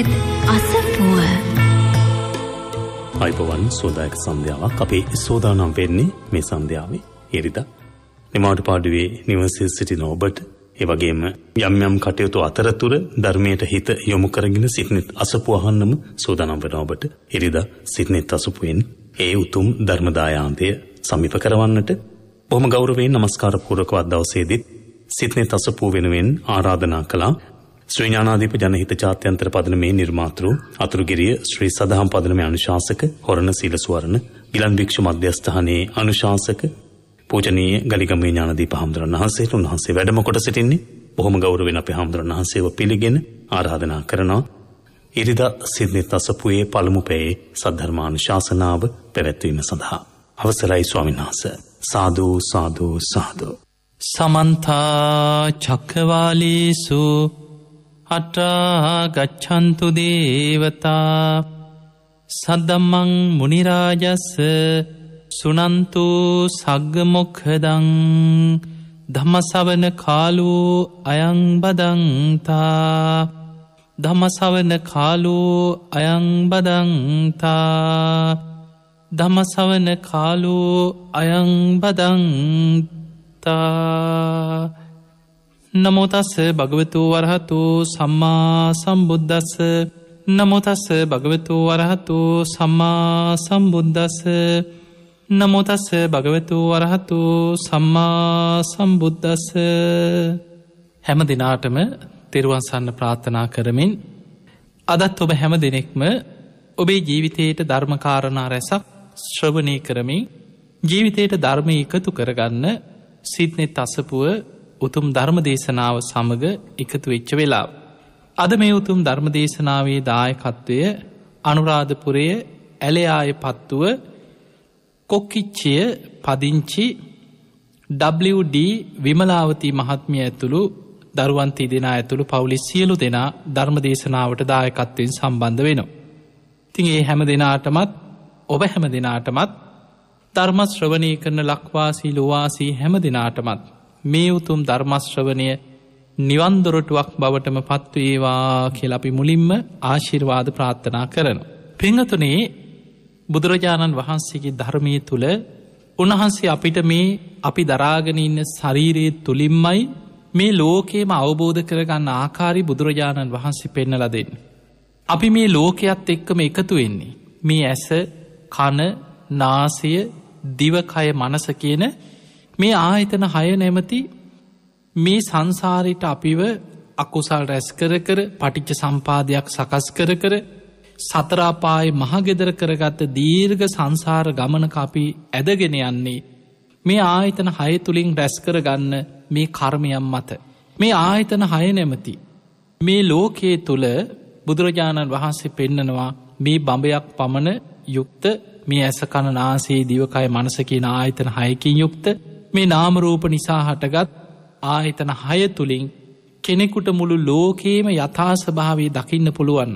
සේත් අසපුුව අයිපවන් සෝදායක සන්ධ්‍යාවක් අපේ සෝදානම් වෙන්නේ මේ සන්ධ්‍යාවේ එරිද නිමාට පාඩුවේ නිවසේ සිටින ඔබට ඒවගේම යම් යම් කටයුතු අතරතුර ධර්මයට හිත යොමු කරගෙන සිටිනෙත් අසපුහන්නම සෝදානම් වෙන ඔබට එරිද සිටිනෙත් අසපුුවෙන් ඒ උතුම් ධර්මදායාන්තය සමිප කරවන්නට බොහම ගෞරවයෙන් නමස්කාර පූරකවත් දවසේදත් සිටිනෙත් අසපුූ වෙනුවෙන් ආරාධනා කලා ශ්‍රී ඥානාදීප ජනහිත ජාත්‍යන්තර පදනමේ නිර්මාතෘ අතුරුගිරිය ශ්‍රී සදහම් පදනමේ අනුශාසක හොරණ සීලසුවරණ ගිලන් භික්ෂු මධ්‍යස්ථානයේ අනුශාසක පූජනීය ගලිගමේ ඥානදීප හාමුදුරන් වහන්සේට උන්වහන්සේ වැඩම කොට සිටින්නේ බොහොම ගෞරවයෙන් අපේ හාමුදුරන් වහන්සේව පිළිගෙන ආරාධනා කරනවා ඉරිදා සිද්නි තසපුයේ පළමු පැයේ සද්ධර්මානුශාසනාව පැවැත්වීම සඳහා අවසරයි ස්වාමීන් වහන්සේ සාදු සාදු සාදු සමන්තා චක්කවාලීසු අටා ගච්ඡන්තු දේවතා සදදම්මං මුනිරාජස්ස සුනන්තු සග්ගමොක්හදං ධමසවන කාලු අයංබදංතා ධමසවන කාලු අයංබදංතා ධමසවන කාලු අයංබදංතා නමෝතස්ස භගවතු වරහතු සම්මා සම්බුද්ධස්ස නමෝතස්ස භගවතු වරහතු සම්මා සම්බුද්ධස්ස නමෝතස්ස භගවතු වරහතු සම්මා සම්බුද්ධස්ස හැම දෙනාටම තෙරුවන්සන්න ප්‍රාර්ථනා කරමින් අදත් ඔබ හැම දෙනෙක්ම ඔබේ ජීවිතයට ධර්මකාරණා රැසක් ශ්‍රවණය කරමින් ජීවිතයට ධර්මය එකතු කරගන්න සිත්නෙ තසපුුව උතුම් ධර්ම දේශනාව සමඟ එකතු වෙච්ච වෙලා. අද මේ උතුම් ධර්ම දේශනාවේ දායකත්වය අනුරාධපුරය ඇලයාය පත්තුව කොක්කිච්චය පදිංචි WD විමලාවතී මහත්මිය ඇතුළු දරුවන්ති දෙනා ඇතුළු පවුලි සියලු දෙනා ධර්ම දේශනාවට දායකත්වයෙන් සම්බන්ධ වෙනවා. තින් ඒ හැම දෙනාටමත් ඔබ හැම දෙනාටමත් ධර්මස් ශ්‍රවණය කරන ලක්වාසී ලොවාසී හැම දෙනාටමත් මේ උතුම් ධර්මශ්‍රවනය නිවන්දොරටුවක් බවටම පත්ව ඒවා කියලපි මුලින්ම ආශිර්වාද ප්‍රාත්ථනා කරන. පංහතුනේ බුදුරජාණන් වහන්සේගේ ධර්මය තුළ උන්වහන්සේ අපිට මේ අපි දරාගෙන ඉන්න ශරීරයේ තුළින්මයි මේ ලෝකේම අවබෝධ කරගන්න ආකාරි බුදුරජාණන් වහන්සේ පෙන්නල දෙන්න. අපි මේ ලෝකයත් එක්කම එකතු වෙන්නේ. මේ ඇස කන නාසය දිවකය මනස කියන මේ ආයතන හය නැමති මේ සංසාරයට අපිව අකුසල් රැස් කර කර පටිච්ච සම්පාදයක් සකස් කර කර සතරාපාය මහගෙදර කරගත්ත දීර්ඝ සංසාර ගමනක අපි ඇදගෙන යන්නේ මේ ආයතන හය තුළින් රැස් කරගන්න මේ කර්මයම් මත මේ ආයතන හය නැමති මේ ලෝකයේ තුළ බුදුරජාණන් වහන්සේ පෙන්නනවා මේ බඹයක් පමණ යුක්ත මේ ඇස කණ නාසේ දිවකය මනසකින ආයතන හයකින් යුක්ත මේ නාමරූප නිසා හටගත් ආහිතන හය තුළින් කෙනෙකුට මුළු ලෝකේම යථාස්භාවේ දකින්න පුළුවන්.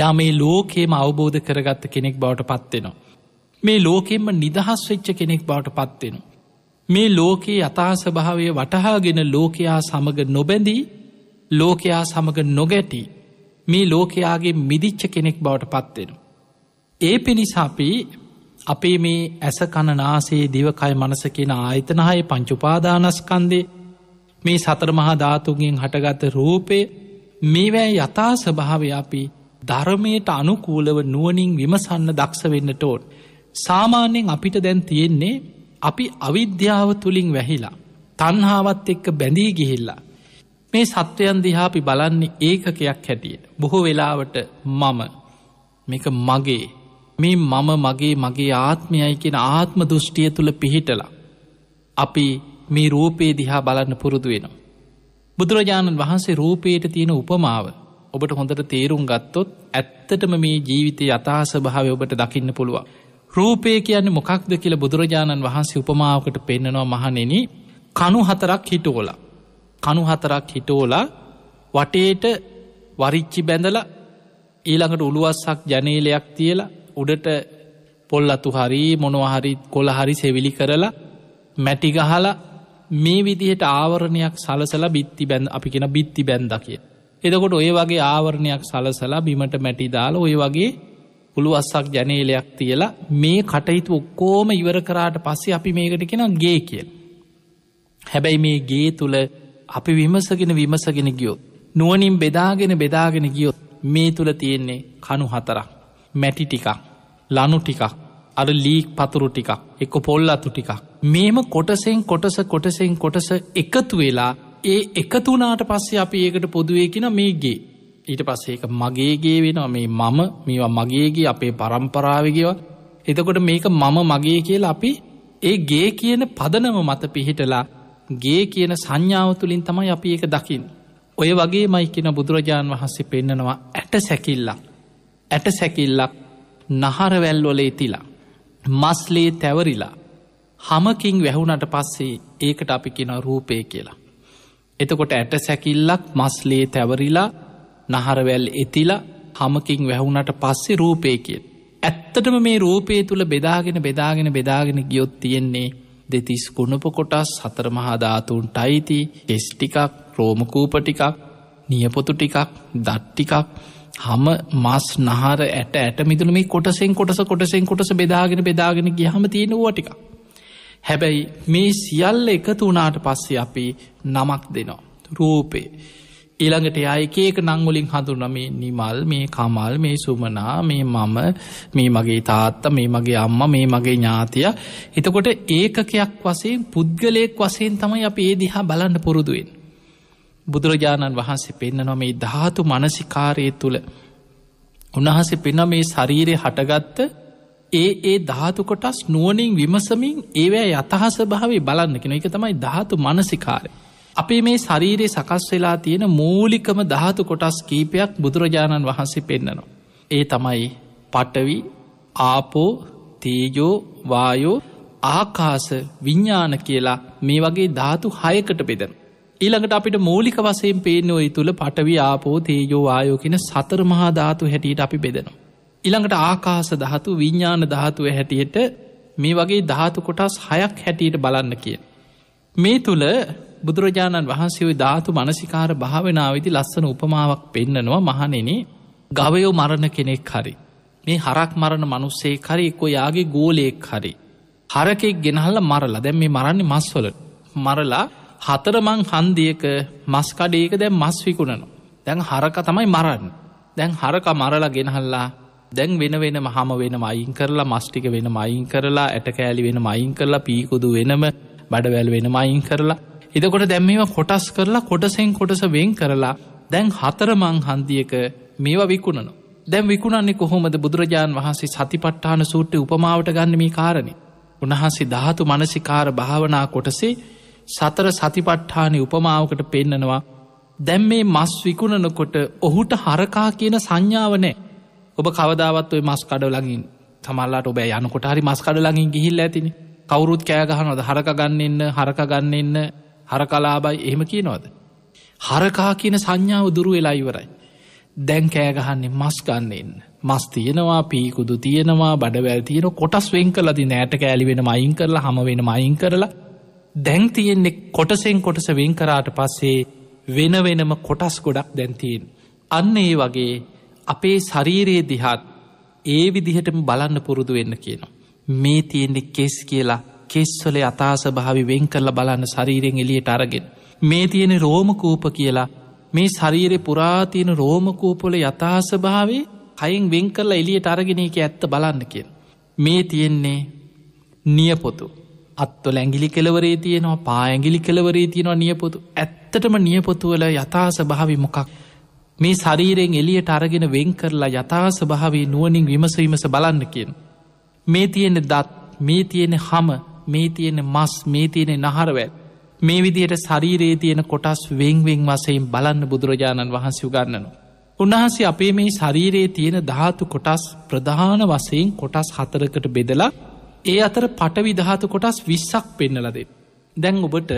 යා මේ ලෝකේම අවබෝධ කරගත්ත කෙනෙක් බවට පත්වෙනවා. මේ ලෝකෙන්ම නිදහස් වෙච්ච කෙනෙක් බවට පත්වෙනවා. මේ ලෝකයේ යථාස්භාවය වටහාගෙන ලෝකයා සමඟ නොබැඳී ලෝකයා සමඟ නොගැටී මේ ලෝකයාගේ මිදිච්ච කෙනෙක් බවට පත්වෙන. ඒ පිණිසාපී අපේ මේ ඇස කණනාසේ දිවකයි මනස කියෙන ආයතනහය පංචුපාදානස්කන්දේ මේ සතරමහා ධාතුගෙන් හටගත රූපය මේවැ යථා ස්භාව අපි ධර්මයට අනුකූලව නුවනින් විමසන්න දක්ෂ වෙන්නට ඕන්. සාමාන්‍යයෙන් අපිට දැන් තියෙන්නේ අපි අවිද්‍යාව තුළින් වැහිලා. තන්හාවත් එක්ක බැඳී ගිහිල්ලා. මේ සත්වයන් දිහාපි බලන්නේ ඒකකයක් හැටියට. බොහෝ වෙලාවට මම මේක මගේ මේ මම මගේ මගේ ආත්මයයි කියෙන ආත්ම දෘෂ්ටිය තුළ පිහිටලා. අපි මේ රූපයේ දිහා බලන්න පුරුදු වෙනවා. බුදුරජාණන් වහන්සේ රූපයට තියෙන උපමාව ඔබට හොඳට තේරුම් ගත්තොත් ඇත්තටම මේ ජීවිතය අතාසභාව ඔබට දකින්න පුළුවන්. රූපය කියන්නේ මොකක්ද කියල බුදුරජාණන් වහන්සේ උපමාවකට පෙන්නනවා මහනෙන කණු හතරක් හිටෝල. කණු හතරක් හිටෝල වටේට වරිච්චි බැඳල ඊළඟට උළුවස්සක් ජනේලයක් තියලා උඩට පොල් අතු හරි මොනවහරි කොළ හරි සෙවිලි කරලා මැටිගහල මේ විදිහට ආවරණයක් සලසල බිත්ති බැන් අපි කෙන බිත්ති බැන්ද කිය. එදකොට ඔය වගේ ආවරණයක් සලසලා බිමට මැටි දාල ඔය වගේ පුළුවස්සක් ජනේලයක් තියලා මේ කටයුතු ඔක්කෝම ඉවර කරාට පස්සේ අපි මේකට කෙන ගේ කියල්. හැබැයි මේ ගේ තුළ අපි විමසගෙන විමසගෙන ගියොත් නුවනින් බෙදාගෙන බෙදාගෙන ගියොත් මේ තුළ තියෙන්නේ කණු හතරක්. මැටි ටිකක් ලනු ටිකක් අර ලීක් පතුරු ටිකක් එක පොල් අතු ටිකක් මේම කොටසෙන් කොටස කොටසෙන් කොටස එකතු වෙලා ඒ එකතුනාට පස්සේ අපි ඒකට පොදුවේකින මේගේ ඊට පස්සේ එක මගේගේ වෙනවා මේ මම මේවා මගේගේ අපේ පරම්පරාවගේව එතකොට මේක මම මගේ කියලා අපි ඒ ගේ කියන පදනම මත පිහිටලා ගේ කියන සංඥාව තුළින් තමයි අපි ඒක දකිින් ඔය වගේ මයිකින බුදුරජාණන් වහන්සේ පෙන්නනවා ඇට සැකිල්ලක් ඇට සැකිල්ලක් නහරවැල්වොල ඉතිලා. මස්ලේ තැවරිලා හමකින් වැැහුණට පස්සේ ඒකට අපි කෙන රූපය කියලා. එතකොට ඇට සැකිල්ලක් මස්ලේ තැවරිලා නහරවැල් එතිලා හමකින් වැැහුණට පස්සේ රූපය කිය. ඇත්තටම මේ රූපය තුළ බෙදාගෙන බෙදාගෙන බෙදාගෙන ගියොත් තියෙන්නේ දෙතිස් කුණප කොටස් හතර මහාධාතුන් ටයිති ටෙස්ටිකක් රෝමකූප ටිකක් නියපොතු ටිකක් දට්ටිකක් හම මස් නහර ඇට ඇට මිදුල මේ කොටසෙන් කොටස කොටසෙන් කොටස බෙදාගෙන බෙදාගෙන ගියහම තියෙන වටික. හැබැයි මේ සියල්ල එකතු වනාට පස්සේ අපි නමක් දෙනවා. රූපේ. ඊළඟට යයිකඒක නංගොලින් හඳුන මේ නිමල් මේ කමල් මේ සුමනා මේ මම මේ මගේ තාත්ත මේ මගේ අම්ම මේ මගේ ඥාතිය එතකොට ඒකකයක් වසයෙන් පුද්ගලයෙක් වසයෙන් තමයි අපි ඒ දිහා බලන්න පුරුදුවෙන් බුදුරජාණන් වහන්සේ පෙන්න්නනවා මේ ධාතු මනසිකාරය තුළ උන්වහන්සේ පෙන මේ ශරීරය හටගත්ත ඒ ඒ ධාතු කොටස් නුවනින් විමසමින් ඒවැ යතහස භාවේ බලන්න කෙන එක තමයි ධාතු මනසිකාරය. අපේ මේ ශරීරයේ සකස් වෙලා තියෙන මූලිකම ධාතු කොටස් කීපයක් බුදුරජාණන් වහන්සේ පෙන්න්නනවා. ඒ තමයි පටවි ආපෝ තේජෝ වායෝ ආකාස විඤ්ඥාන කියලා මේ වගේ ධාතු හයකට බෙදන. ඊළඟට අපිට මූලික වසයෙන් පේන ඔයි තුළ පටවි ආපෝ තේයෝ ආයෝකෙන සතර මහා ධාතු හැටියට අපි බෙදනවා. ඉළඟට ආකාස දහතු විඤ්ඥාන ධාතුව හැටියට මේ වගේ ධාතු කොටස් හයක් හැටියට බලන්න කිය. මේ තුළ බුදුරජාණන් වහන්සේ ධාතු මනසිකාර භාවනාවවිදි ලස්සන උපමාවක් පෙන්නනවා මහනෙන ගවයෝ මරණ කෙනෙක් හරි. මේ හරක් මරණ මනුස්සේ කරි එක්කෝ යාගේ ගෝලයෙක් හරි. හරකෙක් ගෙනහල්ල මරලා දැම් මේ මරන්නේ මස්වල මරලා හතරමං හන්දියක මස්කඩේක දැ මස් විකුණනු. දැන් හරක තමයි මරන්න. දැන් හරක මරලා ගෙනහල්ලා දැන් වෙන වෙන මහම වෙන මයින් කරලා මස්ටික වෙන මයින් කරලා ඇටකෑලි වෙන මයින් කරලා පීකුදු වෙනම බඩවැල් වෙන මයින් කරලා එදකොට දැම්මේම කොටස් කරලා කොටසෙන් කොටස වෙන් කරලා දැන් හතරමං හන්දියක මේවා විකුණනු. දැම් විකුණන්නේ කොහොමද බුදුරජාණන් වහන්සේ සතිපට්ඨාන සූට්ටි උපමාවට ගන්න මේ කාරණය. උණහන්සේ ධාතු මනසිකාර භාවනා කොටසේ සතර සතිපට්ඨානය උපමාවකට පෙන්නනවා දැම් මේ මස් විකුණනකොට ඔහුට හරකා කියන සංඥාව නෑ ඔබ කවදාවත් ඔය මස් කඩ ලඟින් තමල්ලාට ඔබ යනකොට හරි මස් කඩ ලඟින් ගිහිල්ල ඇතිනි කවුරුත් කෑගහනොද හරක ගන්නන්න හරක ගන්නන්න හරකලාබයි එහෙම කියනවද. හරකා කියන සංඥාව දුරු වෙලා ඉවරයි. දැන් කෑගහන්නේ මස් ගන්නන්න මස් තියෙනවා පීකුදු තියෙනවා බඩවැල් තියෙන කොටස් වෙන් කලදි නෑට කෑලිවෙන මයින් කරලා හම වෙන මයින් කරලා දැන්තියෙන්නේ කොටසෙන් කොටස වෙන් කරාට පස්සේ වෙන වෙනම කොටස් ගොඩක් දැන්තියෙන්. අන්න ඒ වගේ අපේ ශරීරයේ දිහාත් ඒ විදිහටම බලන්න පුරුදු වෙන්න කියනවා. මේ තියෙන්නේ කෙස් කියලා කෙස්වලේ අතාස භාවි වෙන් කරලා බලන්න ශරීරෙන් එලියට අරගෙන. මේ තියෙන රෝමකූප කියලා මේ ශරීරෙ පුරාතියන රෝමකූපොල යථාසභාවේ හයින් වෙන් කරලා එලියට අරගෙනක ඇත්ත බලන්න කියෙන්. මේ තියෙන්නේ නියපොතු. අත්ව ලැංගිලි කෙලවරේ තියෙනවා පාඇගිලි කෙලවරේ තියෙනවා නියපොතු ඇත්තටම නියපොතුවල යථා ස්භාවි මොකක් මේ ශරීරයෙන් එලියට අරගෙන වෙන් කරලා යථා ස්භාවී නුවනින් විමසවිමස බලන්න කියෙන්. මේ තියෙන දත් මේ තියෙන හම මේ තියෙන මස් මේ තියෙන නහරවැත් මේ විදියට ශරීරයේ තියෙන කොටස් වෙංවෙෙන් වසයෙන් බලන්න බුදුරජාණන් වහන්සි උගන්නනවා. උන්වහන්සේ අපේ මේ ශරීරයේ තියෙන ධාතු කොටස් ප්‍රධාන වසයෙන් කොටස් හතරකට බෙදලා ඒ අතර පටවි ධාතු කොටස් විශ්සක් පෙන්නලදේ. දැන් ඔබට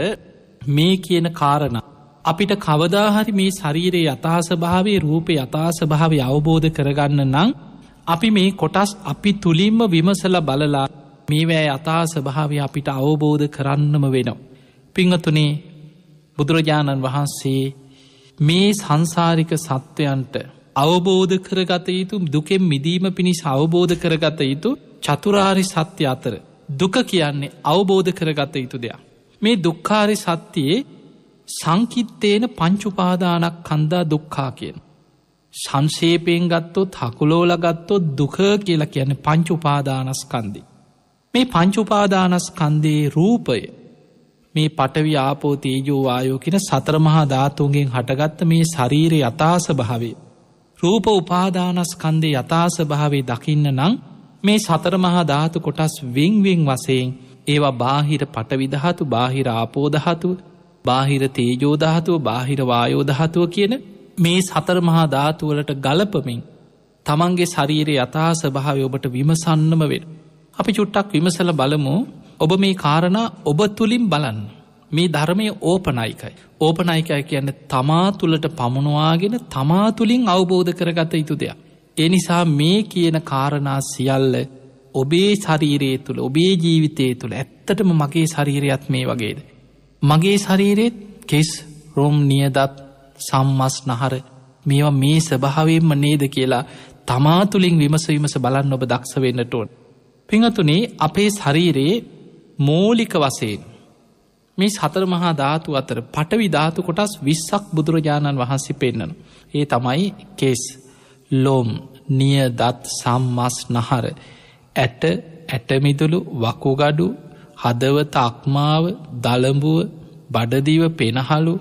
මේ කියන කාරණ. අපිට කවදාහරි මේ ශරීරයේ යථහසභාවේ රූපය යථහසභාව අවබෝධ කරගන්න නං අපි මේ කොටස් අපි තුළින්ම විමසල බලලා මේවැෑ යථහසභාවය අපිට අවබෝධ කරන්නම වෙනවා. පිංහතුනේ බුදුරජාණන් වහන්සේ මේ සංසාරික සත්වයන්ට අවබෝධ කරගත යුතු දුකෙන් මිදීම පිණිස් අවබෝධ කරගත යුතු චතුරාරි සත්‍ය අතර දුක කියන්නේ අවබෝධ කරගත යුතු දෙයක්. මේ දුක්කාරි සත්‍යයේ සංකිත්තේන පංචුපාදානක් කන්දා දුක්කා කියන. සංශේපයෙන් ගත්තොත් හකුලෝල ගත්තොත් දුක කියලා කියන්නේ පංචුපාදානස්කන්දි. මේ පංචුපාදානස්කන්දයේ රූපය මේ පටවි ආපෝතේජෝවායෝ කියෙන සතරමහා ධාතුන්ගෙන් හටගත්ත මේ ශරීරය යථාස භාවේ. රූප උපාදානස්කන්දේ යථාස භාවේ දකින්න නං මේ සතර මහා ධාතු කොටස් වෙංවෙන් වසයෙන් ඒවා බාහිර පටවිදහතු බාහිර ආපෝදහතුව බාහිර තේජෝදහතුව බාහිර වායෝදහතුව කියන මේ සතර මහා ධාතුවලට ගලපමින් තමන්ගේ ශරීරය යථා ස්භාව ඔබට විමසන්නම වෙන. අපි චුට්ටක් විමසල බලමු ඔබ මේ කාරණ ඔබ තුළින් බලන්න. මේ ධර්මය ඕපනයිකයි. ඕපනයිකයි කියන්න තමා තුළට පමුණවාගෙන තමා තුළින් අවබෝධ කරගත යුතු දෙයක්. එනිසා මේ කියන කාරණා සියල්ල ඔබේ ශරීරයේ තුළ ඔබේ ජීවිතය තුළ ඇත්තටම මගේ ශරීරයත් මේ වගේද. මගේ ශරීරෙත් කෙස් රොම් නියදත් සම්මස් නහර මේවා මේ ස්භාවෙන්ම නේද කියලා තමා තුළින් විමසවිමස බලන්න ඔබ දක්ෂ වෙන්නටඕන්. පිහතුනේ අපේ ශරීරයේ මෝලික වසයෙන් මේ සතර මහා ධාතු අතර පටවිධාතු කොටස් විස්සක් බුදුරජාණන් වහන්සේ පෙන්න්නන. ඒ තමයි කෙස්. ලොම් නියදත් සම්මස් නහර ඇට ඇටමිදුළු වකුගඩු හදවත අක්මාව දළඹුව බඩදිව පෙනහලු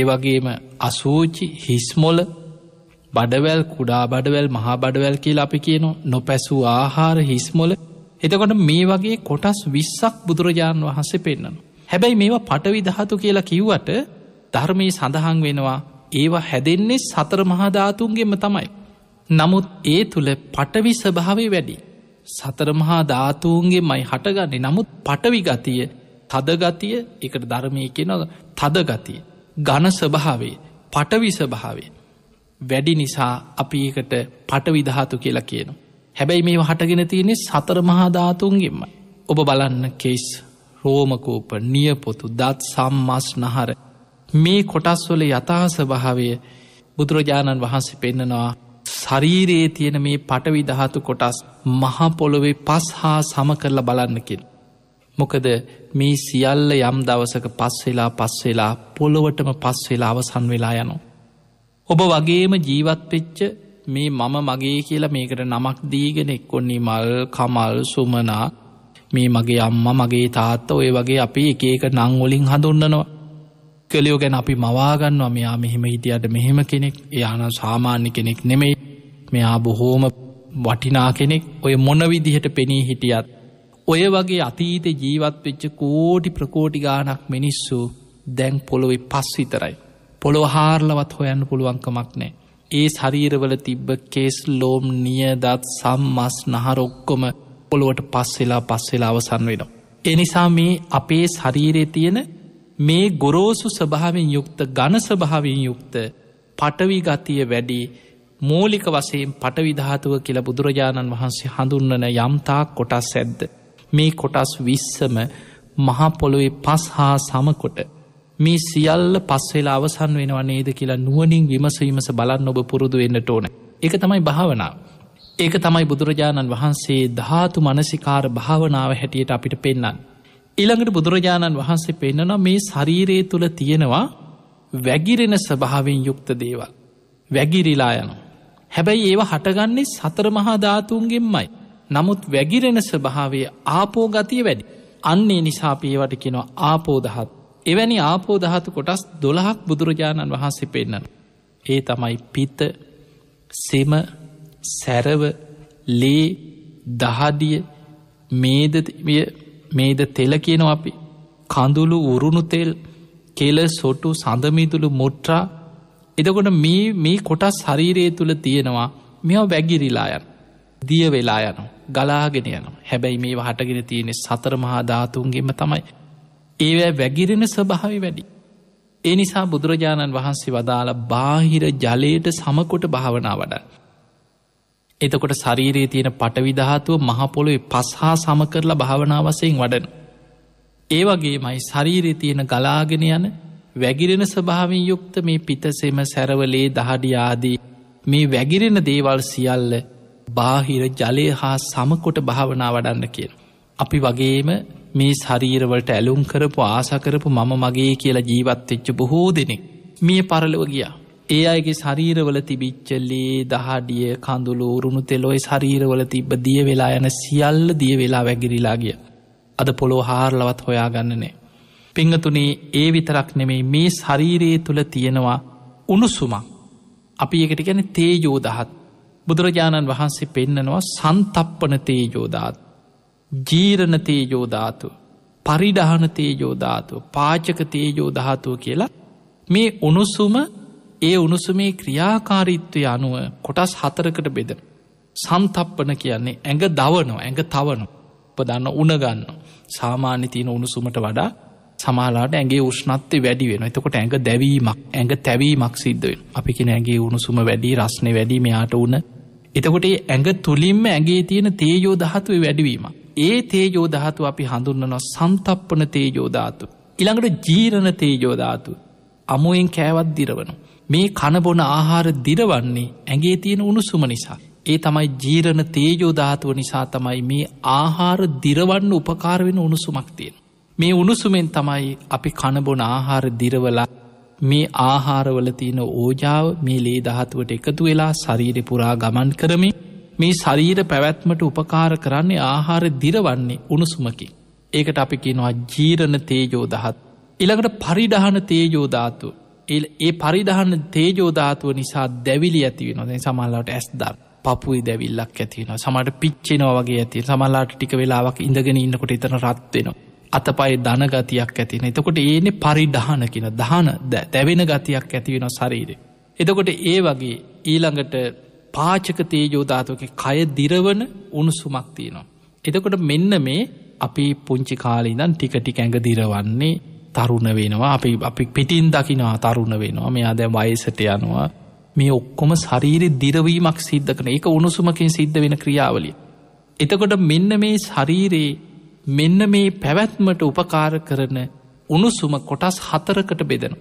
ඒවගේම අසූචි හිස්මොල බඩවැල් කුඩා බඩවැල් මහා බඩවැල් කියල අපි කියනො නොපැසූ ආහාර හිස්මොල එතකොට මේ වගේ කොටස් විස්සක් බුදුරජාණන් වහන්සේ පෙන්න්නනු. හැබැයි මේවා පටවි දහතු කියලා කිව්වට ධර්මයේ සඳහන් වෙනවා ඒවා හැදෙන්නේ සතර මහාධාතුන්ගේම තමයි. නමුත් ඒ තුළ පටවි ස්භාවේ වැඩි. සතරමහා ධාතුූන්ගේ මයි හටගන්නේ නමුත් පටවිගතිය තදගතිය එකට ධර්මය කියෙන තදගතිය. ගණ ස්භාවේ පටවි ස්භාවේ. වැඩි නිසා අපි එකට පටවිධාතු කියලා කියනු. හැබැයි මේ හටගෙන තියනෙ සතරමහා ධාතුන්ගෙන්ම. ඔබ බලන්න කෙස් රෝමකෝප නියපොතු දත් සම්මස් නහර මේ කොටස්වල යථා ස්භාවය බුදුරජාණන් වහන්සේ පෙන්න්නනවා ශරීරයේ තියෙන මේ පටවිදහතු කොටස් මහපොළොවේ පස් හා සම කරලා බලන්නකින්. මොකද මේ සියල්ල යම් දවසක පස්වෙලා පස්වෙලා පොළොවටම පස්වෙලා අවසන් වෙලා යනු. ඔබ වගේම ජීවත්වෙච්ච මේ මම මගේ කියලා මේකට නමක් දීගෙන එක්කොන්නේ මල් කමල් සුමනා මේ මගේ අම්ම මගේ තාත්ත ඔය වගේ අපි එක එක නංවලින් හඳුන්නනවා. පුද්ගලයෝ ගැන අපි මවාගන්නවා මෙයා මෙහෙම හිටියට මෙහෙම කෙනෙක් එයාන සාමාන්‍ය කෙනෙක් නෙමෙයි මෙයා බොහෝම වටිනා කෙනෙක් ඔය මොනවිදිහට පෙනී හිටියත් ඔය වගේ අතීත ජීවත් වෙච්ච කෝටි ප්‍රකෝටි ගානක් මිනිස්සු දැන් පොළොවෙ පස් විතරයි. පොළොව හාරලවත් හොයන්න පුළුවන්කමක් නෑ. ඒ ශරීරවල තිබ්බ කේස් ලෝම් නියදත් සම්මස් නහරොක්කොම පොළොවට පස්සෙලා පස්සෙලා අවසන් වෙනවා. එනිසා මේ අපේ ශරීරය තියෙන මේ ගොරෝසු ස්භාවෙන් යුක්ත ගණ ස්භාවෙන් යුක්ත පටවි ගතිය වැඩි මූලික වසයෙන් පටවිධාතුව කියලා බුදුරජාණන් වහන්සේ හඳුන්නන යම්තා කොටස් ඇද්ද. මේ කොටස් විස්සම මහපොළොවේ පස් හා සමකොට. මේ සියල්ල පස්වෙලා අවසන් වෙනවා නේද කියලා නුවනින් විමසීමස බලන්න ඔබ පුරුදු වෙන්නට ඕන. එක තමයි භාවනාව. ඒක තමයි බුදුරජාණන් වහන්සේ ධාතු මනසිකාර භාවනාව හැටියට අපිට පෙන්න්න. ඊළඟට බුදුරජාණන් වහන්සේ පෙන්න්නනවා මේ ශරීරයේ තුළ තියෙනවා වැගිරෙන ස්වභාවෙන් යුක්ත දේවල්. වැගිරිලා යනු. හැබැයි ඒවා හටගන්නේ සතර මහා ධාතුන්ගෙන්මයි. නමුත් වැගිරෙන ස්වභාවේ ආපෝගතිය වැඩි. අන්නේ නිසා පීවට කෙනවා ආපෝදහත්. එවැනි ආපෝදහතු කොටස් දොළහක් බුදුරජාණන් වහන්සේ පෙන්න්නන. ඒ තමයි පිත සෙම සැරව ලේ දහදිය මේදතිය මේද තෙල කියනවා අපි කඳුළු උරුණු තෙල් කෙල සොටු සඳමිදුළු මුට්‍රා එදකොට මේ මේ කොටස් හරීරයේ තුළ තියෙනවා මෙෝ වැගිරිලායන් දිය වෙලා යනු ගලාගෙන යනු හැබැයි මේ හටගෙන තියෙනෙ සතර මහා ධාතුන්ගේම තමයි ඒවැ වැගිරෙන ස්වභාවි වැඩි ඒ නිසා බුදුරජාණන් වහන්සේ වදාළ බාහිර ජලයට සමකොට භාවනා වඩ එතකොට ශරීරයේ තියෙන පටවිධාතුව මහපොළොේ පස්හා සම කරලා භාවනාවසයෙන් වඩන. ඒවගේ මයි ශරීරය තියෙන ගලාගෙන යන වැගිරෙන ස්භාවින් යුක්ත මේ පිතසෙම සැරවලේ දහඩියාදී මේ වැගිරෙන දේවල් සියල්ල බාහිර ජලය හා සමකොට භාවනා වඩන්න කිය. අපි වගේම මේ ශරීරවලට ඇලුම් කරපු ආසකරපු මම මගේ කියලා ජීවත්වෙච්ච බොහෝ දෙනෙක් මිය පරලව ගියා ඒ අයගේ ශරීරවල තිබිච්චලේ දහඩිය කඳුළු උරුණු තෙලොයි ශරීරවල තිබ දිය වෙලා යන සියල්ල දිය වෙලා වැගිරිලාගිය. අද පොළො හාරලවත් හොයාගන්නනේ. පිංහතුනේ ඒ විතරක් නෙමෙයි මේ ශරීරයේ තුළ තියෙනවා උණුසුමක්. අපි එකට ගැන තේජෝදහත්. බුදුරජාණන් වහන්සේ පෙන්නනවා සන්තප්පන තේජෝදාත්. ජීරණ තේජෝධාතු. පරිඩහන තේජෝධාතුව පාචක තේජෝධාතුව කියලා මේ උණුසුම ඒ උණුසුමේ ක්‍රියාකාරීත්වය අනුව කොටස් හතරකට බෙද. සම්තප්පන කියන්නේ ඇඟ දවනෝ ඇඟ තවනු උපදන්න උනගන්න. සාමාන්‍ය තියන උණුසුමට වඩා සමාලාට ඇගේ උෂ්නත්ය වැඩි වෙන එතකොට ඇඟ දැවීමක් ඇඟ තැවීමක් සිද්ධුවෙන් අපිකින ඇගේ උණුසුම වැඩි රස්නය වැඩි මෙයාට උන එතකොට ඇඟ තුළින්ම ඇගේ තියෙන තේයෝ දහතුවේ වැඩවීම. ඒ තේයෝ දහතු අපි හඳුන්නනවා සන්තප්පන තේයෝධාතු. ඉළඟට ජීරණ තේයෝධාතු. අමුවෙන් කෑවත් දිරවනු. මේ කණබොන ආහාර දිරවන්නේ ඇගේ තියෙන උණුසුම නිසා. ඒ තමයි ජීරණ තේජෝධාතුව නිසා තමයි මේ ආහාර දිරවන්න උපකාරවෙන උණුසුමක් තියෙන. මේ උණුසුමෙන් තමයි අපි කණබොන ආහාර දිරවලා මේ ආහාරවල තියෙන ඕජාව මේ ලේ දහතුවට එකතු වෙලා ශරීරෙ පුරා ගමන් කරමින් මේ ශරීර පැවැත්මට උපකාර කරන්නේ ආහාර දිරවන්නේ උණුසුමකි. ඒකට අපි කියනවා ජීරණ තේජෝදහත්. ඉළඟට පරිඩහන තේජෝධාතුව ඒ පරිදහන්න තේජෝධාතුව නිසා දැවිලි ඇතිවෙන දැ සමල්ලාට ඇස්දක් පපුයි දැවිල්ලක් ඇතිවෙන සමට පිච්චෙනවා වගේ ඇති සමල්ලාට ටික වෙලාවක් ඉඳගෙන ඉන්නකොට එතන රත්වෙනවා අත පයි ධනගතියක් ඇතින එතකොට ඒනෙ පරිඩහන කියෙන දහන දැවෙන ගතියක් ඇතිවෙන සරීරය. එතකොට ඒ වගේ ඊළඟට පාචක තේජෝධාතුවක කය දිරවන උණුසුමක් තියනවා. එතකොට මෙන්න මේ අපි පුංචි කාලීදන් ටික ටික ඇඟ දිරවන්නේ තරුණ වෙනවා අපි අපි පිටින් දකිනවා තරුණ වෙනවා මෙයා දැ වයසට යනවා මේ ඔක්කොම ශරීරෙ දිරවීමක් සිද්ධ කන එක උණුසුමකින් සිද්ධ වෙන ක්‍රියාවලිය. එතකොට මෙන්න මේ ශරීරයේ මෙන්න මේ පැවැත්මට උපකාර කරන උණුසුම කොටස් හතරකට බෙදෙන.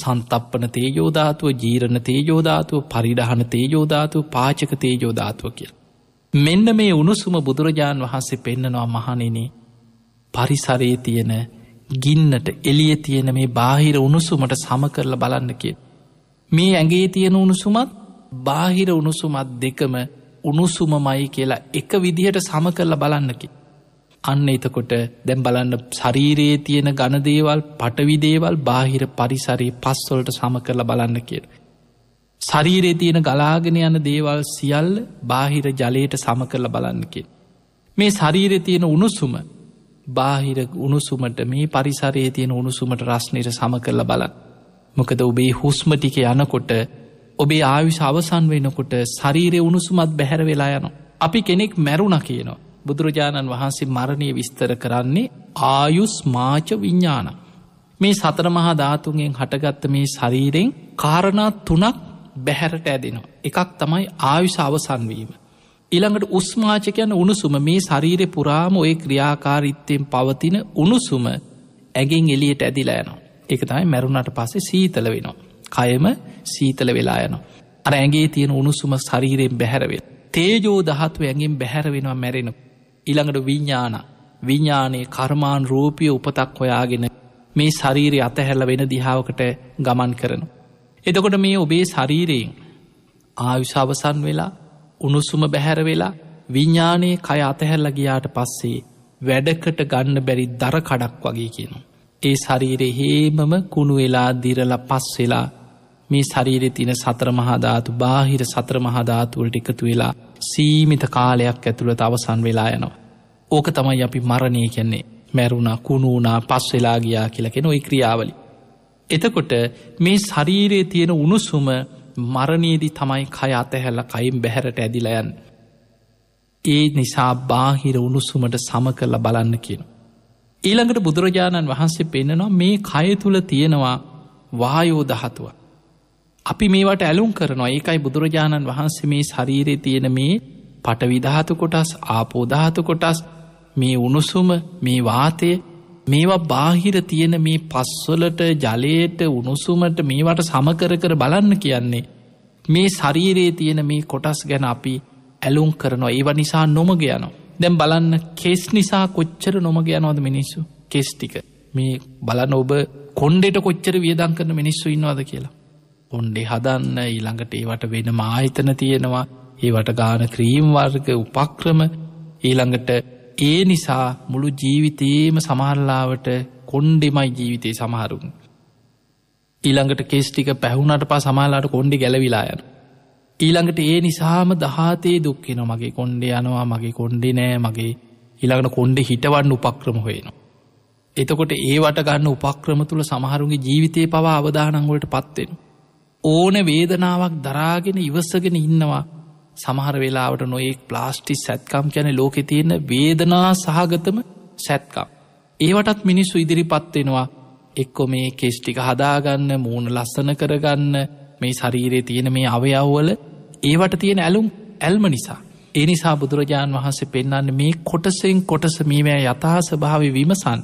සන්තප්පන තේයෝධාතුව ජීරණ තේයෝධාතුව පරිඩහන තේයෝධාතුව පාචක තේයෝධාතුව කිය. මෙන්න මේ උණුසුම බුදුරජාණන් වහන්සේ පෙන්නනවා මහනෙනේ පරිසරේ තියෙන ගින්නට එලිය තියෙන මේ බාහිර උණුසුමට සම කරලා බලන්න කිය. මේ ඇගේ තියෙන උණුසුමත් බාහිර උණුසුමත් දෙකම උණුසුම මයි කියලා එක විදිහට සම කරලා බලන්නකි. අන්න එතකොට දැම් බලන්න ශරීරයේ තියෙන ගණදේවල් පටවිදේවල් බාහිර පරිසරයේ පස්වොලට සම කරලා බලන්න කියර. ශරීරයේ තියෙන ගලාගෙන යන දේවල් සියල් බාහිර ජලයට සම කරලා බලන්නකි. මේ ශරීරය තියෙන උණුසුම බාහිර උණුසුමට මේ පරිසරයේ තියෙන උණුසුමට රස්නයට සම කරලා බලන්. මොකද ඔබේ හුස්ම ටික යනකොට ඔබේ ආයුෂ අවසන් වෙනකොට ශරීරය උණුසුමත් බැහැර වෙලා යන. අපි කෙනෙක් මැරුණ කියනවා. බුදුරජාණන් වහන්සේ මරණය විස්තර කරන්නේ ආයුස් මාච විඤ්ඥාන. මේ සතර මහා ධාතුන්ගෙන් හටගත්ත මේ ශරීරෙන් කාරණා තුනක් බැහැරට ඇදෙනවා. එකක් තමයි ආයුෂ අවසන්වීම. ඉළඟට උස්මාචකයන උණුසුම මේ ශරීරය පුරාම ඔය ක්‍රියාකාරිත්තයෙන් පවතින උණුසුම ඇගෙන් එලියට ඇදිලා යනවා. එක තමයි මැරුණට පස්සේ සීතල වෙනවා. කයම සීතල වෙලා යනවා. අර ඇගේ තියෙන උණුසුම ශරීරයෙන් බැහැරවෙන්. තේජෝ දහත්ව ඇගෙන් බැහැරවෙනවා මැරෙන. ඉළඟට විඤ්ඥාන විඤ්ඥානයේ කර්මාන් රූපිය උපතක් හොයාගෙන මේ ශරීරය අතහැල්ල වෙන දිහාාවකට ගමන් කරනු. එතකොට මේ ඔබේ ශරීරයෙන් ආයුෂ අවසන් වෙලා උණුසුම බැහැර වෙලා විඤ්ඥානයේ කය අතහැල්ලගයාට පස්සේ වැඩකට ගන්න බැරි දර කඩක් වගේ කියනු. ඒ ශරීරෙ හේමම කුණු වෙලා දිරල පස් වෙලා මේ ශරීරෙ තින සත්‍රමහාධාතු බාහිර සත්‍රමහාධාතුවලට එකතු වෙලා සීමිත කාලයක් ඇතුළට අවසන් වෙලා යනවා. ඕක තමයි අපි මරණය කියන්නේ මැරුණා කුණුනා පස් වෙලා ගියා කියලකෙන ඔයි ක්‍රියාවලි. එතකොට මේ ශරීරයේ තියෙන උණුසුම මරණයේදී තමයි කය අතහැල්ල කයිම් බැහැරට ඇදිලයන්. ඒ නිසා බාහිර උණුසුමට සම කරල බලන්න කියන. ඊළඟට බුදුරජාණන් වහන්සේ පෙන්න්නනවා මේ කය තුළ තියෙනවා වායෝදහතුව. අපි මේවට ඇලුම් කරනවා ඒකයි බුදුරජාණන් වහන්සේ මේ ශරීරය තියෙන මේ පටවිධාතු කොටස් ආපෝධාතු කොටස් මේ උණුසුම මේ වාතය මේවා බාහිර තියෙන මේ පස්වලට ජලයට උණුසුමට මේවට සමකර කර බලන්න කියන්නේ. මේ ශරීරයේ තියෙන මේ කොටස් ගැන අපි ඇලුම් කරනවා ඒව නිසා නොමග යනවා. දැම් බලන්න කෙස් නිසා කොච්චර නොමග යනවාද මිනිස්සු කෙස්ටික. මේ බලන්න ඔබ කොන්්ඩෙට කොච්චර වියදං කරන මිනිස්සු ඉන්නවාද කියලා. කොන්්ඩේ හදන්න ඊළඟට ඒවට වෙන මාහිතන තියෙනවා ඒවට ගාන ක්‍රීම් වර්ග උපක්‍රම ඊළඟට ඒ නිසා මුළු ජීවිතයේම සමහරලාවට කොන්්ඩෙමයි ජීවිතයේ සමහරුන්. ඊළඟට කෙස්ටික පැහුණට පා සමාලාට කොන්්ඩි ගැලවිලා යන. ඊළඟට ඒ නිසාම දහතේ දුක්කෙන මගේ කොන්්ඩ යනවා මගේ කොන්්ඩි නෑ මගේ ඊළඟට කොන්්ඩෙ හිටවන්න උපක්‍රම හොයෙනවා. එතකොට ඒවට ගන්න උපක්‍රම තුළ සමහරුන්ගේ ජීවිතය පවා අවධානංගොලට පත්වෙන. ඕන වේදනාවක් දරාගෙන ඉවස්සගෙන ඉන්නවා සමහර වෙලාවට නොයෙක් ප්ලාස්ටි සැත්කම් ගැන ලෝකෙ තියෙන වේදනා සහගතම සැත්කම්. ඒවටත් මිනිස්සු ඉදිරිපත්වෙනවා එක්කො මේ කෙස්්ටික හදාගන්න මූුණ ලස්සන කරගන්න මේ ශරීරයේ තියෙන මේ අවයව්වල ඒවට තියෙන ඇලුම් ඇල්ම නිසා. ඒ නිසා බුදුරජාණන් වහන්සේ පෙන්න්න මේ කොටසෙන් කොටස මේවැ යථහස භාවි විමසන්.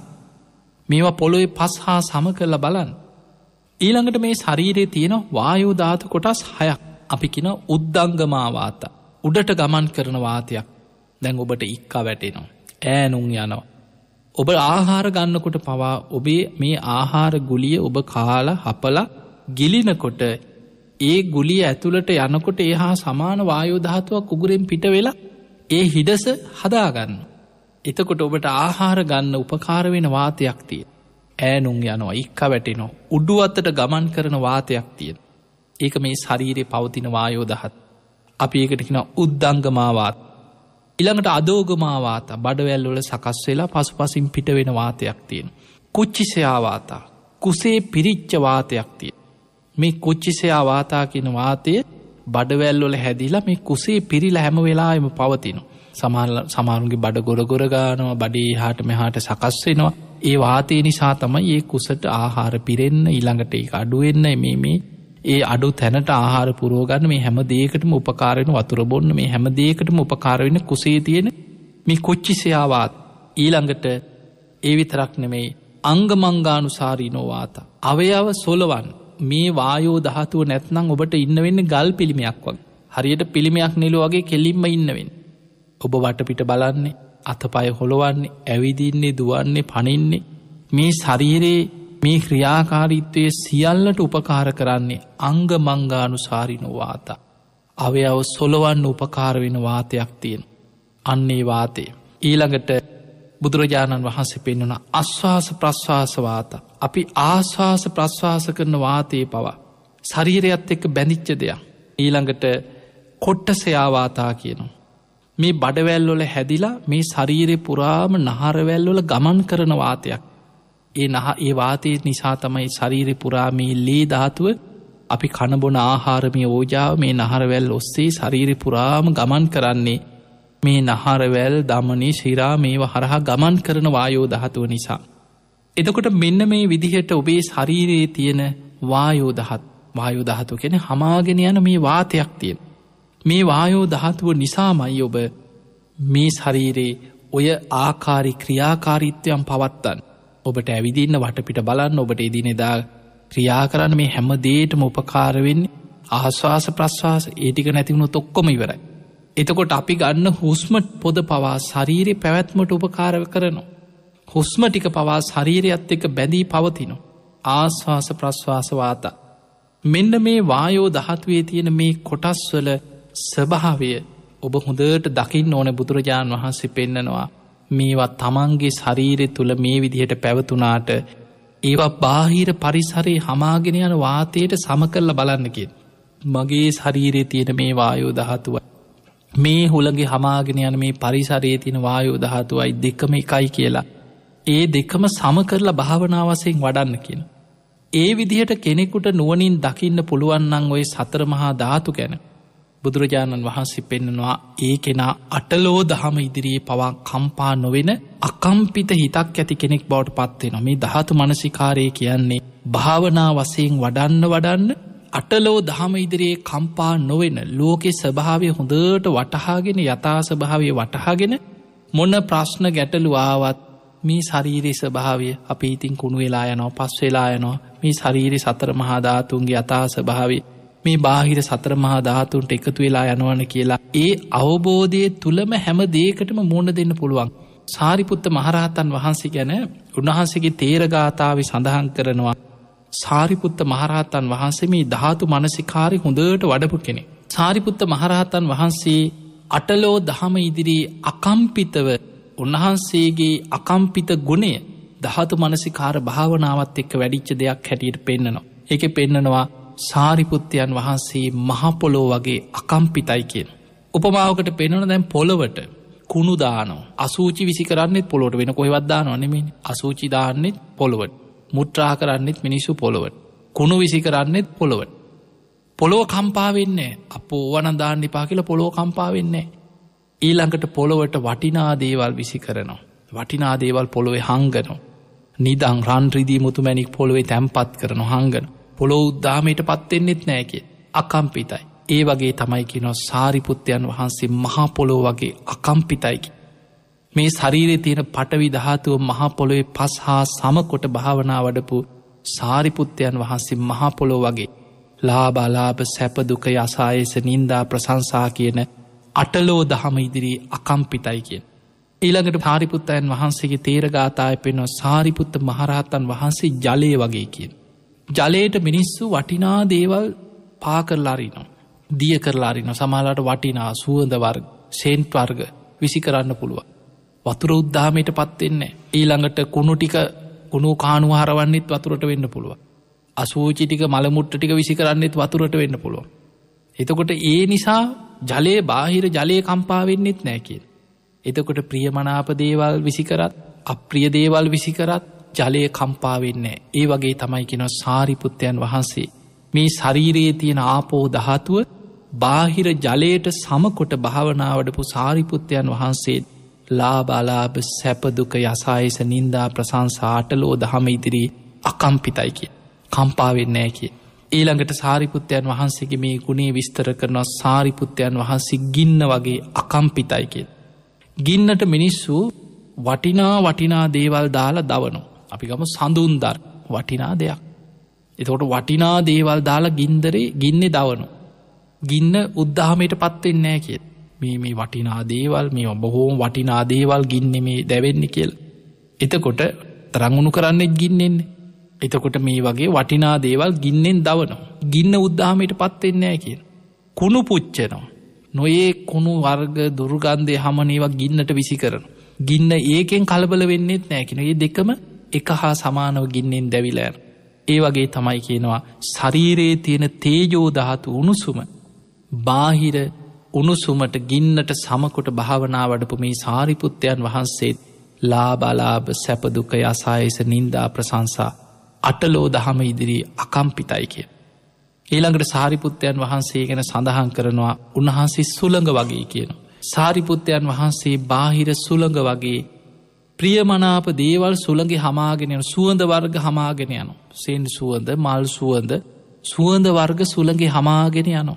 මේවා පොළොේ පස් හා සම කරල බලන්. ඊළඟට මේ ශරීරයේ තියෙන වායෝධාතු කොටස් හයක්. අපි කෙන උද්දංගමාවාත උඩට ගමන් කරන වාතයක් දැන් ඔබට ඉක්කා වැටෙනවා. ඈනුන් යනවා. ඔබ ආහාර ගන්නකොට පවා ඔබේ මේ ආහාර ගුලිය ඔබ කාල හපල ගිලිනකොට ඒ ගුලිය ඇතුළට යනකොට ඒ හා සමාන වායෝධාතුවක් කුගුරෙන් පිට වෙලා ඒ හිඩස හදාගන්න. එතකොට ඔබට ආහාර ගන්න උපකාර වෙන වාතයක් තිය. ඈනුන් යනවා ඉක්ක වැටෙනවා. උඩුවත්තට ගමන් කරන වාතයක් තියෙන. ඒක මේ ශරීරය පවතින වායෝදහත්. අපි ඒකටකින උද්දංගමාවාත්. ඉළඟට අදෝගමාවාත බඩවැල්වල සකස් වෙලා පසු පසින් පිට වෙන වාතයක් තියෙන. කොච්චිසයාවාතා කුසේ පිරිච්ච වාතයක් තිය. මේ කොච්චිසයා වාතා කියෙන වාතය බඩවැල්වල හැදිලා මේ කුසේ පිරිල හැම වෙලාම පවතිනු. සමාරුන්ගේ බඩ ගොඩගොරගානවා බඩේ හාට මෙහාට සකස්වෙනවා ඒ වාතය නිසා තමයි ඒ කුසට ආහාර පිරෙන්න්න ඉළඟට ඒ අඩුවෙන්න මේ මේ ඒ අඩු තැනට ආහාර පුරෝගන්න මේ හැම දේකටම උපකාරෙන වතුරබොන්න මේ හැම දේකටම උපකාරවෙන කුසේ තියෙන මේ කොච්චි සයාවාත් ඊළඟට ඒවිතරක් නෙමෙයි අංගමංගානුසාරී නොවාත. අවයාව සොලවන් මේ වායෝ දහතුව නැත්නම් ඔබට ඉන්න වෙන්න ගල් පිළිමයක් වගේ. හරියට පිළිමයක් නිලු වගේ කෙලින්ම ඉන්නවෙන්. ඔබ වටපිට බලන්නේ අතපය හොළොවන්නේ ඇවිදින්නේ දුවන්නේ පනින්නේ මේ ශරීරයේ මේ ක්‍රියාකාරීත්වය සියල්ලට උපකාර කරන්නේ අංග මංගානුසාරිනු වාතා. අවයව සොලවන්න උපකාරවෙන වාතයක් තියෙන්. අන්නේ වාතය. ඊළඟට බුදුරජාණන් වහන්සේ පෙන්වන අශ්වාස ප්‍රශ්වාසවාත. අපි ආශවාස ප්‍රශ්වාස කරන වාතයේ පවා. ශරීරයත් එක්ක බැනිච්ච දෙයක්. ඊළඟට කොට්ට සයාවාතා කියනවා. මේ බඩවැල්ලොල හැදිලා මේ ශරීරය පුරාම නහරවැල්ලොල ගමන් කරන වාතයක්. ඒ නහ ඒ වාතය නිසා තමයි ශරීරි පුරාමී ලේ ධාතුව අපි කණබොන ආහාරමය ඕජාව මේ නහරවැල් ඔස්සේ ශරීරි පුරාම ගමන් කරන්නේ මේ නහරවැල් දමනේ ශිරා මේව හරහා ගමන් කරන වායෝ දහතුව නිසා. එතකොට මෙන්න මේ විදිහට ඔබේ ශරීරයේ තියෙන වායෝදහත් වායෝදහතු කෙන හමාගෙන යන මේ වාතයක් තියෙන. මේ වායෝදහතුව නිසාමයි ඔබ මේ ශරීරයේ ඔය ආකාරි ක්‍රියාකාරීත්වයන් පවත්තන්. ඔබට ඇවිදින්න වටපිට බලන්න ඔබට එදිනෙදා ක්‍රියා කරන්න මේ හැම දේටම උපකාරවෙන් ආශවාස ප්‍රශ්වාස ඒටික නැතිවුණු තොක්කොම ඉවරයි. එතකොට අපි ගන්න හුස්මට පොද පවා ශරීරය පැවැත්මට උපකාරව කරනවා. හුස්ම ටික පවා ශරීරයත් එක බැඳී පවතිනො. ආශවාස ප්‍රශ්වාසවාත. මෙන්න මේ වායෝ දහත්වේ තියෙන මේ කොටස්වල ස්වභාවය ඔබ හොඳට දකිින් ඕන බුදුරජාණන් වහන්සේ පෙන්න්නනවා මේවා තමන්ගේ ශරීරය තුළ මේ විදිහට පැවතුනාට ඒවා බාහිර පරිසරේ හමාගෙන යන වාතයට සමකල්ල බලන්නකින්. මගේ ශරීරයේ තියෙන මේ වායෝ දහතුව. මේ හොළගේ හමාගෙන යන මේ පරිසරයේ තියෙන වායෝ දහතුවයි දෙකම එකයි කියලා. ඒ දෙකම සමකරලා භාවනාවසයෙන් වඩන්න කියෙන. ඒ විදිහට කෙනෙකුට නුවනින් දකින්න පුළුවන්නන් ඔය සතරමහා ධාතු ගැන බුදුරජාණන් වහන්සේ පෙන්නනවා ඒ කෙනා අටලෝ දහම ඉදිරියේ පවා කම්පා නොවෙන අකම්පිත හිතක් ඇති කෙනෙක් බවට පත්වෙන මේ දහතු මනසිකාරය කියන්නේ භාවනා වසයෙන් වඩන්න වඩන්න අටලෝ දහම ඉදිරියේ කම්පා නොවෙන ලෝකෙ ස්භාවය හොඳට වටහාගෙන යථා ස්භාවය වටහාගෙන මොන ප්‍රශ්න ගැටලු ආවත් මේ ශරීරය ස්භාවය අපි ඉතින් කුණු වෙලා යනෝ පස් වෙලා යනවා මේ ශරීරි සතර මහාධාතුන්ගේ අතා ස්භාවේ මේ බාහිර සතර මහා ධාතුන්ට එකතු වෙලා යනවන කියලා. ඒ අවබෝධය තුළම හැම දේකටම මුණ දෙන්න පුළුවන්. සාරිපුත්ත මහරහතන් වහන්සේ ගැන උන්වහන්සේගේ තේරගාථාව සඳහන් කරනවා. සාරිපුත්ත මහරහතන් වහන්සේ මේ ධාතු මනසිකාරි හොඳට වඩපු කෙනෙ. සාරිපුත්ත මහරහතන් වහන්සේ අටලෝ දහම ඉදිරියේ අකම්පිතව උන්වහන්සේගේ අකම්පිත ගුණය ධාතු මනසිකාර භාවනාවත් එක්ක වැඩිච්ච දෙයක් හැටියට පෙන්න්නනවා. එක පෙන්නනවා සාරිපුත්්‍යයන් වහන්සේ මහපොලෝ වගේ අකම්පිතයි කියෙන්. උපමාවකට පෙනන දැම් පොළොවට කුණු දානෝ අසූචි විසි කරන්නෙත් පොළොට වෙන කොහෙවත්දාන අනෙමින් අසූචි දාන්නෙත් පොළොවට මුත්‍රා කරන්නෙත් මිනිස්සු පොළොවට කුණු විසි කරන්නෙත් පොළොවට පොළොව කම්පාවෙන්නේ අපෝ වනදාන්න නිපා කියල පොළොව කම්පාවෙන්නේ ඊළඟට පොළොවට වටිනා දේවල් විසි කරනවා. වටිනා දේවල් පොළොවේ හංගනෝ. නිදං රන්ත්‍රදී මුතුමැනික් පොළොවේ තැන්පත් කරන හංගනවා. පොළොව උද්දාමයට පත්වෙන්නෙත් නෑකෙ අකම්පිතයි. ඒ වගේ තමයි කෙනො සාරිපුත්තයන් වහන්සේ මහා පොලෝ වගේ අකම්පිතයිකි. මේ ශරීරය තියෙන පටවි ධාතුව මහපොළොවේ පස් හා සමකොට භාවනා වඩපු සාරිපුත්තයන් වහන්සේ මහපොලෝ වගේ ලාබාලාප සැපදුක යසායස නින්දා ප්‍රසංසා කියන අටලෝ දහම ඉදිරී අකම්පිතයි කියෙන්. ඊළඟට පාරිපුත්තයන් වහන්සේගේ තේරගාතාය පෙන්ව සාරිපුත්ත මහරහත්තන් වහන්සේ ජලය වගේ කියෙන්. ජලයට මිනිස්සු වටිනා දේවල් පාකරලාරිනවා. දිය කරලාරින සමාලාට වටිනා සුවඳවර් සේන්ට් වර්ග විසි කරන්න පුළුව. වතුර උද්ධාමයට පත්වෙන්නේ. ඊළඟට කුණු ටික කුණු කානු හරවන්නෙත් වතුරට වෙන්න පුළුව. අසූචිටික මළමුට්ට ටික විසි කරන්නෙත් වතුරට වෙන්න පුළුව. එතකොට ඒ නිසා ජලයේ බාහිර ජලය කම්පාවෙන්නෙත් නෑකින්. එතකොට ප්‍රියමනාප දේවල් විසිකරත් අප්‍රිය දේවල් විසිකරත් ජලය කම්පාවෙන්න ඒ වගේ තමයි කෙන සාරිපුත්තයන් වහන්සේ. මේ ශරීරයේ තියෙන ආපෝ දහතුව බාහිර ජලයට සමකොට භාවනාවටපු සාරිපුත්තයන් වහන්සේ ලාබලාබ සැපදුක යසායස නින්දා ප්‍රසංසාටලෝ දහම ඉදිරී අකම්පිතයි කිය. කම්පාවෙන්නෑ කිය. ඊළඟට සාරිපුත්තයන් වහන්සේගේ මේ ගුණේ විස්තර කරනවා සාරිපුත්තයන් වහන්සේ ගින්න වගේ අකම්පිතයි කිය. ගින්නට මිනිස්සු වටිනා වටිනා දේවල් දාලා දවනු. අපි ගම සඳුන්දර් වටිනා දෙයක්. එතකොට වටිනා දේවල් දාලා ගින්දරේ ගින්නෙ දවනු. ගින්න උද්ධහමයට පත්වෙන්නෑ කිය. මේ මේ වටිනා දේවල් මේ ඔබොහෝම වටිනා දේවල් ගින්න මේ දැවෙන්න කියල්. එතකොට තරංගුණු කරන්නෙත් ගින්නෙන්නේ. එතකොට මේ වගේ වටිනා දේවල් ගින්නෙන් දවනවා. ගින්න උද්ධහමයට පත්වෙන්නෑ කිය. කුණු පුච්චනවා. නොයේ කුණු වර්ග දුර්ගන්ධය හමනේවා ගින්නට විසි කරන. ගින්න ඒකෙන් කලබල වෙන්නෙත් නෑකින ඒ දෙකම එක හා සමානව ගින්නෙන් දැවිලෑර. ඒ වගේ තමයි කියනවා ශරීරයේ තියෙන තේජෝ දහතු උණුසුම බාහිර උණුසුමට ගින්නට සමකොට භාවනාවඩපු මේ සාරිපුත්්‍යයන් වහන්සේත් ලාබලාබ සැපදුක යසායස නින්දා ප්‍රසංසා අටලෝ දහම ඉදිරී අකම්පිතයි කිය. ඊළඟට සාරිපුත්්‍යයන් වහන්සේ ගැන සඳහන් කරනවා උන්වහන්සේ සුළඟ වගේ කියන. සාරිපුත්්‍යයන් වහන්සේ බාහිර සුළඟ වගේ ප්‍රියමනාප දේවල් සුළඟි හමාගෙන යන සුවඳ වර්ග හමාගෙන යනු. සෙන් සුවඳ මල් සුවඳ සුවඳ වර්ග සුළඟි හමාගෙන යනු.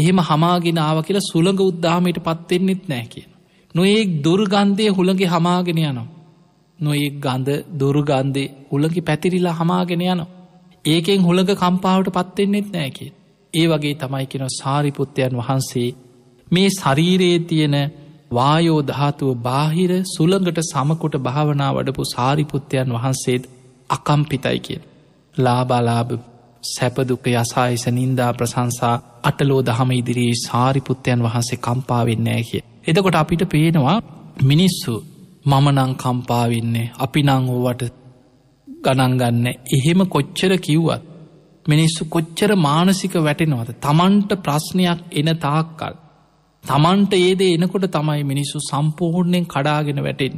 එහෙම හමාගෙන ආව කියලා සුළඟ උද්දාමයට පත්වෙන්නෙත් නෑ කියන. නොඒක් දුර්ගන්ධය හුළඟි හමාගෙන යනවා. නොඒක් ගන්ධ දුරුගන්ධය හුළඟි පැතිරිලා හමාගෙන යනවා. ඒකෙන් හුළඟ කම්පාවට පත්වෙන්නෙත් නෑකෙන්. ඒ වගේ තමයිකෙන සාරිපුත්තයන් වහන්සේ මේ ශරීරයේ තියෙන වායෝධාතුව බාහිර සුළඟට සමකොට භාවනා වඩපු සාරිපුත්තයන් වහන්සේත් අකම්පිතයි කියෙන්. ලාබාලාභ සැපදුක යසාහිස නින්දා ප්‍රසංසා අටලෝ දහම ඉදිරී සාරිපුත්තයන් වහන්සේ කම්පාවෙන්නෑ කිය. එදකොට අපිට පේනවා මිනිස්සු මමනං කම්පාවෙන්නේ අපි නංහෝවට ගණන්ගන්න එහෙම කොච්චර කිව්වත් මිනිස්සු කොච්චර මානසික වැටෙනවද තමන්ට ප්‍රශ්නයක් එන තාක්කල් තමන්ට ඒද එනකොට තමයි මිනිස්සු සම්පූර්ණයෙන් කඩාගෙන වැටෙන්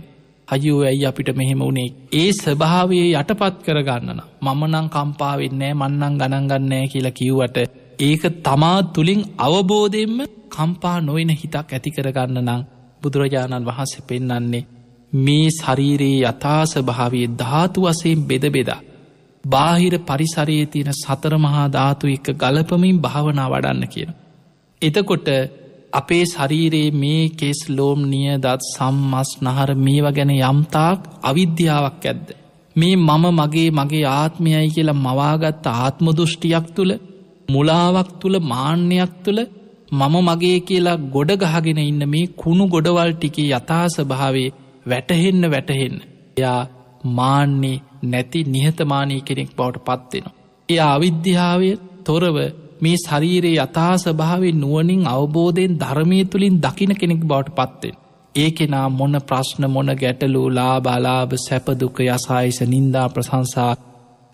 හයෝ ඇයි අපිට මෙහෙම වුණේ ඒ ස්වභාවයේ යටපත් කරගන්නන මමනං කම්පාවෙන්නෑ මන්නං ගණන්ගන්නෑ කියලා කිව්වට ඒක තමා තුළින් අවබෝධයෙන්ම කම්පා නොවෙන හිතක් ඇති කරගන්න නං බුදුරජාණන් වහන්සේ පෙන්නන්නේ මේ ශරීරයේ යථාසභාවයේ ධාතු වසයෙන් බෙදබෙදා. බාහිර පරිසරයේ තියෙන සතරමහා ධාතු එක්ක ගලපමින් භාවනා වඩන්න කියන. එතකොට අපේ ශරීරයේ මේ කෙස් ලෝම් නියදත් සම්මස් නහර මේවා ගැන යම්තාක් අවිද්‍යාවක් ඇද්ද. මේ මම මගේ මගේ ආත්මයයි කියලා මවාගත්ත ආත්මදුෘෂ්ටියක් තුළ මුලාවක් තුළ මාන්‍යයක් තුළ මම මගේ කියලා ගොඩ ගහගෙන ඉන්න මේ කුණු ගොඩවල් ටිකේ යථාසභාවේ වැටහෙන්න වැටහෙන්න. එයා මාන්නේ නැති නිහතමානී කෙනෙක් බවට පත්වෙනවා. එය අවිද්‍යාවය තොරව මේ ශරීරයේ යථා ස්භාවේ නුවනින් අවබෝධයෙන් ධර්මය තුළින් දකින කෙනෙක් බවට පත්වෙන්. ඒ කෙනා මොන ප්‍රශ්න මොන ගැටලූ ලා බලාභ සැපදුක යසායිස නින්දා ප්‍රසංසා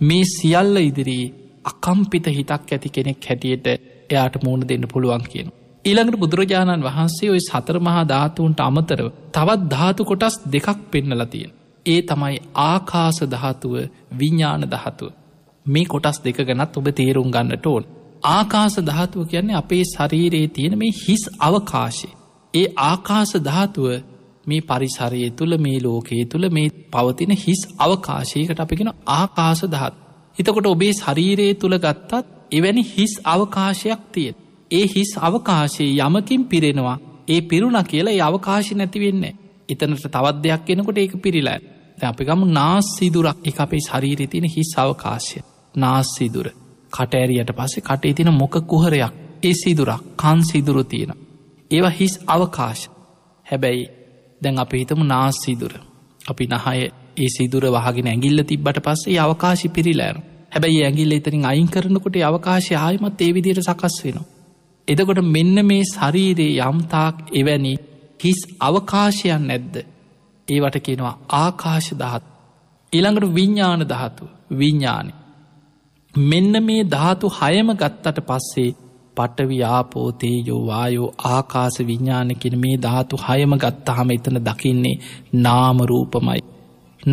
මේ සියල්ල ඉදිරී අකම්පිත හිතක් ඇති කෙනෙක් හැටියට එයාට මූුණ දෙන්න පුළුවන් කියන. ඊළඟට බුදුරජාණන් වහන්සේ ඔය සතර මහා ධාතුවන්ට අමතරව තවත් ධාතු කොටස් දෙකක් පෙන්නල තියෙන. ඒ තමයි ආකාස ධාතුව විඤ්ඥාන දහතුව. මේ කොටස් දෙක ගැනත් ඔබ තේරුම් ගන්නට ඕන් ආකාස ධාතුව කියන්නේ අපේ ශරීරයේ තියෙන මේ හිස් අවකාශය. ඒ ආකාස ධාතුව මේ පරිසරයේ තුළ මේ ලෝකයේ තුළ මේ පවතින හිස් අවකාශයකට අපිගෙන ආකාස දහත්. හිතකොට ඔබේ ශරීරයේ තුළ ගත්තත් එවැනි හිස් අවකාශයක් තියෙන. ඒ හිස් අවකාශයේ යමකින් පිරෙනවා ඒ පිරුණ කියලා ඒ අවකාශි නැතිවෙන්න. එතනට තවත් දෙයක් එනකොට ඒක පිරිලා. අපි ගම නාස්සිදුරක් එක අපේ ශරීරය තියෙන හිස් අවකාශය නාස්සිදුර. කටඇරයට පස්සේ කටේ තින මොක කුහරයක් ඒ සිදුරක් කන් සිදුරු තියෙන. ඒවා හිස් අවකාශ හැබැයි දැන් අප හිතම නාස් සිදුර. අපි නහය ඒ සිදුර වහගෙන ඇගිල්ල තිබ්බට පස්සේ අවකාශි පිරිලෑන හැබැයි ඇගිල්ල ඉතරින් අයින් කරනකොට අවකාශය හායමත් ඒ විදියට සකස් වෙනවා. එදකොට මෙන්න මේ ශරීරයේ යම්තාක් එවැනි හිස් අවකාශයන් නැද්ද. ඒවට කියනවා ආකාශ දහත්. ඊළඟට විඤ්ඥාන දහතු විඤ්ඥානය මෙන්න මේ ධාතු හයම ගත්තට පස්සේ පටවි ආපෝතේයෝ වායෝ ආකාස විඤ්ඥානකින මේ ධාතු හයම ගත්තහම එතන දකින්නේ නාමරූපමයි.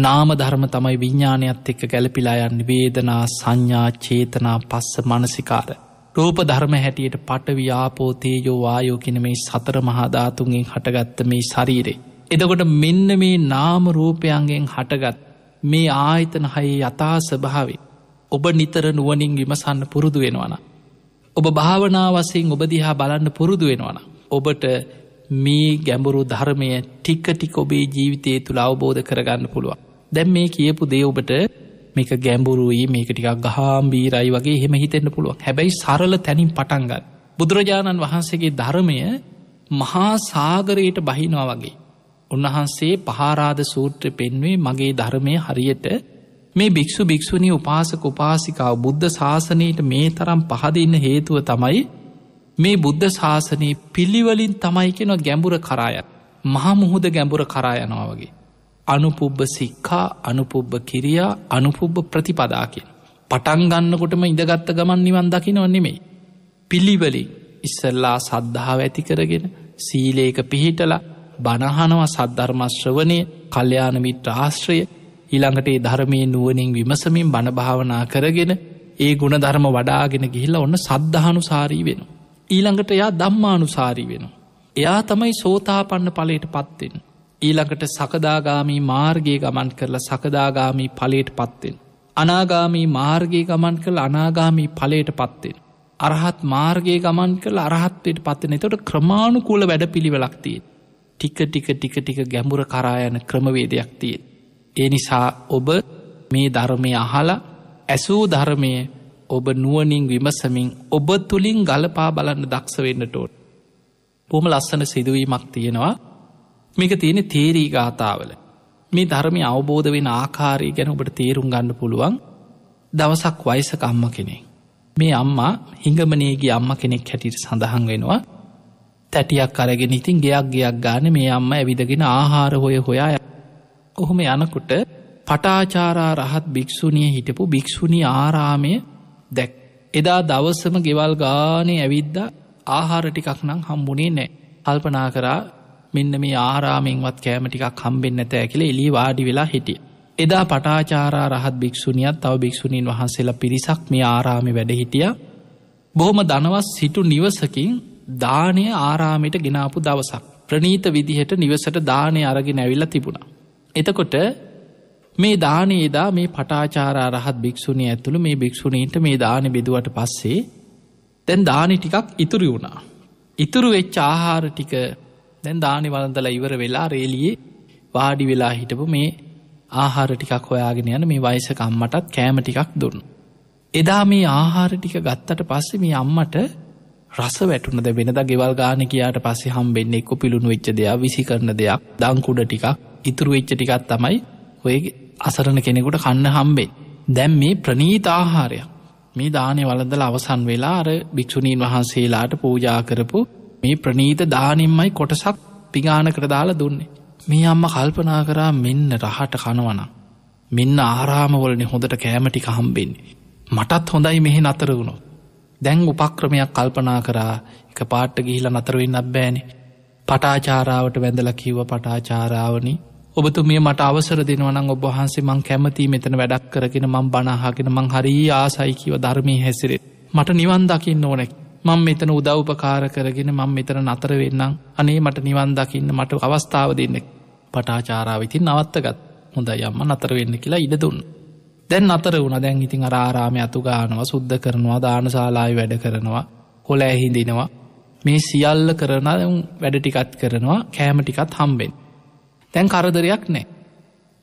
නාම ධර්ම තමයි විඤ්ඥානයත් එක්ක ගැලපිලා යන්න වේදනා සංඥා චේතනා පස්ස මනසිකාර. රූප ධර්ම හැටියට පටවි්‍යාපෝතේයෝ වායෝකින මේ සතර මහාධාතුන්ගෙන් හටගත්ත මේ ශරීරේ. එදකොට මෙන්න මේ නාම රූපයන්ගෙන් හටගත් මේ ආයතන හයේ යථා ස්භාවේ ඔබ නිතර නුවනින් විමසන්න පුරුදු වෙනවන. ඔබ භාවනා වසින් ඔබ දිහා බලන්න පුරුදු වෙනවන. ඔබට මේ ගැඹුරු ධර්මය ටික්ක ටික ඔබේ ජීවිතය තුළ අවබෝධ කරගන්න පුළුවන්. දැම් මේ කියපු දේ ඔබට මේක ගැඹුරුයි මේක ටිකක් ගහාම්බීරයි වගේ හෙම හිතෙන්න්න පුළුවන් හැබැයි සරල තැනින් පටන්ගන්න. බුදුරජාණන් වහන්සේගේ ධර්මය මහා සාගරයට බහිනවා වගේ. උන්වහන්සේ පහාරාධ සූත්‍ර පෙන්වේ මගේ ධර්මය හරියට මේ භික්‍ෂු භික්‍ෂුණී උපාසක උපාසිකාව බුද්ධ ශාසනයට මේ තරම් පහදඉන්න හේතුව තමයි මේ බුද්ධ ශාසනයේ පිළිවලින් තමයි කෙන ගැඹුර කරායත් මහමුහුද ගැඹුර කරායනවා වගේ. අනුපුබ්බ සික්කා අනුපුබ්බ කිරියා අනුපුබ්බ ප්‍රතිපදාකෙන්. පටන් ගන්නකොටම ඉඳගත්ත ගමන් නිවන් දකින ඔන්නෙමේ. පිළිවලි ඉස්සල්ලා සද්ධාව ඇති කරගෙන සීලේක පිහිටල බණහනව සද්ධර්මශ්‍රවනය කල්්‍යයානමිත් රාශ්‍රය ඊළඟට ඒ ධර්මය නුවනින් විමසමින් බණභාවනා කරගෙන ඒ ගුණ ධර්ම වඩාගෙන ගිහිල්ල ඔන්න සද්ධහනු සාරී වෙන. ඊළඟට එයා දම්මානු සාරී වෙන. එයා තමයි සෝතාපන්න පලට පත්වෙන්. ඊළඟට සකදාගාමී මාර්ගයේ ගමන් කරලා සකදාගාමී පලේට පත්වෙන්. අනාගාමී මාර්ගයේ ගමන් කළ අනාගාමී පලේට පත්වෙන්. අරහත් මාර්ගයේ ගමන් කළ අරහත්වයට පත්වෙන තොට ක්‍රමාණු කූල වැඩ පිළිවෙලක්තිය. ටික ටික ටික ටික ගැඹුර කරායන ක්‍රමවේදයක් තියෙන්. ඒ නිසා ඔබ මේ ධර්මය අහලා ඇසූ ධර්මය ඔබ නුවනින් විමසමින් ඔබ තුළින් ගලපා බලන්න දක්ෂවෙන්නට ඕට. පොම ලස්සන සිදුවීමක් තියෙනවා මේක තියෙන තේරී ගාථාවල. මේ ධර්මය අවබෝධ වෙන ආකාරය ගැන ඔබට තේරුම් ගන්න පුළුවන් දවසක් වයිසක අම්ම කෙනෙක්. මේ අම්මා හිඟමනේගේ අම්ම කෙනෙක් හැටිට සඳහන් වෙනවා තැටියක් අරගෙන ඉතින් ගයක් ගයක් ගාන මේ අම්ම ඇවිදගෙන ආහාර හොය හොයා ඔහොම යනකුට පටාචාරා රහත් භික්‍ෂුණිය හිටපු භික්‍ෂුණි ආරාමය දැක්. එදා දවස්සම ගෙවල් ගානේ ඇවිද්ද ආහාර ටිකක් නම් හම්බුණේ නෑ. කල්පනා කරා මෙන්න මේ ආරාමෙන්වත් කෑම ටිකක් හම්බෙන්න්න තෑ කියල එලි වාඩි වෙලා හිටිය. එදා පටාචාරා රහත් භික්‍ෂුණියත් තව භික්‍ෂුණීන් වහන්සේලා පිරිසක් මේ ආරාමි වැඩ හිටිය. බොහොම දනවස් සිටු නිවසකින් දානය ආරාමයට ගෙනාපු දවසක්. ප්‍රනීත විදිහට නිවසට දානය අරගෙන ඇවිල්ල තිබුණා. එතකොට මේ දානයේදා මේ පටාචාරා රහත් භික්‍ෂුණය ඇතුළු මේ භික්‍ෂුණීට මේ දාන බෙදුවට පස්සේ තැන් දානි ටිකක් ඉතුරු වුණා. ඉතුරු වෙච්ච ආහාර ටික දැන් දානි වලඳල ඉවර වෙලා රේලියේ වාඩි වෙලා හිටපු මේ ආහාර ටිකක් හොයාගෙන යන මේ වයිසකම්මටත් කෑම ටිකක් දුන්න. එදා මේ ආහාර ටික ගත්තට පස්සේ මේ අම්මට රස වැටුනද වෙනද ගෙවල් ගාන කියාට පස්සේ හම්බෙන්නේ එක්ක පිළුණු වෙච්ච දෙයක් විසි කරන දෙයක් දංකුඩ ටිකක් ඉතුරු වෙච්ච ටිකත් තමයි ඔය අසරණ කෙනෙකුට කන්න හම්බේ. දැම් මේ ප්‍රනීතාහාරයක් මේ දානය වලදල අවසන් වෙලා අර භික්‍ෂුණීන් වහන්සේලාට පූජා කරපු මේ ප්‍රනීත දානින්මයි කොටසක් පිගාන කරදාලා දුන්නේ. මේ අම්ම කල්පනා කරා මෙන්න රහට කනවන. මෙන්න ආරාමවලනි හොඳට කෑමටි කහම්බෙන්නේ. මටත් හොඳයි මෙහි නතර වුණු. දැන් උපක්‍රමයක් කල්පනා කරා එක පාට්ට ගිහිල නතරවෙන්න අබ්බෑනේ. පටාචාරාවට වැඳල කිව්ව පටාචාරාවනි ඔබතුමිය මට අවසර දෙනවනං ඔබහන්සේ මං කැමති මෙතන වැඩක් කරගෙන මං බනාහගෙන මං හරී ආසයිකිව ධර්මය හැසිරේ. මට නිවන් දකින්න ඕනෙක්. මං මෙතන උදව්පකාර කරගෙන මං මෙතන නතර වෙන්නම් අනේ මට නිවන් දකින්න මට අවස්ථාව දෙන්නෙක් පටාචාරාවවිතින් නවත්තගත් හොඳ යම්ම නතර වෙන්න කියලා ඉඩ දුන්න. දැන් අතර වුණ දැන් ඉතින් අරාරාමය අතුගානවා සුද්ධ කරනවා දානශාලායි වැඩ කරනවා හොල ඇහිදිනවා මේ සියල්ල කරන වැඩ ටිකත් කරනවා කෑම ටිකත් හම්බෙන්. තැන් කරදරයක් නෑ.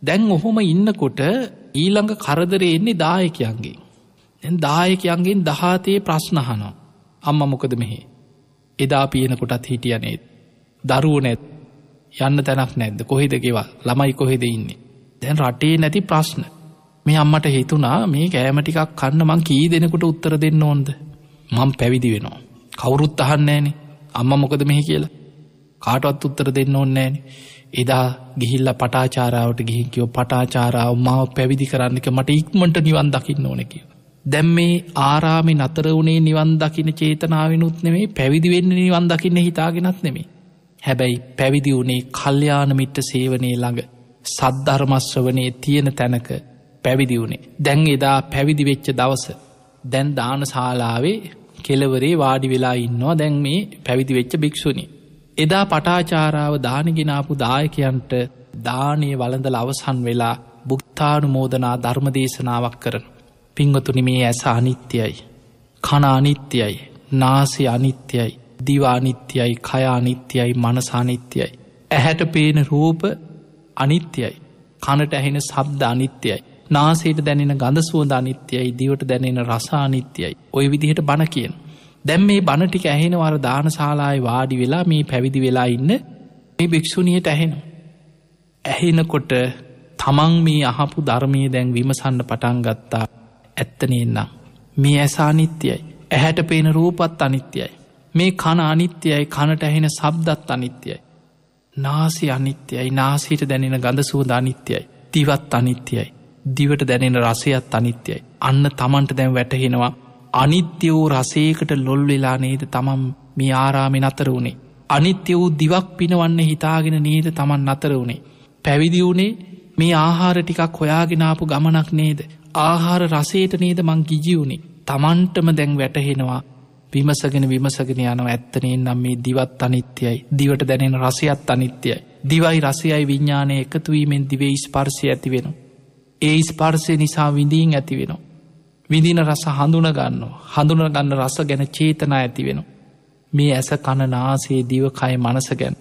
දැන් ඔහොම ඉන්නකොට ඊළඟ කරදරය එන්නේ දායකයන්ගේ. දායකයන්ගෙන් දහතයේ ප්‍රශ්නහනෝ. අම්ම මොකද මෙහේ. එදා පියනකොටත් හිටියනේත්. දරුව නැත් යන්න තැනක් නැද්ද කොහෙද ගෙවා ළමයි කොහෙද ඉන්නේ. දැන් රටේ නැති ප්‍රශ්න. මේ අම්මට හිතුනා මේ කෑමටිකක් කන්න මං කී දෙෙනකුට උත්තර දෙන්න ඕොන්ද. මං පැවිදි වෙනවා. කවුරුත් අහන්නෑනේ අම්ම මොකද මෙහි කියලා. කාටවත් උත්තර දෙන්න ඕන්නෑනේ. එදා ගිහිල්ල පටාචාරාවට ගිහිකිව පටාචාරාව මාව පැවිදි කරන්නක මට ඉක්මට නිවන් දකින්න ඕන කිය. දැම් මේ ආරාමි නතර වුණේ නිවන් දකින චේතනාවෙනුත් නෙමේ පැවිදිවෙන්න නිවන් දකින්න හිතාගෙනත් නෙමේ. හැබැයි පැවිදි වුණේ කල්්‍යයානමිට්ට සේවනය ළඟ සද්ධර්මස්වනේ තියෙන තැනක පැවිදි වුණේ. දැන් එදා පැවිදිවෙච්ච දවස. දැන් දාන ශාලාවේ කෙලවරේ වාඩි වෙලා ඉන්නවා දැන් මේ පැවිදිවෙච්ච භික්‍ෂුණී. එදා පටාචාරාව දානගෙනාපු දායකයන්ට දානය වළඳ අවසන් වෙලා බුක්තානු මෝදනා ධර්මදේශනාවක් කරන. පිංවතුනි මේ ඇස අනිත්‍යයි. කන අනිත්‍යයි නාසි අනිත්‍යයි දිවානිත්‍යයි කයානිත්‍යයි මනසානිත්‍යයි. ඇහැට පේන රූප අනිත්‍යයි. කනට ඇහෙන සබ්ද අනිත්‍යයි. නාසේට දැනෙන ගඳ සුවද අනිත්‍යයි දිවට දැනෙන රසානිත්‍යයි. ඔය විදිහට බණ කියන. දැම් මේ බණ ටික ඇහෙනවර දානශාලාය වාඩි වෙලා මේ පැවිදි වෙලා ඉන්න මේ භික්‍ෂුණියට ඇහෙනවා. ඇහෙනකොට තමන් මේ අහපු ධර්මය දැන් විමසන්න පටන් ගත්තා ඇත්තනෙන්නම්. මේ ඇස අනිත්‍යයි. ඇහැට පේන රූපත් අනිත්‍යයි. මේ කන අනිත්‍යයි කනට ඇහෙන සබ්දත් අනිත්‍යයි. නාසි අනිත්‍යයි නාසිට දැනෙන ගඳ සුවද අනිත්‍යයි. තිවත් අනිත්‍යයි. දිවට දැනෙන රසයත් අනිත්‍යයි. අන්න තමන්ට දැන් වැටහෙනවා අනිත්‍ය වූ රසේකට ලොල් වෙලා නේද තමම් මේ ආරාමෙන් අතර වුණේ. අනිත්‍ය වූ දිවක් පිනවන්න හිතාගෙන නේද තමන් අතර වුණේ. පැවිදි වුණේ මේ ආහාර ටිකක් හොයාගෙනාපු ගමනක් නේද. ආහාර රසේට නේද මං ගිජියුුණේ තමන්ටම දැන් වැටහෙනවා විමසගෙන විමසගෙන යන ඇත්තනෙන් නම් මේ දිවත් අනිත්‍යයි දිවට දැනෙන රසයත් අනිත්‍යයි. දිවයි රසයයි විඤ්ඥානය එකතුවීමෙන් දිවේ ස්පර්සය ඇතිවෙන. ඒ ස්පර්සය නිසා විඳීන් ඇතිවෙනවා. විඳින රස හඳුන ගන්න හඳුන ගන්න රස ගැන චේතනා ඇති වෙන. මේ ඇස කණනාසේ දිවකය මනස ගැන.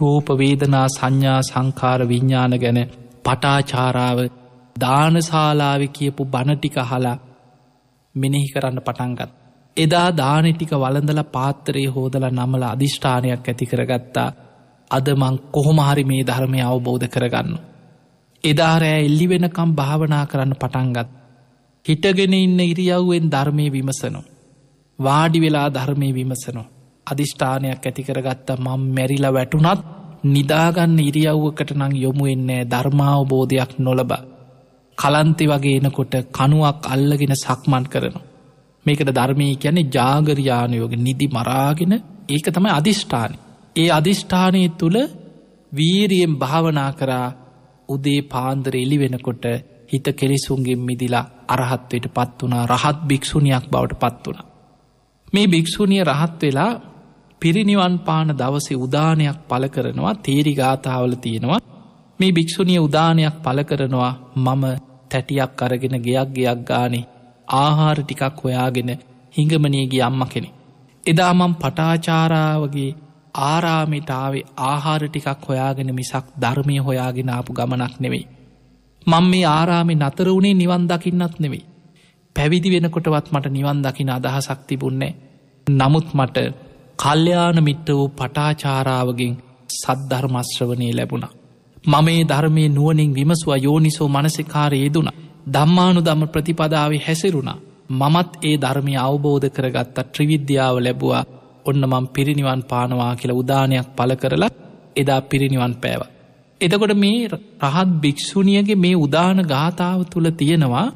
රූපවේදනා සංඥා සංකාර විඤ්ඥාන ගැන පටාචාරාව දානශාලාව කියපු බණටික හලා මෙනෙහි කරන්න පටන්ගත්. එදා දානෙටික වලඳල පාත්තරයේ හෝදල නමල අධිෂ්ඨානයක් ඇති කරගත්තා අදමං කොහොමහරි මේ ධර්මය අවබෝධ කරගන්න. එදාරෑ එල්ලි වෙනකම් භාවනා කරන්න පටන්ගත් හිටගෙන ඉන්න ඉරියව්වෙන් ධර්මය විමසනෝ. වාඩි වෙලා ධර්මය විමසනෝ. අධිෂ්ඨානයක් ඇතිකරගත්ත මං මැරිලා වැටුනත් නිදාගන්න ඉරියව්වකට නං යොමු එන්නේ ධර්මාවබෝධයක් නොලබ. කලන්ති වගේ එනකොට කනුවක් අල්ලගෙන සක්මන් කරනවා. මේකට ධර්මය කියන්නේ ජාගරයානයෝග නිදි මරාගෙන ඒක තමයි අධිෂ්ඨානය. ඒ අධිෂ්ඨානය තුළ වීරියෙන් භාවනා කරා උදේ පාන්දර එලි වෙනකොට හිත කෙලෙසුන්ගෙන් මිදිලා අරහත්වයට පත් වනා රහත් භික්‍ෂුණයක් බවට පත් වුණ. මේ භික්‍ෂුණිය රහත් වෙලා පිරිනිවන් පාන දවසේ උදානයක් පල කරනවා තේරිගාථාවල තියෙනවා මේ භික්‍ෂුණිය උදානයක් පල කරනවා මම තැටියක් අරගෙන ගයක් ගයක් ගානේ ආහාර ටිකක් හොයාගෙන හිඟමනයගේ අම්ම කෙනෙ. එදා මම් පටාචාරාවගේ ආරාමිටාවේ ආහාර ටිකක් හොයාගෙන මිසක් ධර්මය හොයාගෙන ආපු ගමනක් නෙවෙයි. මං මේ ආරාමි නතර වුණේ නිවන් දකින්නත් නෙවෙයි. පැවිදි වෙනකොටවත් මට නිවන් දකින අදහසක් තිබුන්නේ. නමුත් මට කල්්‍යයාන මිට්ට වූ පටාචාරාවගෙන් සද්ධර්මශ්‍රවනය ලැබුණා. මමේ ධර්මය නුවනින් විමසුව යෝනිසෝ මනසිකාරයේ දුන. දම්මානු දම ප්‍රතිපදාව හැසිරුණා. මමත් ඒ ධර්මය අවබෝධ කරගත්තා ත්‍රිවිද්‍යාව ලැබවා ඔන්න මං පිරිනිවන් පානවා කියල උදානයක් පල කරලා එදා පිරිනිවන් පෑවා. එතකොට මේ රහත් භික්‍ෂුණියගේ මේ උදාන ගාථාව තුළ තියෙනවා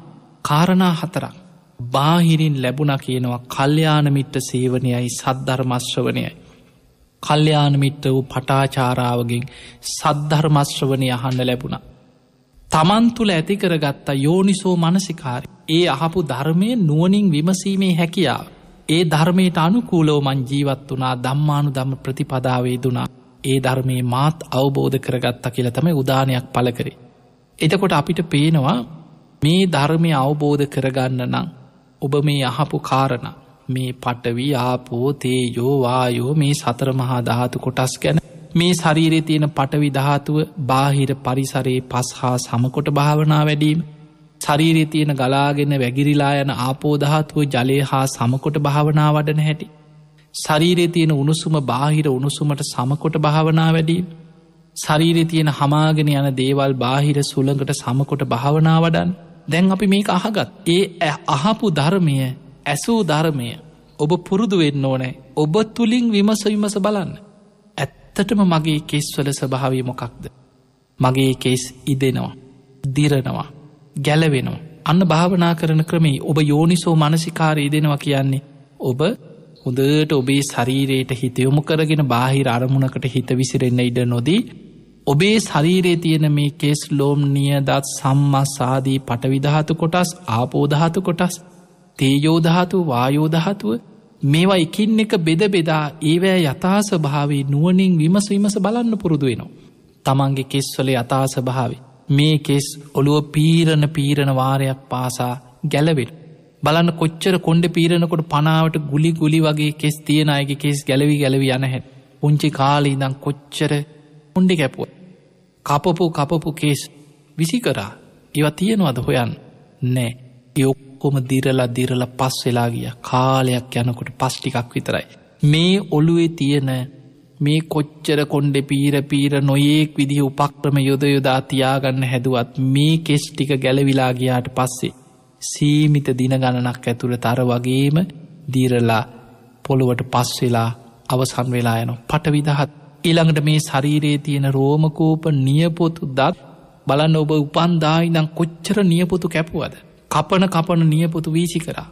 කාරණා හතරක්. බාහිරින් ලැබුණ කියනවා කල්්‍යයානමිට්ට සේවනයයි සද්ධර්මශ්‍රවනයයි. කල්්‍යයානමිට්ට වූ පටාචාරාවගෙන් සද්ධර්මශ්‍රවනය අහන්න ලැබුණ. තමන් තුළ ඇති කරගත්තා යෝනිසෝ මනසිකාරි. ඒ අහපු ධර්මය නුවනින් විමසීමේ හැකියාව. ඒ ධර්මයට අනුකූලෝ මං ජීවත් වනා දම්මානු දම ප්‍රතිපදාවේ දුනා. ඒ ධර්මයේ මාත් අවබෝධ කරගත්තා කියල තමයි උදානයක් පල කරේ. එතකොට අපිට පේනවා මේ ධර්මය අවබෝධ කරගන්න නම් ඔබ මේ අහපු කාරණ මේ පටවී ආපෝ තේයෝවායෝ මේ සතරමහා ධාතු කොටස් ගැන මේ ශරීරය තියෙන පටවි ධාතුව බාහිර පරිසරයේ පස් හා සමකොට භාවනා වැඩීම ශරීරය තියෙන ගලාගෙන වැගිරිලා යන ආපෝධාතුව ජලය හා සමකොට භාවනා වඩන හැටි ශරීරය තියෙන උණුසුම බාහිර උණුසුමට සමකොට භාවනා වැඩීම ශරීරය තියෙන හමාගෙන යන දේවල් බාහිර සුළඟට සමකොට භාවනා වඩන් දැන් අපි මේක අහගත් ඒ අහපු ධර්මය ඇසූ ධර්මය ඔබ පුරුදු වෙන්න ඕනෑ ඔබ තුළින් විමස විමස බලන්න ඇත්තටම මගේ කෙස්වල ස්භාවය මොකක්ද මගේ කෙස් ඉදෙනවා දිරනවා ගැලවෙනවා අන්න භාවනා කරන ක්‍රමේ ඔබ යෝනිසෝ මනසිකාරය දෙනවා කියන්නේ ඔබ හොඳට ඔබේ ශරීරයට හිතයොමු කරගෙන බාහිර අරමුණකට හිත විසිරෙන්න ඉඩ නොදී ඔබේ ශරීරයේ තියෙන මේ කෙස් ලෝම්නිය දත් සම්මා සාදී පටවිධාතු කොටස් ආපෝධාතු කොටස් තේයෝධාතු වායෝධාතුව මේවා එකින් එක බෙද බෙදා ඒවෑ යථාසභාවේ නුවනින් විමස විමස බලන්න පුරුදු වෙනවා. තමන්ගේ කෙස්වල යථාසභාවේ මේ කෙස් ඔළුව පීරණ පීරණ වාරයක් පාසා ගැලවෙට බලන්න කොච්චර කොන්ඩ පීරණකොට පනාවට ගුලි ගුලි වගේ කෙස් තියෙන අයගේ කෙස් ගැලවි ගැලවි යනහැත් පුංචි කාලී දං කොච්චර කොන්ඩි කැපුව. කපපු කපපු කේස් විසි කරා ඒව තියෙනවද හොයන් නෑ යොක්කොම දිරලා දිරල පස් වෙලා ගිය කාලයක් යනකොට පස්්ටිකක් විතරයි. මේ ඔළුවේ තියෙන මේ කොච්චර කොන්ඩෙ පීර පීර නොයෙක් විදිහ උපක්‍රම යොද යොදා තියාගන්න හැදුවත් මේ කෙස්්ටික ගැලවිලාගයාට පස්සේ සීමිත දින ගණනක් ඇතුළට අර වගේම දීරලා පොළුවට පස් වෙලා අවසන් වෙලා යන පටවිදහත් ඊළඟට මේ ශරීරයේ තියෙන රෝමකෝප නියපොතු දත් බලන්න ඔබ උපන්දායිනම් කොච්චර නියපොතු කැපුවද. කපන කපන නියපොතු වීසි කරා.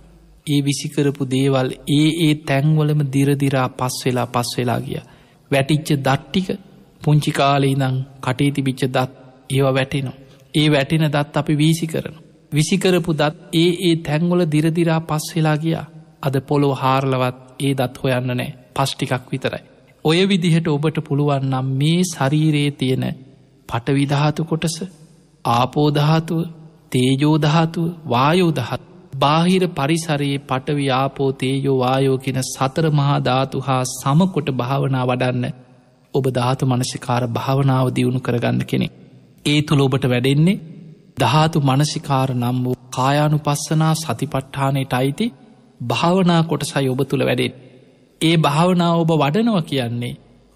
ඒ විසිකරපු දේවල් ඒ ඒ තැන්වලම දිරදිරා පස් වෙලා පස් වෙලා ගිය. වැටිච්ච දට්ටික පුංචිකාලේ නම් කටේතිබිච්ච දත් ඒවා වැටෙනවා. ඒ වැටෙන දත් අපි වීසි කරන. විසිකරපු දත් ඒ ඒ තැන්වල දිරදිරා පස් වෙලා ගියා අද පොළො හාරලවත් ඒ දත් හොයන්න නෑ පස්්ටිකක් විතරයි. ඔය විදිහට ඔබට පුළුවන්නම් මේ ශරීරයේ තියෙන පටවිධාතු කොටස ආපෝධාතුව තේජෝධාතුව වායෝදහත් බාහිර පරිසරයේ පටවි ආපෝ තේයෝ වායෝ කියෙන සතර මහා ධාතු හා සමකොට භාවනා වඩන්න ඔබ ධාතු මනසිකාර භාවනාව දියුණු කරගන්න කෙනෙ. ඒ තුළ ඔබට වැඩෙන්නේ ධාතු මනසිකාර නම් වූ කායානු පස්සනා සතිපට්ඨානයට අයිති භාවනා කොටසයි ඔබ තුළ වැඩෙන්. ඒ භාවනා ඔබ වඩනව කියන්නේ.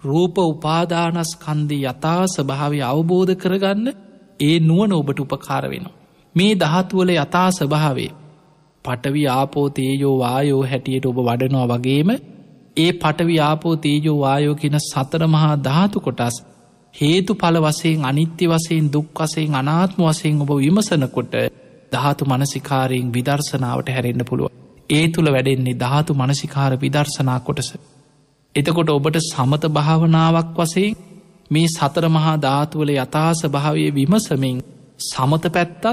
රූප උපාදානස්කන්දී යථා ස්භාවය අවබෝධ කරගන්න ඒ නුවන ඔබට උපකාර වෙනවා. මේ දහතුවල යථා ස්භාවේ පටවි ආපෝතේයෝ වායෝ හැටියට ඔබ වඩනවා වගේම ඒ පටවි ආපෝතේජෝ වායෝ කියෙන සතරමහා ධාතු කොටස් හේතු පල වසයෙන් අනිත්‍ය වසයෙන් දුක් වසයෙන් අනාත්ම වසයෙන් ඔබ විමසනකොට ධාතු මනසිකාරයෙන් විදර්ශනාවට හැරෙන්න්න පුළුව. ඒ තුළ වැඩෙන්නේ ධාතු මනසිකාර විදර්ශනා කොටස. එතකොට ඔබට සමත භාවනාවක් වසයෙන් මේ සතරමහා ධාතුවල යථාස භාවය විමසමින් සමත පැත්තත්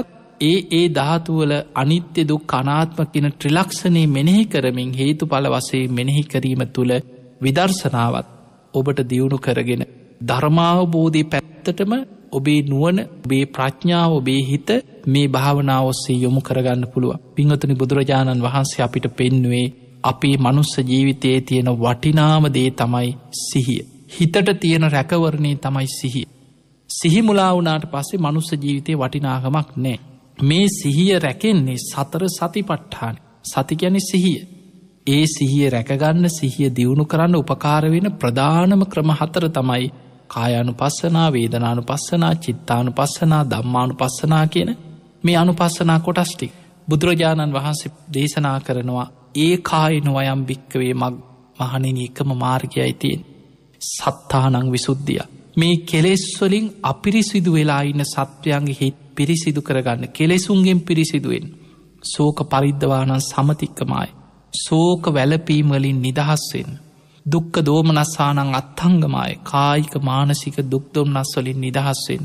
ඒ ඒ ධාතුවල අනිත්‍ය දුක් කනාත්මකින ට්‍රිලක්ෂණය මෙනෙහි කරමින් හේතු පල වසේ මෙනෙහි කිරීම තුළ විදර්ශනාවත් ඔබට දියුණු කරගෙන ධර්මාවබෝධය පැත්තටම ඔබේ නුවන ඔබේ ප්‍රඥාව ඔබේ හිත මේ භාවනාවස්සේ යොමු කරගන්න පුළුව. පිංහතුනි බුදුරජාණන් වහන්සේ අපිට පෙන්නුවේ අපේ මනුස්ස ජීවිතයේ තියෙන වටිනාම දේ තමයි සිහිය. හිතට තියෙන රැකවරණය තමයි සිහිය. සිහිමුලා වනාට පස්සේ මනුස්ස ජීවිතය වටිනාගමක් නෑ. මේ සිහිය රැකෙන්නේ සතර සති පට්ඨාන සතිගැන සිහිය. ඒ සිහිය රැකගන්න සිහිය දියුණු කරන්න උපකාරවෙන ප්‍රධානම ක්‍රම හතර තමයි කායනු පස්සනා වේදනානු පස්සනා චිත්තානු පස්සනා දම්මානු පස්සනා කියන මේ අනු පස්සනා කොටස්ටි බුදුරජාණන් වහන්සේ දේශනා කරනවා ඒ කායනු අයම් භික්කවේ මක් මහනෙන එකම මාර්ගය අයිතියෙන් සත්තානං විසුද්ධිය මේ කෙලෙස්වලින් අපිරිසිදු වෙලා ඉන්න සත්වයන්ගේ හිත් පිරිසිදු කරගන්න කෙලෙසුන්ගෙන් පිරිසිදුවෙන් සෝක පරිද්ධවානන් සමතික්කමයි සෝක වැලපීමලින් නිදහස්වෙන් දුක්ක දෝමනස්සානං අත්හංගමයි කායික මානසික දුක්දොම්නස්වලින් නිදහස්වෙන්.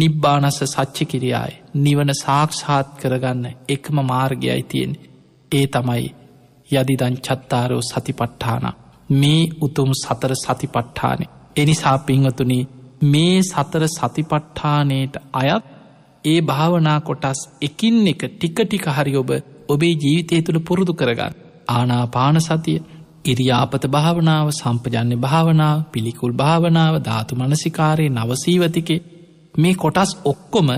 නිබ්බානස සච්චි කිරියායි. නිවන සාක්ෂාත් කරගන්න එකම මාර්ගයයි තියෙන්. ඒ තමයි යදිදන් චත්තාරෝ සතිපට්ඨාන. මේ උතුම් සතර සතිපට්ඨානෙ. එනිසා පිංහතුනි මේ සතර සතිපට්ඨානයට අයත් ඒ භාවනා කොටස් එකින් එක ටික ටික හරි ඔබ ඔබේ ජීවිතය තුළ පුරුදු කරගන්න. ආනාපාන සතිය ඉරියාපත භාවනාව සම්පජන්‍ය භාවනාව පිළිකුල් භාවනාව ධාතු මනසිකාරයේ නවසීවතිකේ මේ කොටස් ඔක්කොම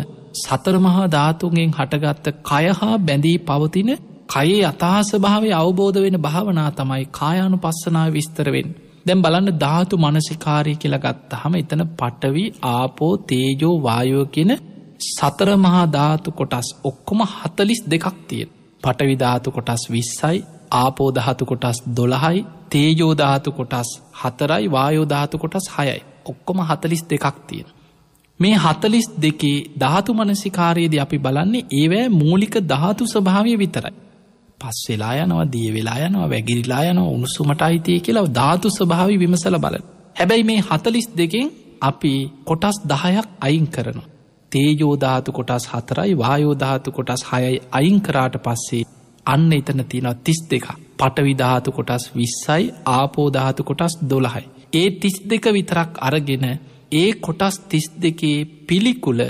සතරමහා ධාතුන්ගෙන් හටගත්ත කයහා බැඳී පවතින කයේ අතහාසභාවේ අවබෝධ වෙන භාවනා තමයි කායානු පස්සනා විස්තරවෙන්. දැම් බලන්න ධාතු මනසිකාරය කියලගත්ත හම එතන පටවි ආපෝ තේජෝ වායෝ කියෙන සතරමහා ධාතු කොටස් ඔක්කොම හතලිස් දෙකක් තියෙන්. පටවිධාතු කොටස් විස්සයි ආපෝධාතු කොටස් දොළහයි තේජෝධාතු කොටස් හතරයි වායෝධාතු කොටස් හයයි ඔක්කොම හතලිස් දෙකක් තියෙන. මේ හතලිස් දෙකේ ධාතු මනසිකාරයේද අපි බලන්නේ ඒවෑ මූලික ධාතු ස්භාවය විතරයි. පස් වෙලා යනවා දිය වෙලා යනවා වැගිරිලා යනවා උණුසුමට අයිතිය කියලා ධාතු ස්භාවි විමසල බලන. හැබැයි මේ හතලිස් දෙකෙන් අපි කොටස් දහයක් අයින් කරනවා. තේජෝධාතු කොටස් හතරයි වායෝධාතු කොටස් හයයි අයිංකරාට පස්සේ අන්න එතන තියෙනවා තිස් දෙක පටවිධාතු කොටස් විස්සයි ආපෝධාතු කොටස් දොළහයි. ඒ තිස් දෙක විතරක් අරගෙන ඒ කොටස් තිස් දෙකේ පිළිකුල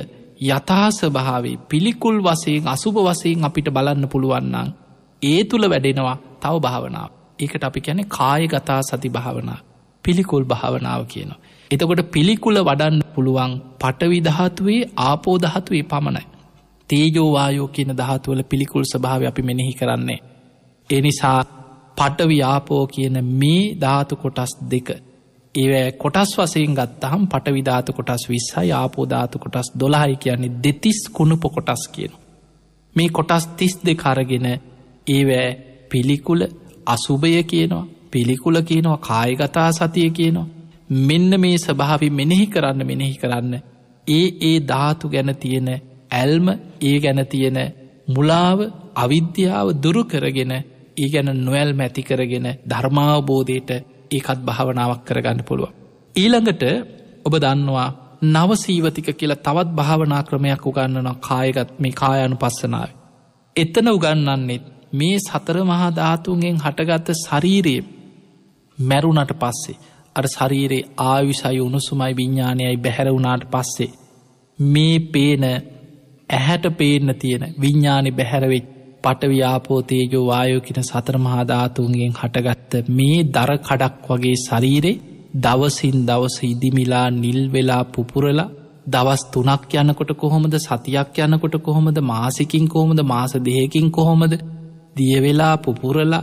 යථහාස්භාවේ පිළිකුල් වසයෙන් අසුභ වසයෙන් අපිට බලන්න පුළුවන්නන්. ඒ තුළ වැඩෙනවා තව භාවනාව. ඒකට අපි කැනෙ කායගතා සති භාවනා පිළිකුල් භාවනාව කියනවා. එතකොට පිළිකුල වඩන්න පුළුවන් පටවිධාතුවේ ආපෝධහතුවේ පමණයි. තේජෝවායෝ කියන දහතුවල පිළිකුල් ස්භාව අපි මෙනෙහි කරන්නේ. එනිසා පටවි්‍යාපෝ කියන මේ ධාතු කොටස් දෙක. ඒවැ කොටස් වසයෙන් ගත්තහම් පටවිධාතු කොටස් විස්සා යාපෝධාතු කොටස් දොලාහි කියන්නේ දෙතිස් කුණුපො කොටස් කියන. මේ කොටස් තිස් දෙ කරගෙන ඒවෑ පිළිකුල අසුභය කියනවා පිළිකුල කියනවා කායගතා සතිය කියනවා. මෙන්න මේ ස්භාවි මෙනෙහි කරන්න මෙනෙහි කරන්න ඒ ඒ ධාතු ගැන තියෙන ඇල්ම ඒ ගැන තියෙන මුලාව අවිද්‍යාව දුරු කරගෙන ඒ ගැන නොවැල් මැති කරගෙන ධර්මාවබෝධයට ඒකත් භාවනාවක් කරගන්න පුළුව. ඊළඟට ඔබ දන්නවා නවසීවතික කියලා තවත් භාවනා ක්‍රමයක් උගන්නනවා කායගත් මේ කායනු පස්සනාව. එතන උගන්නන්නෙත් මේ සතර මහා ධාතුන්ගෙන් හටගත්ත ශරීරයේ මැරුණට පස්සේ අර ශරීරයේ ආවිසයි උණුසුමයි විඤ්ඥානයයි බැහැර වුණාට පස්සේ මේ පේන ඇහැට පේන්න තියෙන විඤ්ඥානි බැහැරවෙච් පටවි්‍යාපෝතේජෝ වායෝකින සතරමහාධාතුන්ගෙන් හටගත්ත මේ දර කඩක් වගේ ශරීරේ දවසින් දවස ඉදිමිලා නිල්වෙලා පුපුරලා දවස් තුනක් යනකොට කොහොමද සතියක් යනකොට කොහොමද මාසිකින් කොහොමද මාස දෙහකින් කොහොමද දියවෙලා පුපුරලා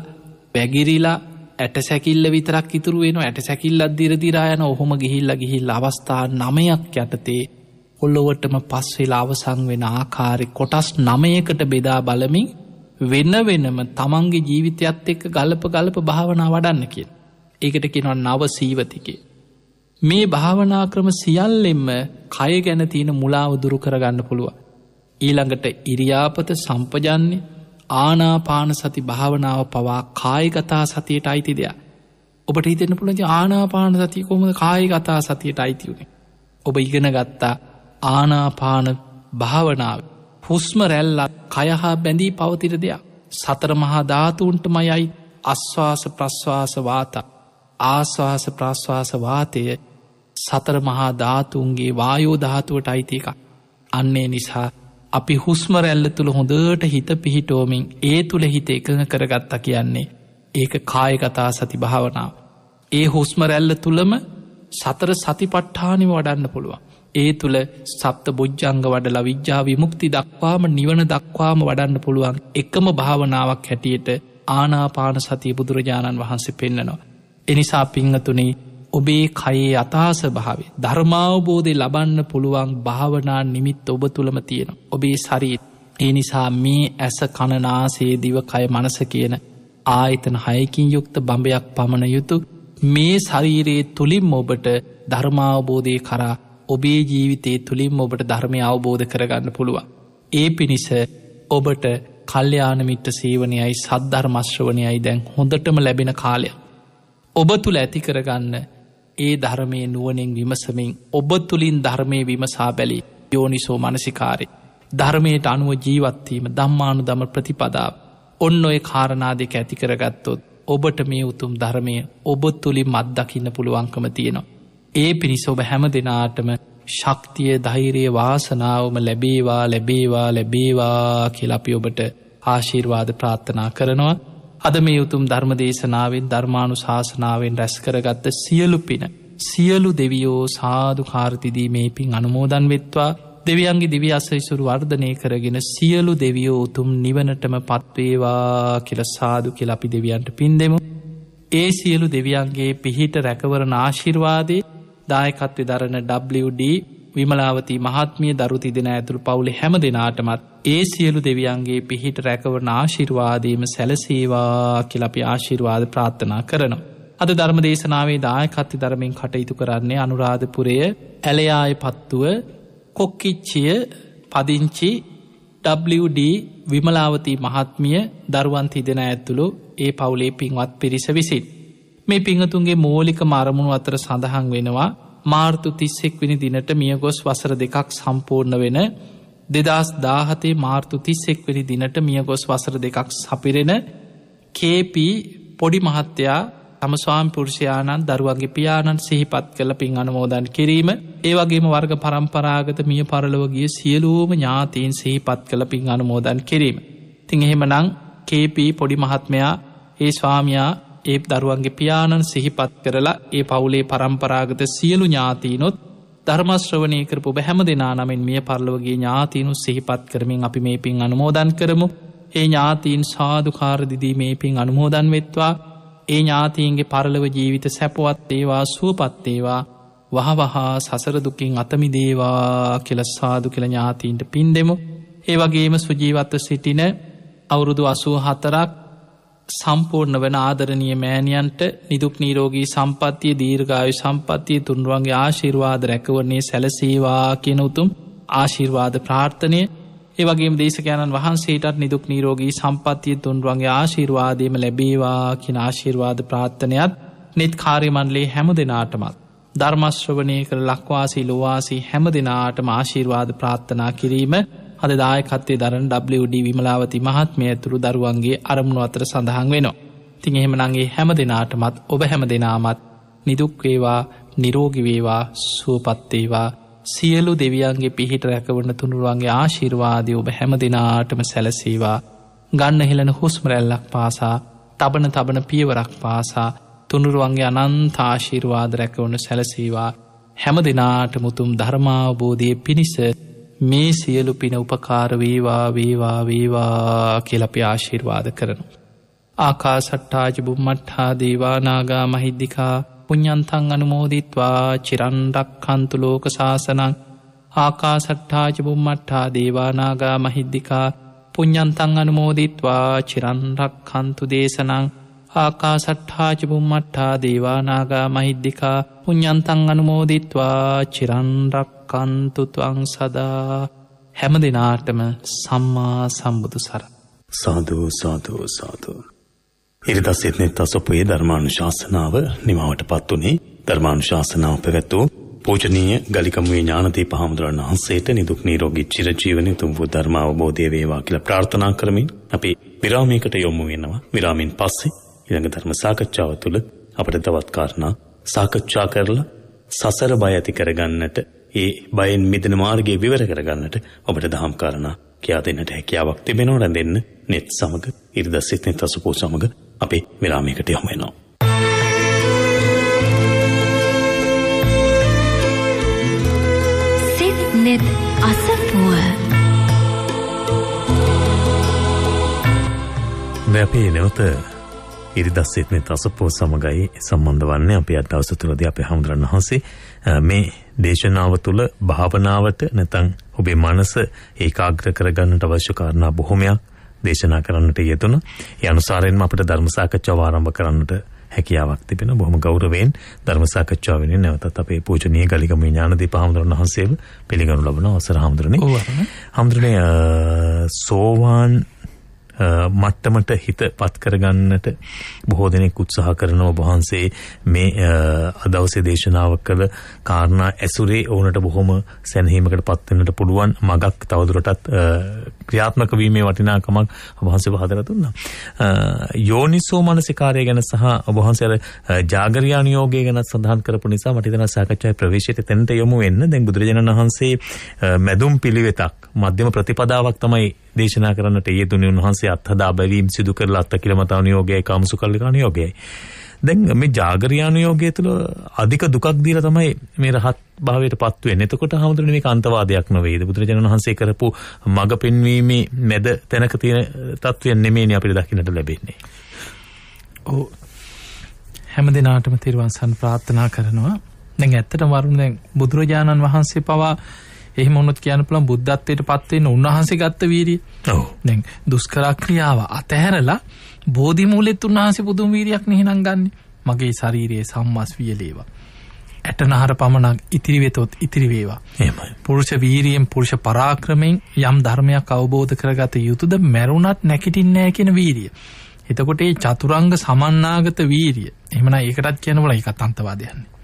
පැගිරිලා ඇට සැකිල්ල විතරක් ඉතුරුවෙන ඇට සැකිල්ලත් දිරදිරායන ඔහොම ගිහිල්ල ගිහිල් අවස්ථා නමයක් යටතේ ඔල්ලොවටම පස් වෙලා අවසං වෙන ආකාරෙ කොටස් නමයකට බෙදා බලමින් වෙන්න වෙනම තමන්ගේ ජීවිතයත් එක්ක ගලප ගලප භාවනා වඩන්න කියෙන්. ඒකට කෙනවන් නව සීවතිකේ. මේ භාවනා ක්‍රම සියල්ලෙන්ම කය ගැන තියෙන මුලාව දුරු කරගන්න පුළුව. ඊළඟට ඉරියාපත සම්පජන්නේ ආනාපාන සති භාවනාව පවා කායගතා සතියට අයිති දෙයක්. ඔබට හිතෙන පුළති ආනාපාන සතිය කොමද කායගතා සතියට අයිතිවුණේ. ඔබ ඉගෙන ගත්තා ආනාපාන භාවනාව හුස්ම රැල්ලක් කයහා බැඳී පවතිර දෙයක් සතර මහා ධාතුන්ට මයයි අස්වාස ප්‍රශ්වාසවාත ආස්වාස ප්‍රශ්වාසවාතය සතර මහා ධාතුන්ගේ වායෝධාතුවට අයිති එකක් අන්නේ නිසා අපි හුස්මරැල්ල තුළ හොඳට හිත පිහිටෝමින් ඒ තුළ හිත එකඟ කරගත්තා කියන්නේ ඒක කායකතා සති භාවනාව ඒ හුස්මරැල්ල තුළම සතර සතිපට්ඨානිම වඩන්න පුළුවන් ඒ තුළ සප්ත බොජ්ජංග වඩලා විද්‍යාව මුක්ති දක්වාම නිවන දක්වාම වඩන්න පුළුවන් එකම භාවනාවක් හැටියට ආනාපාන සතිය බුදුරජාණන් වහන්සේ පෙන්න්නනවා. එනිසා පිංහතුනේ ඔබේ කයේ අතාස භාවේ ධර්මාවබෝධය ලබන්න පුළුවන් භාවනා නිමිත් ඔබ තුළම තියෙන ඔබේ සරීත් ඒ නිසා මේ ඇස කණනාසේ දිවකය මනස කියන ආයතන හයකින් යුක්ත බඹයක් පමණ යුතු මේ ශරීරයේ තුළින් ඔබට ධර්මාවබෝධය කරා ඔබේ ජීවිතයේ තුළින් ඔබට ධර්මය අවබෝධ කරගන්න පුළුවන්. ඒ පිණිස ඔබට කල්්‍යයානමිත්‍ර සේවනයයි සද්ධර්මශ්‍රවනයයි දැන් හොඳටම ලැබෙන කාලය. ඔබ තුළ ඇති කරගන්න ඒ ධර්මය නුවනෙන් විමසමින් ඔබ තුළින් ධර්මය විමසා බැලි යෝනිසෝ මනසිකාරය. ධර්මයට අනුව ජීවත්වීම දම්මානු දම ප්‍රතිපදාව. ඔන්න ඔය කාරණා දෙක ඇති කරගත්තොත් ඔබට මේ උතුම් ධර්මය ඔබ තුළින් මත්දකින්න පුළුවන්කම තියෙනවා. ඒ පිණිස ඔබ හැම දෙනාටම ශක්තිය ධෛරයේ වාසනාවම ලැබේවා ලැබේවා ලැබේවා කියලපි ඔබට ආශීර්වාද ප්‍රාත්ථනා කරනවා. අද මේ යුතුම් ධර්මදේශනාවෙන් ධර්මාණු ශාසනාවෙන් රැස් කරගත්ත සියලු පින. සියලු දෙවියෝ සාධු කාර්තිදී මේ පින් අනුමෝදන් වෙත්වා දෙවියන්ගේ දිවි අසයිසුරු වර්ධනය කරගෙන සියලු දෙවියෝ උතුම් නිවනටම පත්වේවා කියල සාදු කියල අපි දෙවියන්ට පින් දෙමු. ඒ සියලු දෙවියන්ගේ පිහිට රැකවරන ආශිර්වාදේ දායකත්වය දරන WD විමලාවති මහත්මිය දරුති දෙෙන ඇතුළු පවුලි හැම දෙනාටමත් ඒ සියලු දෙවියන්ගේ පිහිට රැකවරන ආශිර්වාදීම සැලසේවා කියලපි ආශිර්වාද ප්‍රාත්ථනා කරනවා. අද ධර්ම දේශනාවේ දායකත්ති ධර්මින් කටයුතු කරන්නේ අනුරාධපුරය ඇලයාය පත්තුව කොක්කිච්චිය පදිංචි WD විමලාවති මහත්මිය දරුවන්ති දෙෙන ඇතුළු ඒ පවුලේ පින්වත් පිරිස විසිත්. මේ පිංහතුන්ගේ මූලික මරමුණු අතර සඳහන් වෙනවා මාර්තු තිස්සෙක් වෙනි දිනට මියගොස් වසර දෙකක් සම්පූර්ණ වෙන දෙදස් දාහතේ මාර්තු තිස්සෙක් වෙනි දිනට මියගොස් වසර දෙකක් සපිරෙන කේපී පොඩි මහත්තයා තමස්වාම් පුරුෂයාණන් දරුවගේ පියාණන් සිහිපත් කළ පින් අනමෝදන් කිරීම ඒවගේම වර්ග පරම්පරාගත මිය පරලවගිය සියලූම ඥාතීන් සිහිපත් කළ පින් අනමෝදන් කිරීම. තිං එහෙම නං කේපී පොඩි මහත්මයා ඒ ස්වාමයා ඒ දරුවන්ගේ පියාණන් සිහිපත් කරලා ඒ පවුලේ පරම්පරාගත සියලු ඥාතිීනොත් ධර්මශ්‍රවනය කරපු බැහැම දෙනා නමින් මිය පරලවගේ ඥාතිීනු සිහිපත් කරමින් අපි මේ පින් අනුමෝදන් කරමු ඒ ඥාතීන් සාධකාරදිදී මේ පින් අනුමෝදන් වෙත්වා ඒ ඥාතීන්ගේ පරලව ජීවිත සැපවත් ඒවා සුවපත්තේවා වහවහා සසරදුකින් අතමිදේවා කෙලස්සාදු කළ ඥාතීන්ට පින් දෙමු ඒ වගේම සුජීවත්ව සිටින අවුරුදු අසූ හතරක් සම්පූර්ණ වන ආදරණය මෑණියන්ට නිදුක් නීරෝගී සම්පත්තිය දීර්ඝායු සම්පත්තිය තුන්රුවන්ගේ ආශිර්වාද රැකවරණය සැලසේවා කියන උතුම් ආශිර්වාද ප්‍රාර්ථනය ඒවගේ දේශකයණන් වහන්සේටත් නිදුක් නීරෝගී සම්පත්තිය තුන්රුවන්ගේ ආශිර්වාදයම ලැබේවා කියෙන ආශිර්වාද ප්‍රාර්ථනයත් නෙත් කාරිමන්ලේ හැම දෙනාටමත්. ධර්මශ්‍රවනය කර ලක්වාසී ලොවාසී හැම දෙනාටම ආශිර්වාද ප්‍රාර්ථනා කිරීම අද දායකත්තේ දරන WD විමලාවති මහත්මය ඇතුරු දරුවන්ගේ අරමුණු අතර සඳහන් වෙනවා. තිං එහෙමනගේ හැම දෙනාටමත් ඔබ හැම දෙනාමත් නිදුක්වේවා නිරෝගිවේවා සුවපත්තේවා සියලු දෙවියන්ගේ පිහිට රැකවන්න තුනුරුවන්ගේ ආශිර්වාදය ඔබ හැම දෙනාටම සැලසේවා. ගන්න හෙළන හුස්මරැල්ලක් පාසා තබන තබන පියවරක් පාසා තුනුරුවන්ගේ අනන්තාශිර්වාද රැකවුණු සැලසේවා හැම දෙනාට මුතුම් ධර්මාවබෝධය පිණිස මේ සියලු පින උපකාරවේවා වේවා වේවා කියලපි ආශිර්වාද කරනු. ආකාසට්ටාජ බුම්මට්හා දේවානාගා මහිද්දිකා පුඤ්ඥන්තන් අනුමෝදිත්වා චිරන්ඩක් හන්තු ලෝක ශාසනං ආකාසට්ඨාජබුම්මට්ටා දේවානාගා මහිද්දිකා පුඤ්ඥන්තන් අනුමෝදිත්වා චිරන්රක් හන්තු දේශනං ආකාසට්ඨාජබුම්මට්ටා දේවානාගා මහිද්දිකා පුඤ්ඥන්තන් අනුමෝදිත්වා චිරන්රක් කන්තුතුවං සදා හැම දෙනාටම සම්මා සම්බුදු සර. සාධූ සාධූ සාධූ. ඉරිදා සිත්නෙත් අසොපයේ ධර්මාණු ශාසනාව නිමාවට පත්වනේ ධර්මාණු ශාසනාව පැවැත්වූ පූජනීය ගලිකමුවේ ඥානතී පහමුදුරන් වහන්සේට නිදුක් නීරෝගී චිරජීවනය උතුම් වූ ධර්මාවබෝධය වේවා කියලා ප්‍රාර්ථනා කරමින් අපි විරාමයකට යොමු වෙනවා. විරාමෙන් පස්සේ ඊළඟ ධර්ම සාකච්ඡාව තුළ අපට තවත් කාරණා සාකච්ඡා කරලා සසර බය ඇති කරගන්නට ඒ බයෙන් මිදෙන මාර්ගය විවර කරගන්නට ඔබට දහම් කාරණා කියා දෙන්නට හැකියාවක් තිබෙනවා රැඳෙන්න net සමග ඉරිදා සිතින් තසපෝ සමග අපේ විරාමයකට යොමු වෙනවා. සිත් net අසපුව දැපේ නැවත ඉරිදස්සෙත් මේ තසපෝ සමගයි සම්බන්ධ වන්නේ අපි අදවස තුළදී අපේ හමුදුරන් වහන්සේ මේ දේශනාව තුළ භාවනාවට නැතන් ඔබේ මනස ඒකාග්‍ර කරගන්නට අවශ්‍ය කාරණා බොහොමයක් දේශනා කරන්නට යෙදුණ. ඒ අනුසාරයෙන්ම අපට ධර්ම සාකච්ඡාව ආරම්භ කරන්නට හැකියාවක් තිබෙන බොහොම ගෞරවයෙන් ධර්ම සාකච්ඡාව වෙනුවෙන් නැවතත් අපේ පූජනීය ගලිගම ඥානදීප හාමුදුරන් වහන්සේව පිළිගනු ලබන අවසර හාමුදුරනේ. ඔව්. හාමුදුරනේ සෝවාන් මට්ටමට හිත පත් කරගන්නට බොහෝ දෙනෙක් උත්සාහ කරන ඔබ වහන්සේ මේ අදවසේ දේශනාව කළ කාරණා ඇසුරේ ඔවුන්ට බොහොම සැනහීමකට පත් වෙන්නට පුළුවන් මගක් තවදුරටත් ක්‍රියාත්මක වීමේ වටිනාකමක් ඔබ වහන්සේ පහදලා දුන්නා. යෝනිසෝ මනසිකාරය ගැන සහ ඔබ වහන්සේ අර జాగරියාණ යෝගය ගැන සඳහන් කරපු නිසා මට හිතෙනවා සාකච්ඡාවේ ප්‍රවේශයට තැනට යමු වෙන්න. දැන් බුදුරජාණන් වහන්සේ මැදුම් පිළිවෙතක් මධ්‍යම ප්‍රතිපදාවක් තමයි දේශනා කරන්නට යෙදුනේ උන්වහන්සේ අත්හදා බැවීම සිදු කරලා අත්කිලමතානුයෝගයයි කාමසුකල්ලිකානුයෝගයයි. දැන් මේ ජාගරියානුයෝගය තුළ අධික දුකක් දීලා තමයි මේ රහත් භාවයට පත් වෙන්නේ. එතකොට හැමදෙරේ මේක අන්තවාදයක් නෙවෙයි. බුදුරජාණන් වහන්සේ කරපු මඟ පෙන්වීමේ මැද තැනක තියෙන తත්වය නෙමෙයිනේ අපිට දකින්නට ලැබෙන්නේ. ඔව් හැම දිනාටම තිරුවන් සන් ප්‍රාර්ථනා කරනවා. දැන් ඇත්තටම වරුණ දැන් බුදුරජාණන් වහන්සේ පවා එහෙම වුණොත් කියන්න පුළුවන් බුද්ධත්වයට පත් වෙන්න උන්වහන්සේ ගත්ත වීරිය. ඔව්. දැන් දුෂ්කර ක්‍රියාව අතහැරලා බෝධි මූලෙත් උන්වහන්සේ පුදුම වීරියක් නෙහනම් ගන්නෙ. මගේ ශරීරයේ සම්මස් වියලේවා. ඇටනහර පමණක් ඉතිරි වෙතොත් ඉතිරි වේවා. එහෙමයි. පුරුෂ වීරියෙන් පුරුෂ පරාක්‍රමයෙන් යම් ධර්මයක් අවබෝධ කරගත යුතුද මැරුණත් නැකිටින්නේ නැහැ කියන වීරිය. එතකොට මේ චතුරංග සමන්නාගත වීරිය. එහෙමනම් ඒකටත් කියන්න බල එකත් අන්තවාදයන්නේ.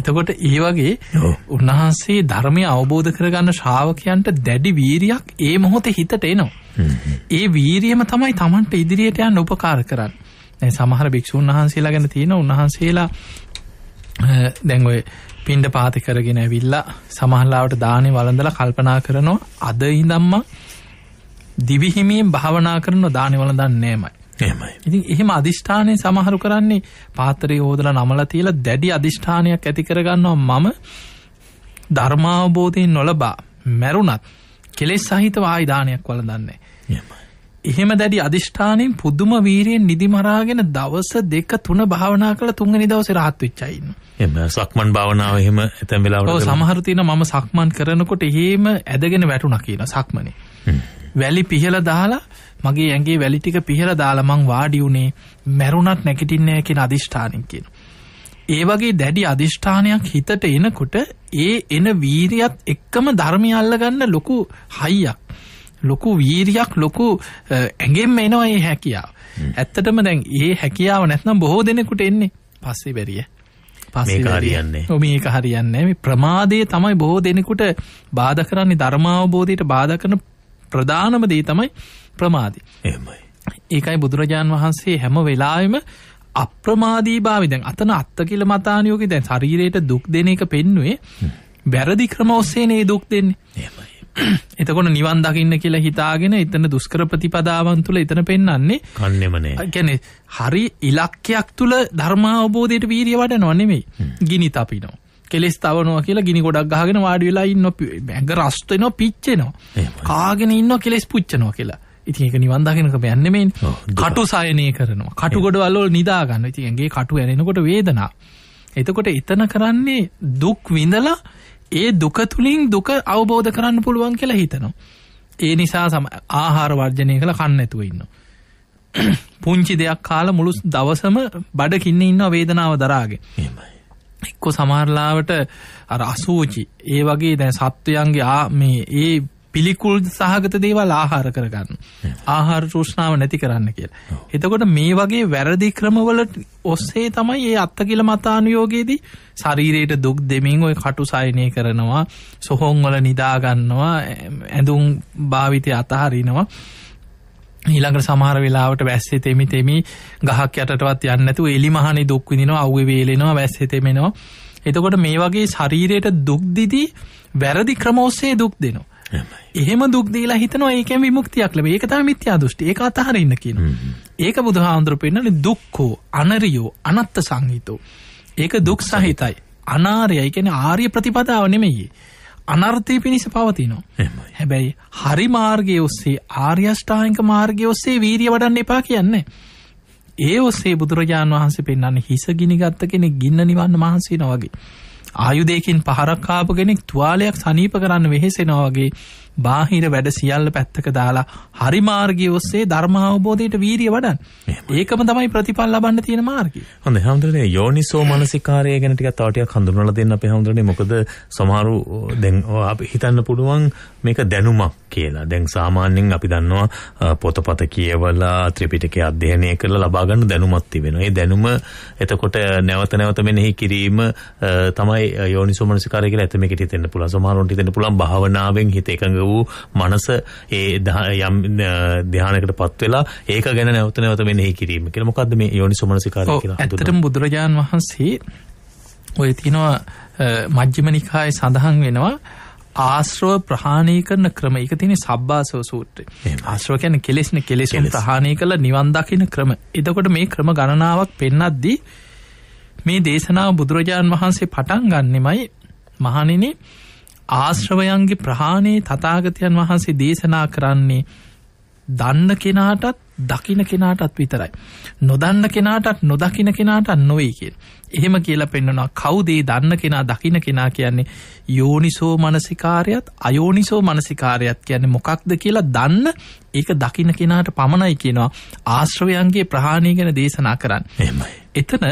එතකොට ඒ වගේ උන්වහන්සේ ධර්මය අවබෝධ කරගන්න ශ්‍රාවකයන්ට දැඩි වීරියක් ඒ මොහොතේ හිතට එනවා. ඒ වීරියම තමයි Tamanට ඉදිරියට යන්න උපකාර කරන්නේ. දැන් සමහර භික්ෂුන් වහන්සේලා ගැන තියෙන උන්වහන්සේලා දැන් ඔය පින්ඩ පාති කරගෙන ඇවිල්ලා සමහරලාවට දානේ වළඳලා කල්පනා කරනවා අද ඉඳන්ම දිවිහිමියෙන් භාවනා කරනවා දානේ වළඳන්නේ නැමයි. එහෙමයි. ඉතින් එහෙම අදිෂ්ඨානය සමහරු කරන්නේ පාත්‍රය හොදලා නමලා තියලා දැඩි අදිෂ්ඨානයක් ඇති කරගන්නවා මම ධර්මාවබෝධයෙන් නොලබා මැරුණත් කෙලෙස් සහිතව ආයිධානයක් වලදන්නේ. එහෙම දැඩි අධිෂ්ඨානයෙන් පුදුම වීරයෙන් නිදිමරාගෙන දවස දෙක තුන භාවනා කළ තුන්ගනි දවස රහත් වෙච්චයින්න. එම සක්මන් භාවනාව එහෙම ඇතැම් වෙලා සමහරතින මම සක්මන් කරනකොට එහෙම ඇදගෙන වැටුණ කියන සක්මනේ. වැලි පිහල දාලා මගේ ඇගේ වැලිටික පිහල දාළමං වාඩියුනේ මැරුණත් නැකටින්නය කෙන අධිෂ්ඨානකින්. ඒ වගේ දැඩි අධිෂ්ඨානයක් හිතට එනකොට ඒ එන වීරියත් එක්කම ධර්මය අල්ලගන්න ලොකු හයියක්. ලොකු වීරියක් ලොකු ඇගෙම් එනවා ඒ හැකියාව. ඇත්තටම දැන් ඒ හැකියාව නැත්නම් බොහෝ දෙනෙකුට එන්නේ පස්සේ බැරිය. පස්කාරයන්නේ ඔමක හරියන්නේ මේ ප්‍රමාදය තමයි බොහෝ දෙනෙකුට බාධ කරන්නේ ධර්මාවබෝධයට බාධ කරන ප්‍රධානම දේ තමයි ප්‍රමාදි එමයි ඒකයි බුදුරජාණන් වහන්සේ හැම වෙලාවෙම අප්‍රමාදී භාවි දැන් අතන අත්ත කියල මතානයෝක දැන් ශරීරයට දුක් දෙන එක පෙන්නුවේ බැරදි ක්‍රම ඔස්සේනේ දුක් දෙන්නේ එතකොට නිවන් දකින්න කියලා හිතාගෙන එතන දුස්කර ප්‍රතිපදාවන් තුළ එතන පෙන්න්නන්නේ කන්නෙමනේ ගැන හරි ඉලක්කයක් තුළ ධර්මා අවබෝධයට වීරිය වට නොනෙමේ ගිනි තපිනෝ කෙස් තවනවා කියලා ගිනි ගොඩක් ගහගෙන වාඩි වෙලා ඉන්න බැග රස්තනෝ පිච්චෙනවා කාගෙන ඉන්න කෙලෙස් පුච්චනවා කියලා ඉතින් ඒක නිවන් දකින ක්‍රමයක් නෙමෙයි. කටු සයනය කරනවා. කටු ගොඩවල් වල නිදා ගන්න. ඉතින් ඇඟේ කටු ඇරෙනකොට වේදනා. එතකොට එතන කරන්නේ දුක් විඳලා ඒ දුක තුලින් දුක අවබෝධ කරන්න පුළුවන් කියලා හිතනවා. ඒ නිසා සම ආහාර වර්ජනය කළ කන්න ඇතුව ඉන්න. පුංචි දෙයක් කාල මුළු දවසම බඩකින්න ඉන්න වේදනාව දරාගේ. එක්කො සමාරලාවට අර අසූචි ඒ වගේ දැන් සත්වයන්ගේ ආ මේ ඒ පිළිකුල් සහගත දේවල් ආහාර කරගන්න. ආහාර තෘෂ්ණාව නැති කරන්න කියලා. එතකොට මේ වගේ වැරදි ක්‍රමවල ඔස්සේ තමයි ඒ අත්ත කියල මතානුයෝගයේදී ශරීරයට දුක් දෙමින් ඔය කටු සයනය කරනවා සොහොන්වල නිදාගන්නවා ඇඳුම් භාවිතය අතහරිනවා. ඊළඟට සමහර වෙලාවට වැස්සේ තෙමි තෙමි ගහක් යටටවත් යන්න ඇතු එලි මහනි දුක්විදිනවා අව්‍ය වේලෙනවා වැස්සේ තෙමෙනවා. එතකොට මේ වගේ ශරීරයට දුක්දිදි වැරදි ක්‍රමෝස්සේ දුක් දෙනවා. එහෙම දුක් දීලා හිතනවා ඒකෙන් විමුක්තියක් ලැබේ. ඒක තමයි මිත්‍යා දෘෂ්ටි. ඒක අතහරින්න කියනවා. ඒක බුදුහාඳුර පෙන්නන්නේ දුක්ඛෝ, අනරියෝ, අනත්ත සංහිතෝ. ඒක දුක් සහිතයි. අනාර්යයි කියන්නේ ආර්ය ප්‍රතිපදාව නෙමෙයි. අනර්ථය පිණිස පවතිනවා. හැබැයි හරි මාර්ගය ඔස්සේ ආර්යෂ්ඨාංක මාර්ගය ඔස්සේ වීරිය වඩන්න එපා කියන්නේ. ඒ ඔස්සේ බුදුරජාණන් වහන්සේ පෙන්වන්නේ හිස ගිනි ගත්ත කෙනෙක් ගින්න නිවන්න මහන්සි වෙනවා වගේ. ආයුදයකින් පහරක් කාප කෙනෙක් තුවාලයක් සනීප කරන්න වෙහෙසෙනවාගේ බාහිර වැඩ සියල්ල පැත්තක දාලා හරිමාර්ගය ඔස්සේ ධර්මාවබෝධයට වීරිය වඩන් ඒකම තමයි ප්‍රතිපල් ලබන්න තියෙන මාර්ග හොඳ හමුදුරනේ යෝනිසෝ මනසිකාරය ගැන ටිකක් තවටියක් හඳුන්වලා දෙන්න අපි හමුදුරනේ මොකද සමහරු දැන් අපි හිතන්න පුළුවන් මේක දැනුමක් කියලා දැන් සාමාන්‍යයෙන් අපි දන්නවා පොතපත කියවලා ත්‍රිපිටකය අධ්‍යයනය කරලා ලබා ගන්න දැනුමක් තිබෙනවා ඒ දැනුම එතකොට නැවත නැවත මෙනෙහි කිරීම තමයි යෝනිසෝ මනසිකාරය කියලා ඇත මේකට හිතෙන්න පුළුවන් සමහරුන්ට හිතෙන්න පුළුවන් භාවනාවෙන් හිත එකඟ වූ මනස ඒ යම් ධ්‍යානකට පත් වෙලා ඒක ගැන නැවත නැවත මෙනෙහි කිරීම කියලා මොකද්ද මේ යෝනිසෝමනසිකාරය කියලා ඇත්තටම බුදුරජාන් වහන්සේ ඔය තියෙනවා මජ්ක්‍ධිම නිකායේ සඳහන් වෙනවා ආශ්‍රව ප්‍රහාණය කරන ක්‍රම එක තියෙන සබ්බාසව සූත්‍රය. ආශ්‍රව කියන්නේ කෙලෙස්න කෙලෙසුන් ප්‍රහාණය කළ නිවන් දකින ක්‍රම. එතකොට මේ ක්‍රම ගණනාවක් පෙන්නද්දී මේ දේශනාව බුදුරජාන් වහන්සේ පටන් ගන්නෙමයි මහණෙනි ආශ්‍රවයන්ගේ ප්‍රහාණයේ තතාගතයන් වහන්සේ දේශනා කරන්නේ දන්න කෙනාටත් දකින කෙනාටත් විතරයි. නොදන්න කෙනාටත් නොදකින කෙනාටත් නොවේ කිය. එහෙම කියලා පෙන්නවා කවුදේ දන්න කෙනා දකින කෙනා කියන්නේ යෝනිසෝ මනසිකාරයත් අයෝනිසෝ මනසිකාරයත් කියන්නේ මොකක්ද කියලා දන්න ඒක දකින කෙනාට පමණයි කියනවා ආශ්‍රවයන්ගේ ප්‍රහාණය ගැන දේශනා කරන්න. එමයි. එතන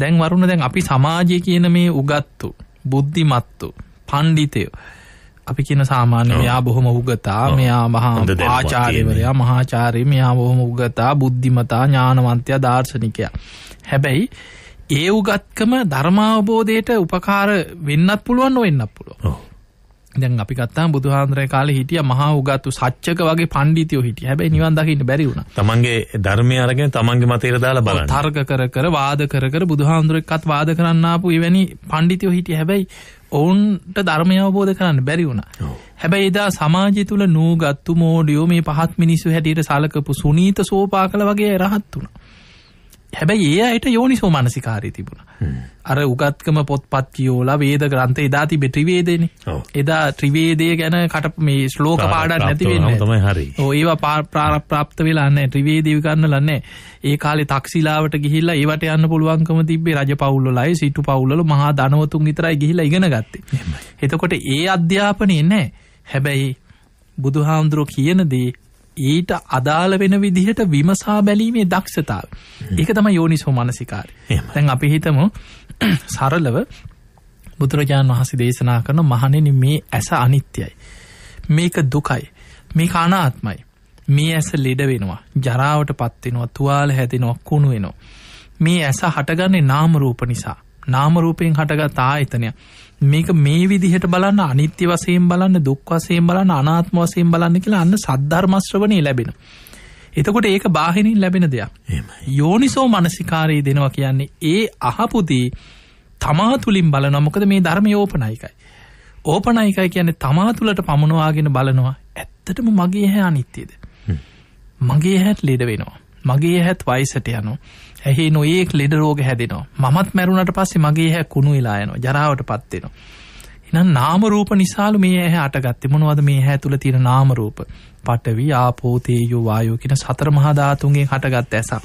දැන් වරුණ දැන් අපි සමාජය කියන මේ උගත්තු බුද්ධිමත්තු පණ්ඩිතයෝ. අපි කියන සාමාන්‍ය මෙයා බොහොම උගතා මෙයා මහා ආචාරයවරයා මහාචාරය මෙයා බොහොම උගතා බුද්ධිමතා ඥානවන්තය දර්ශනිකයා. හැබැයි ඒ උගත්කම ධර්මාවබෝධයට උපකාර වෙන්නත් පුළුවන් වෙන්නක් පුළුව. දැන් අපි කත්තා බුදුහාන්ද්‍රය කාල හිටිය මහා උගත්තු සච්චක වගේ පණ්ඩිතයෝ හිටිය හැබැයි නිවන් දකින්න බැරි වුණ තමන්ගේ ධර්මය අරගෙන තමන්ගේ මතේර දාලා බල තර්ක කර කර වාද කර බුදුහාන්දුරෙක්කත් වාද කරන්නාපු එවැනි පණ්ඩිතයෝ හිටිය හැබැයි ඔවුන්ට ධර්මය අවබෝධ කරන්න බැරි වුණ හැබැයි එදා සමාජය තුළ නූගත්තු මෝඩියෝ මේ පහත් මිනිස්සු හැටියට සලකපු සුනීත සෝපා කළ වගේ රහත් වුණා හැබැයි ඒ අයට යෝනිසෝ මනසිකාරය තිබුණ අර උගත්කම පොත්පත් කියෝලා වේද ග්‍රන්ථ එදා තිබෙ ත්‍රිවේදයන එදා ත්‍රිවේදය ගැන කට මේ ශ්ලෝක පාඩක් නැතිවෙන්නතමයි හරි ඒවා පාපාර ප්‍රාප්ත වෙලාන්න ත්‍රිවේදී ගන්න ලන්නේ ඒ කාලේ තක්සිලාවට ගිහිල්ලා ඒවට යන්න පුළුවන්කම තිබේ රජ පවුල්ලයි සිටු පවුල්ල මහා දනවතුන් විතරයි ගිහිලා ඉගෙන ගත්තේ එතකොට ඒ අධ්‍යාපනය නෑ හැබැයි බුදුහාමුදුරුව කියනදී ඊට අදාළ වෙන විදිහට විමසා බැලීමේ දක්ෂතාව. ඒක තම යෝනිසෝ මනසිකාර. තැන් අපි හිතමු සරලව බුදුරජාණන් වහසේ දේශනා කරන මහනෙන මේ ඇස අනිත්‍යයි. මේක දුකයි. මේ කානාත්මයි. මේ ඇස ලෙඩ වෙනවා ජරාවට පත්වෙනවා තුවාල හැදෙනවා කුණු වෙනවා. මේ ඇස හටගන්නේ නාමරූප නිසා නාමරූපයෙන් හටගත් ආයතනය මේක මේ විදිහට බලන්න අනිත්‍ය වසයෙන් බලන්න දුක් වසයෙන් බලන්න අනාත්ම වසයෙන් බලන්න කියලා අන්න සද්ධර්මශ්‍රවනය ලැබෙන. එතකොට ඒක බාහිනින් ලැබෙන දෙයක් යෝනිසෝ මනසිකාරයේ දෙනවා කියන්නේ ඒ අහපුදී තමා තුළින් බලනොමොකද මේ ධර්ම ඕපනයිකයි. ඕපනයිකයි කියන්නේ තමා තුළට පමුණවාගෙන බලනවා ඇත්තටම මගේ හැ අනිත්‍යයද. මගේ හැත් ලෙඩ වෙනවා. මගේ හැත් වයිසට යනු ඇහි නොඒක් ලෙඩ රෝග හැදෙනවා මත් මැරුණට පස්සේ මගේ හැ කුණු වෙලායනවා ජරාවට පත්වෙනවා. එනම් නාමරූප නිසාලු මේ ඇහැ අටගත්ත මොනවද මේ හැ තුළ තියෙන නාමරූප පටවි ආපෝතේයෝ වායෝකින සතර මහධාතුන්ගේ හටගත් ඇසා.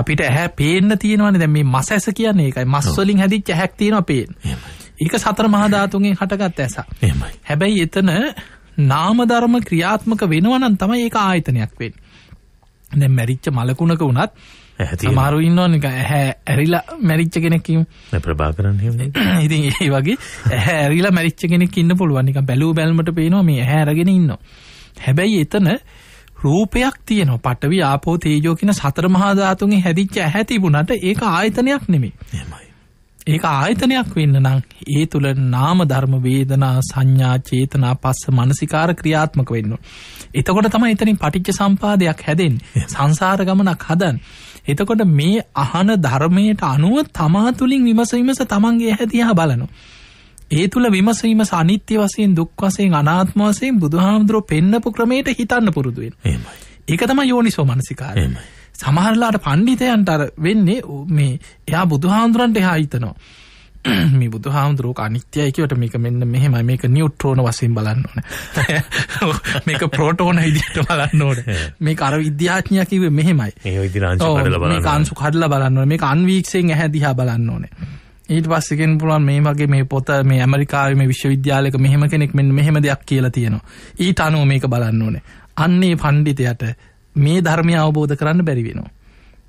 අපිට ඇහැ පේන්න තියෙනවන දැ මේ මස ඇස කියන්නේ එකයි මස්වලින් හැදිච් හැක්තියෙන පේෙන් ඒක සතර මහධාතුන්ගේ හටගත් ඇසා හැබැයි එතන නාමධර්ම ක්‍රියාත්මක වෙනවනන් තමයි ඒක ආයතනයක් වෙන්. දැ මැරිච්ච මලකුණක වුණත් අමාරු ඉන්නවන ඇරිලා මැරිච්ච කෙනෙක්කීම ප්‍රභා කරන්න ඉති ඒ වගේ ඇරිලා මැරිච්ච කෙනෙක් ඉන්න පුළුවන්නික බැලූ බැල්මට පේනවා මේ හැරගෙන ඉන්න. හැබැයි එතන රූපයක් තියන පටවි ආපෝ තේජෝකින සතර මහාධාතුන්ගේ හැදිච්ච ඇහැතිබුණට ඒක ආයතනයක් නෙමේ ඒක ආයතනයක් වෙන්න නම් ඒ තුළ නාම ධර්ම වේදනා සංඥා චේතනා පස්ස මනසිකාර ක්‍රියාත්මක වෙන්න. එතකොට තම එතනින් පටිච්ච සම්පාදයක් හැදෙන් සංසාර ගමනක් හදන්. එතකොට මේ අහන ධර්මයට අනුව තමා තුළින් විමසවිමස තමන්ගේ හැතියා බලනවා. ඒ තුළ විමසීම සනිත්‍ය වසයෙන් දුක් වසයෙන් අනාත්ම වසයෙන් බුදුහාමුදුරුව පෙන්න්නපු ක්‍රමයට හිතන්න පුරුදුවෙන්. ඒක තම යෝනි සෝමනසිකාරයමයි. සමහරලාට පණ්ඩිතයන්ට වෙන්නේ මේ එයා බුදුහාන්දුරන්ට එහා හිතනවා. මේ බුදු හාමුදුරුවෝක අනිත්‍යයකට මේක මෙන්න මෙහෙම මේක නිියුට්‍රෝන වසයෙන් බලන්න ඕන මේක පෝටෝන ඉදිට බලන්න ඕට මේ අර විද්‍යාඥයකිව මෙහෙමයි කාන්සු කඩල බලන්න මේ අන්වීක්ෂයෙන් ඇහැදිහා බලන්න ඕනේ ඊට පස්සකෙන් පුළුවන් මේ වගේ මේ පොත මේ ඇමරිකාවම විශ්වවිද්‍යාලක මෙහෙම කෙනෙක් මෙ මෙහෙම දෙයක් කියලා තියෙනවා ඊට අනුව මේක බලන්න ඕනේ අන්නේ පණ්ඩිතයට මේ ධර්මය අවබෝධ කරන්න බැරිවෙනවා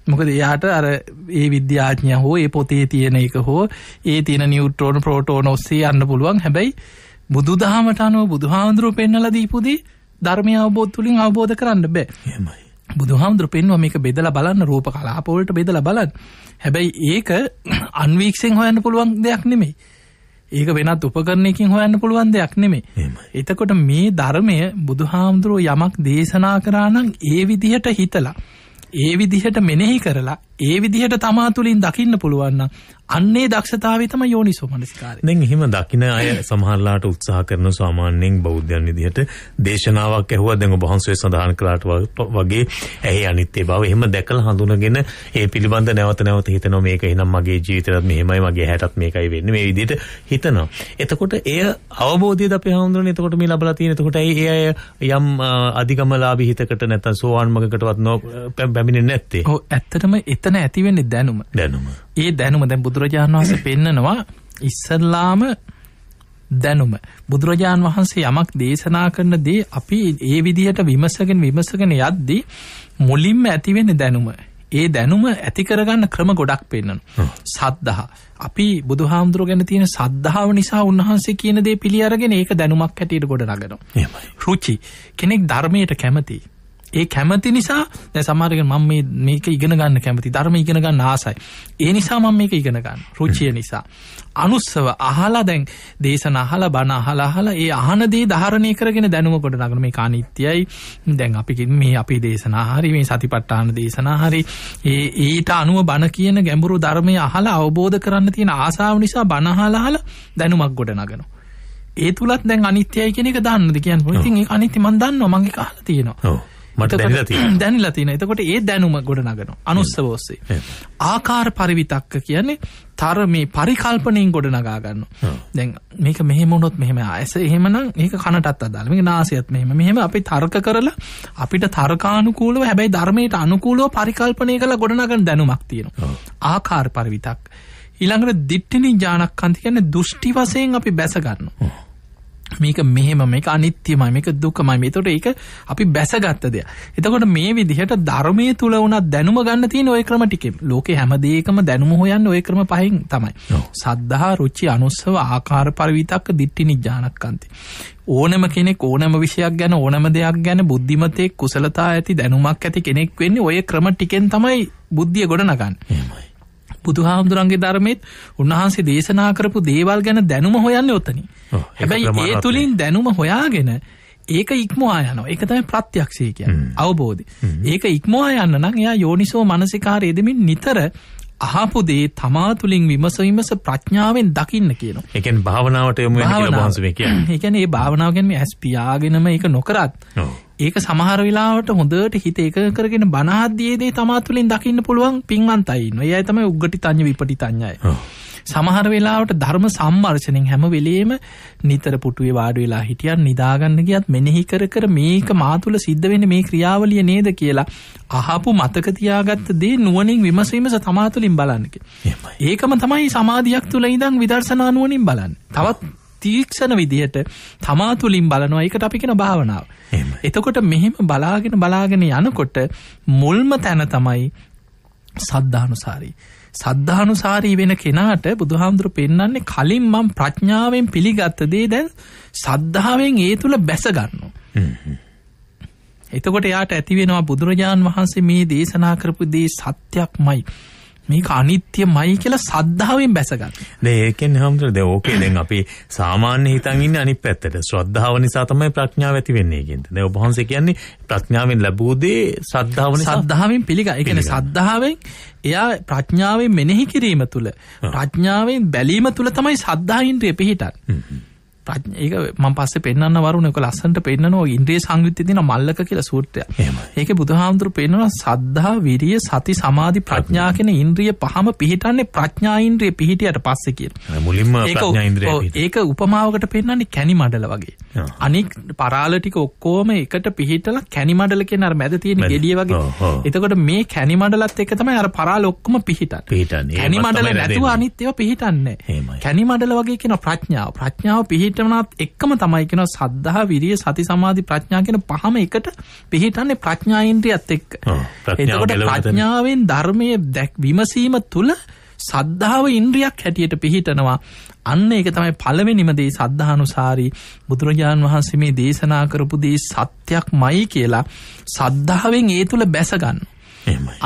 මොකද එයාට අර ඒ විද්‍යාඥය හෝ ඒ පොතේ තියෙන එක හෝ ඒ තියෙන නිියුට්‍රෝන ප්‍රෝටෝන ඔස්සේ යන්න පුළුවන් හැබැයි බුදු දහමට අනුව බුදුහාමුදුරුව පෙන්නල දීපුදී ධර්මය අවබෝධ තුළින් අවබෝධ කරන්න බෑ හමයි බුදුහාමුදුර පෙන්වා මේක බෙදල බලන්න රූප කලාපොලට බෙදල බලන්න හැබැයි ඒක අන්වීක්ෂෙන් හොයන්න පුළුවන් දෙයක් නෙමෙයි ඒක වෙනත් උපකරණයකින් හොයන්න පුළුවන් දෙයක් නෙමේ එතකොට මේ ධර්මය බුදුහාමුදුරුව යමක් දේශනා කරානම් ඒ විදිහට හිතලා ඒ විදිහට මෙනෙහි කරලා ඒ විදිහට තමා තුළින් දකින්න පුළුවන් නම් අන්නේ දක්ෂතාවය තමයි යෝනිසෝ මනසිකාරය. දැන් එහෙම දකින අය සමහරලාට උත්සාහ කරන සාමාන්‍යයෙන් බෞද්ධයන් විදිහට දේශනාවක් ඇහුවා දැන් ඔබ වහන්සේ සඳහන් කළාට වගේ ඇහි අනිත්‍ය බව එහෙම දැකලා හඳුනගෙන ඒ පිළිබඳ නැවත නැවත හිතනවා මේක එහෙනම් මගේ ජීවිතේත් මෙහෙමයි මගේ හැටත් මේකයි වෙන්නේ මේ විදිහට හිතනවා. එතකොට එය අවබෝධයද අපි හඳුනන්නේ එතකොට මේ ලබලා තියෙන එතකොට ඒ අය යම් අධිගමලාභී හිතකට නැත්නම් සෝවාන් මගකටවත් නො පැමිණෙන්නේ නැත්තේ. ඔව් ඇත්තටම එතන ඇති වෙන්නේ දැනුම. දැනුම. ඒ දැනුම දැ බුදුරජාණන් වහන්සේ පෙන්නනවා ඉස්සල්ලාම දැනුම බුදුරජාණන් වහන්සේ යමක් දේශනා කරන දේ අපි ඒ විදිහට විමසගෙන විමසගෙන යද්දී මුලින්ම ඇතිවෙන දැනුම ඒ දැනුම ඇති කරගන්න ක්‍රම ගොඩක් පෙන්න්නන සද්දහා අපි බුදුහාමුදුරුව ගැන තියෙන සද්ධාව නිසා උන්වහන්සේ කියන දේ පිළි අරගෙන ඒක දැනුමක් හැටියට ගොඩ නගනවා රුචි කෙනෙක් ධර්මයට කැමති ඒ කැමති නිසා සමාරක මම මේක ඉගෙන ගන්න කැමති ධර්ම ඉගෙන ගන්න ආසයි. ඒ නිසා මම මේක ඉගෙන ගන්න රුචිය නිසා. අනුස්සව අහලා දැන් දේශන අහල බණ අහලා අහලා ඒ අහන දේ ධාරණය කරගෙන දැනුම කොට නගන මේ කානිත්‍යයි දැන් අපි මේ අපි දේශනා හරි මේ සතිපට්ඨාන දේශනා හරි ඒ ඊට අනුව බණ කියන ගැඹුරු ධර්මය අහලා අවබෝධ කරන්න තියෙන ආසාාව නිසා බණහලාහල දැනුමක් ගොඩ නගෙනවා. ඒ තුළත් දැන් අනිත්‍යයි කෙනෙක දන්නද කියන්න ඉතින් අනිති මන් දන්න මගේ කාල තියෙනවා මට දැනලා තියෙනවා. දැනලා තියෙනවා. එතකොට ඒ දැනුම ගොඩ නගනවා. අනුස්සව ඔස්සේ. ආකාර පරිවිතක්ක කියන්නේ තර මේ පරිකල්පනයෙන් ගොඩ නගා ගන්නවා. දැන් මේක මෙහෙම වුණොත් මෙහෙම ආයස එහෙමනම් ඒක කනටත් අදාළ. මේක නාසයත් මෙහෙම. මෙහෙම අපි තර්ක කරලා අපිට තර්කානුකූලව හැබැයි ධර්මයට අනුකූලව පරිකල්පනය කරලා ගොඩ නගන දැනුමක් තියෙනවා. ආකාර පරිවිතක්. ඊළඟට දිට්ඨිනි ඥානක්ඛන්ති කියන්නේ දෘෂ්ටි වශයෙන් අපි බැස ගන්නවා. මේක මෙහෙම මේක අනිත්‍යමයි මේක දුකමයි මේතොට ඒක අපි බැසගත්ත දෙය එතකොට මේ විදිහට ධර්මය තුළ වනත් දැනුම ගන්න තිය ඔය ක්‍රම ටිකෙම ලෝක හැමදේකම දැනුම හොයන්න ඔය ක්‍රම පහෙන් තමයි සද්ධහා රුච්චි අනුස්සව ආකාර පරවිතක්ක දිට්ටි නිජානක්කන්ති ඕනම කෙනෙක් ඕනම විෂයක් ගැන ඕනම දෙයක් ගැන බුද්ධිමතයෙක් කුසලතා ඇති දැනුමක් ඇති කෙනෙක් වෙන්නේ ඔය ක්‍රම ටිකෙන් තමයි බුද්ධිය ගොඩ නගන්න හෙමයි බුදුහාමුදුරන්ගේ ධර්මයත් උන්වහන්සේ දේශනා කරපු දේවල් ගැන දැනුම හොයන්න ඔත්තනි හැබැයි ඒ තුළින් දැනුම හොයාගෙන ඒක ඉක්මවා යනවා ඒක තමයි ප්‍රත්‍යක්ෂය කියන්න අවබෝධ ඒක ඉක්මවා යන්න නම් එයා යෝනිසෝ මනසිකාර එදමින් නිතර අහපු දේ තමා තුළින් විමසවිමස ප්‍රඥාවෙන් දකින්න කියනවා එකෙන් භාවනාවට යොමු හස කිය එකන ඒ භාවනාවගෙන් ඇස් පියාගෙනම එක නොකරත් ඒක සමහර වෙලාවට හොඳට හිත එක කරගෙන බනාධ්‍යයේදේ තමාත්තුලින් දකින්න පුළුවන් පින්වන්ත අයින්න ඒ තමයි උග්ගටි තඥ විපටි තඥයි. සමහර වෙලාවට ධර්ම සම්මර්ශනෙන් හැම වෙලේම නිතර පුටුවේ වාඩු වෙලා හිටියන් නිදාගන්න ගියත් මෙනෙහි කර කර මේක මාතුල සිද්ධ වෙන මේ ක්‍රියාවලිය නේද කියලා අහපු මතක තියාගත්ත දේ නුවනින් විමසීමස තමාතුලින් බලන්නක ඒකම තමයි සමාධයක් තුළ ඉදං විදර්ශනානුවනින් බලන්න තවත් තීක්ෂණ විදිහට තමා තුළින් බලනවා එකට අපි කෙන භාවනාව. එතකොට මෙහෙම බලාගෙන බලාගෙන යනකොට මුල්ම තැන තමයි සද්ධානුසාරී. සද්ධානුසාරී වෙන කෙනාට බුදුහාමුදුරු පෙන්න්නන්නේ කලින් මං ප්‍රඥාවෙන් පිළිගත්ත දේ දැන් සද්ධාවෙන් ඒ තුළ බැසගන්න. එතකොට යාට ඇතිවෙනවා බුදුරජාණන් වහන්සේ මේ දේශනා කරපු දේ සත්‍යයක් මයි. මේක අනිත්‍යමයි කියලා සද්ධාවෙන් බැසගන්න. දැන් ඒකෙන් හැමතර දැන් ඕකේ දැන් අපි සාමාන්‍ය හිතන් ඉන්නේ අනිත් පැත්තට. ශ්‍රද්ධාව නිසා තමයි ප්‍රඥාව ඇති වෙන්නේ කියන. දැන් ඔබ වහන්සේ කියන්නේ ප්‍රඥාවෙන් ලැබූ දේ සද්ධාව නිසා සද්ධාවෙන් පිළිගන්න. ඒ කියන්නේ සද්ධාවෙන් එයා ප්‍රඥාවෙන් මෙනෙහි කිරීම තුළ ප්‍රඥාවෙන් බැලීම තුළ තමයි සද්ධායින්ද්‍රිය පිහිටන්නේ. ඒක මම පස්සේ පෙන්න්න වරුණ එක ලස්සට පෙන්න්නනවා ඉන්ද්‍රේ සංයුත්්‍ය තින මල්ලක කියල සූට්‍රය ඒක බුදුහාමුදුර පෙන්නවා සද්ධහා විරිය සති සමාධි ප්‍රඥා කෙන ඉන්ද්‍රිය පහම පිහිටන්නේ ප්‍රඥා ඉන්ද්‍රිය පිහිටියට පස්සෙ කිය මුලින්ම ඒක උපමාවකට පෙන්න්නේ කැනි මඩල වගේ අනික් පරාලටික ඔක්කෝම එකට පිහිටල කැනි මඩල කියෙන අර මැද තියෙන ගෙඩිය වගේ එතකොට මේ කැනි මඩලත් එක තමයි අර පරාල ඔක්කම පිහිට පිහිට කැනි මඩල නැතුව අනිත්‍යව පිහිටන්නේ කැනි මඩල වගේ කියෙන ප්‍රඥාව ප්‍රඥාව පිහිට පිහිටමනත් එක්කම තමයි කෙන සද්ධහා විරිය සති සමාධි ප්‍රඥා කෙන පහම එකට පිහිටන්නේ ප්‍රඥායින්ද්‍රියත් එක්ක එතකොට ප්‍රඥාවෙන් ධර්මය දැක් විමසීම තුළ සද්ධාව ඉන්ද්‍රියක් හැටියට පිහිටනවා අන්න ඒක තමයි පළවෙනිමදේ සද්ධානුසාරී බුදුරජාණන් වහන්සේ මේ දේශනා කරපුදේ සත්‍යයක් මයි කියලා සද්ධාවෙන් ඒ තුළ බැසගන්න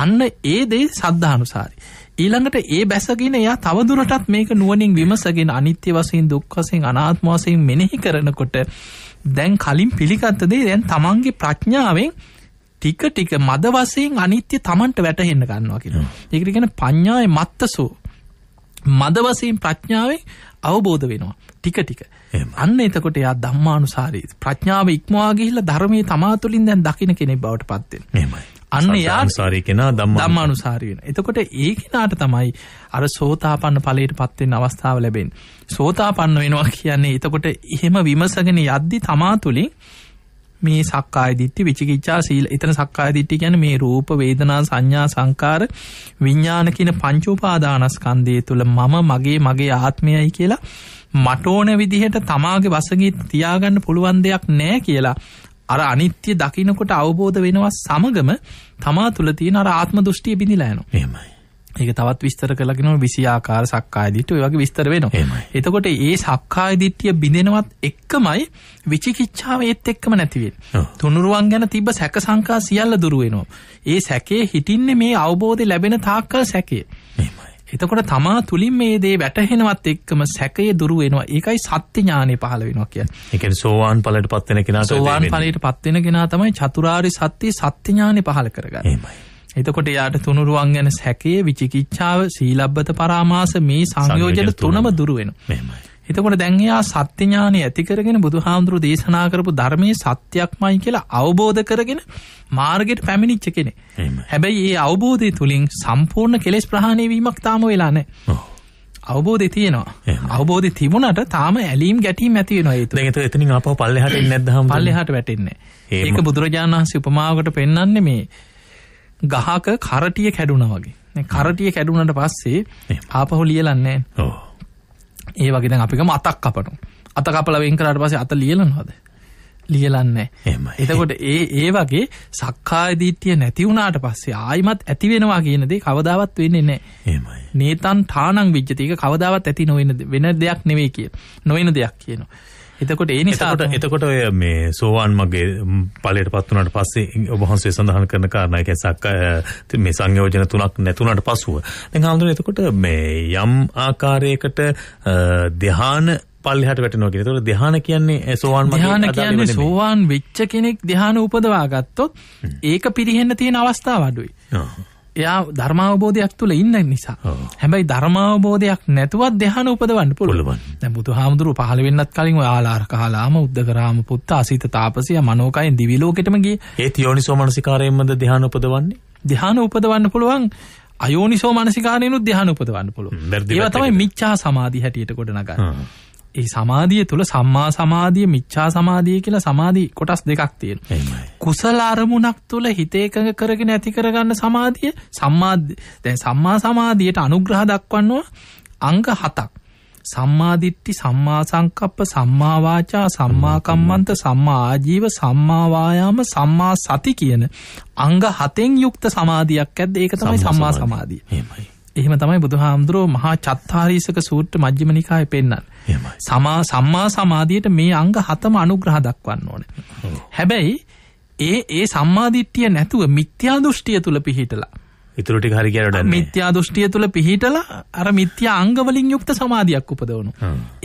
අන්න ඒ දේ සද්ධානුසාරී ඊළඟට ඒ බැසගෙන එයා තවදුරටත් මේක නුවනින් විමසගෙන අනිත්‍ය වසයෙන් දුක්වසයෙන් අනාත්මවාසයෙන් මෙනෙහි කරනකොට දැන් කලින් පිළිගත්තදේ දැන් තමන්ගේ ප්‍රඥාවෙන් ටික ටික මද වසයෙන් අනිත්‍ය තමන්ට වැටහෙන්න ගන්නවා කියෙන. ඒකරගෙන පඥ්ඥාය මත්තසෝ. මද වසයෙන් ප්‍රඥාවේ අවබෝධ වෙනවා ටික ටික අන්න එතකොට යා ධම්මානුසාරී ප්‍රඥාව ඉක්මවාගේහිල්ල ධර්මය තමා තුළින් දැන් දකින කෙනෙ බවට පත්වෙන මෙමයි අන්න යාසාරය කෙනා දම්ම දම්මානුසාරය වෙන එතකොට ඒ කෙනාට තමයි අර සෝතාපන්න පලට පත්වෙන් අවස්ථාව ලැබෙන් සෝතාපන්න වෙනවා කියන්නේ එතකොට එහෙම විමසගෙන යද්දි තමා තුළින් මේ සක්කාය දිට්ටි විචිකිච්චා සීල් එතන සක්කාය දිට්ටි ගැන මේ රූප වේදනා සංඥා සංකාර විඤ්ඥාන කියන පංචුපාදානස්කන්දය තුළ මම මගේ මගේ ආත්මයයි කියලා මටෝන විදිහට තමාගේ වසගේ තියාගන්න පුළුවන් දෙයක් නෑ කියලා අර අනිත්‍ය දකිනකොට අවබෝධ වෙනවා සමගම තමා තුළ තියෙන අර ආත්ම දෘෂ්ටිය බිඳිලා යනවා. එහෙමයි. ඒක තවත් විස්තර කලගෙන විසි ආකාර සක්කාය දිට්ටුව වගේ විස්තර වෙනවා එතකොට ඒ සක්කාය දිට්ටිය බිඳෙනවත් එක්කමයි විචිකිච්ඡාව ඒත් එක්කම නැතිවේ තුනුරුවන් ගැන තිබ සැක සංකා සියල්ල දුරුවෙනවා ඒ සැකේ හිටින්නේ මේ අවබෝධය ලැබෙන තාක්කල් සැකේ එතකොට තමා තුළින් මේ දේ වැටහෙනවත් එක්කම සැකය දුරු වෙනවා ඒකයි සත්‍ය ඥානය පහල වෙනවා කිය එක සෝවාන් පලට පත්වෙන කෙන සෝවාන් පලට පත්වෙන කෙන තමයි චතුරාරි සත්‍යය සත්‍යඥානය පහල කරගන්නමයි එතකොට යාට තුනුරුවන් ගැන සැකයේ විචිකිච්ඡාව සීලබ්බත පරාමාස මේ සංයෝජන තුනම දුරුවෙන මෙමයි එතකොට දැන්යා සත්‍ය ඥානය ඇති කරගෙන බුදුහාමුදුරු දේශනා කරපු ධර්මයේ සත්‍යයක්මයි කියලා අවබෝධ කරගෙන මාර්ගෙට පැමිණිච්ච කෙනෙ. හැබැයි ඒ අවබෝධය තුළින් සම්පූර්ණ කෙලෙස් ප්‍රහණයවීමක් තාම වෙලානෑ. අවබෝධය තියනවා අවබෝධ තිබුණට තාම ඇලීම් ගැටීම ඇතිවෙනවා ඒතු ඇත එතනින් අප පල්ලෙහට නැදහම් පල්ලෙහට වැටෙන්නේ ඒක බුදුරජාණන් වහන්සේ උපමාවකට පෙන්වන්නේ මේ ගහක කරටිය කැඩුණ වගේ කරටිය කැඩුණට පස්සේ ආපහු ලියලන්නේ ඕ ඒ වගේ දැන් අපිකම අතක් කපනු අත කපල වෙන් කරට පසේ අත ලියලනවාද ලියලන්න එම එතකොට ඒ ඒ වගේ සක්කාදීත්‍යය නැතිවුණට පස්සේ ආයිමත් ඇතිවෙනවා කියනදේ කවදාවත් වෙන්නේ නෑ ඒමයි නේතන් ටානං විජ්ජතික කවදාවත් ඇති නොවෙන වෙන දෙයක් නෙවේ කිය නොවෙන දෙයක් කියනවා එතකොට ඒ නිසාට එතකොට ඔය මේ සෝවාන් මගේ පලයට පත්වනට පස්සේ ඔබහන්සේ සඳහන් කරන කාරණයක සක් මේ සංයෝජන තුනක් නැතුනට පසුව දෙ හාමුදුර එතකොට මේ යම් ආකාරයකට දෙහාන පල්ලහට වැටනෝගෙන තුළ දෙහාන කියන්නේ සෝවාන් මහාන කියන්නේ සෝවාන් වෙච්ච කෙනෙක් දෙහාන උපදවාගත්තොත් ඒක පිරිහෙන්න තියෙන අවස්ථාව අඩුයි එයා ධර්මාවබෝධයක් තුළ ඉන්න නිසා හැබැයි ධර්මාවබෝධයක් නැතුවත් දෙහන උපදවන්න පුළුවන් බුදු හාමුදුරු පහල වෙන්නත් කලින් ආලාර කාලාම උද්දකරාම පුත්ත අසිත තාපසය මනෝකයෙන් දිවිලෝකෙටමගේ ඒත් යෝනිසෝ මනසිකාරයෙන්මද දෙහන උපදවන්නේ දෙහන උපදවන්න පුළුවන් අයෝනිසෝ මනසිකාරයනුත් දෙහන උපදවන්න පුළුව ඒවතමයි මිච්චා සමාධී හැටියට ගොඩනගන්න ඒ සමාධිය තුළ සම්මා සමාධිය මිච්චා සමාධිය කියලා සමාධී කොටස් දෙකක් තියෙන. කුසල අරමුණක් තුළ හිතේකඟ කරගෙන ඇති කරගන්න සමාධිය සම්මාධ්‍ය දැන් සම්මා සමාධියට අනුග්‍රහ දක්වන්නවා අංග හතක්. සම්මාදිට්ටි සම්මා සංකප්ප සම්මාවාචා සම්මාකම්මන්ත සම්මා ආජීව සම්මාවායාම සම්මා සති කියන අංග හතෙන් යුක්ත සමාධියක් ඇද ඒක තමයි සම්මා සමාධිය. එහෙමයි. එහෙම තමයි බුදුහාමුදුරුව මහා චත්තාරීසක සූට්‍ර මජ්‍යමනිකාය පෙන්න්න. සමා සම්මා සමාධයට මේ අංග හතම අනුග්‍රහ දක්වන්න ඕන. හැබැයි ඒ ඒ සම්මාධිට්්‍යිය නැතුව මිත්‍යා දෘෂ්ටිය තුළ පිහිටලා. ඉතුරටි හරි කියලට මිත්‍යා දෘෂ්ටිය තුළ පිහිටලා අර මිත්‍යා අංගවලින් යුක්ත සමාධයක් උපදවනු.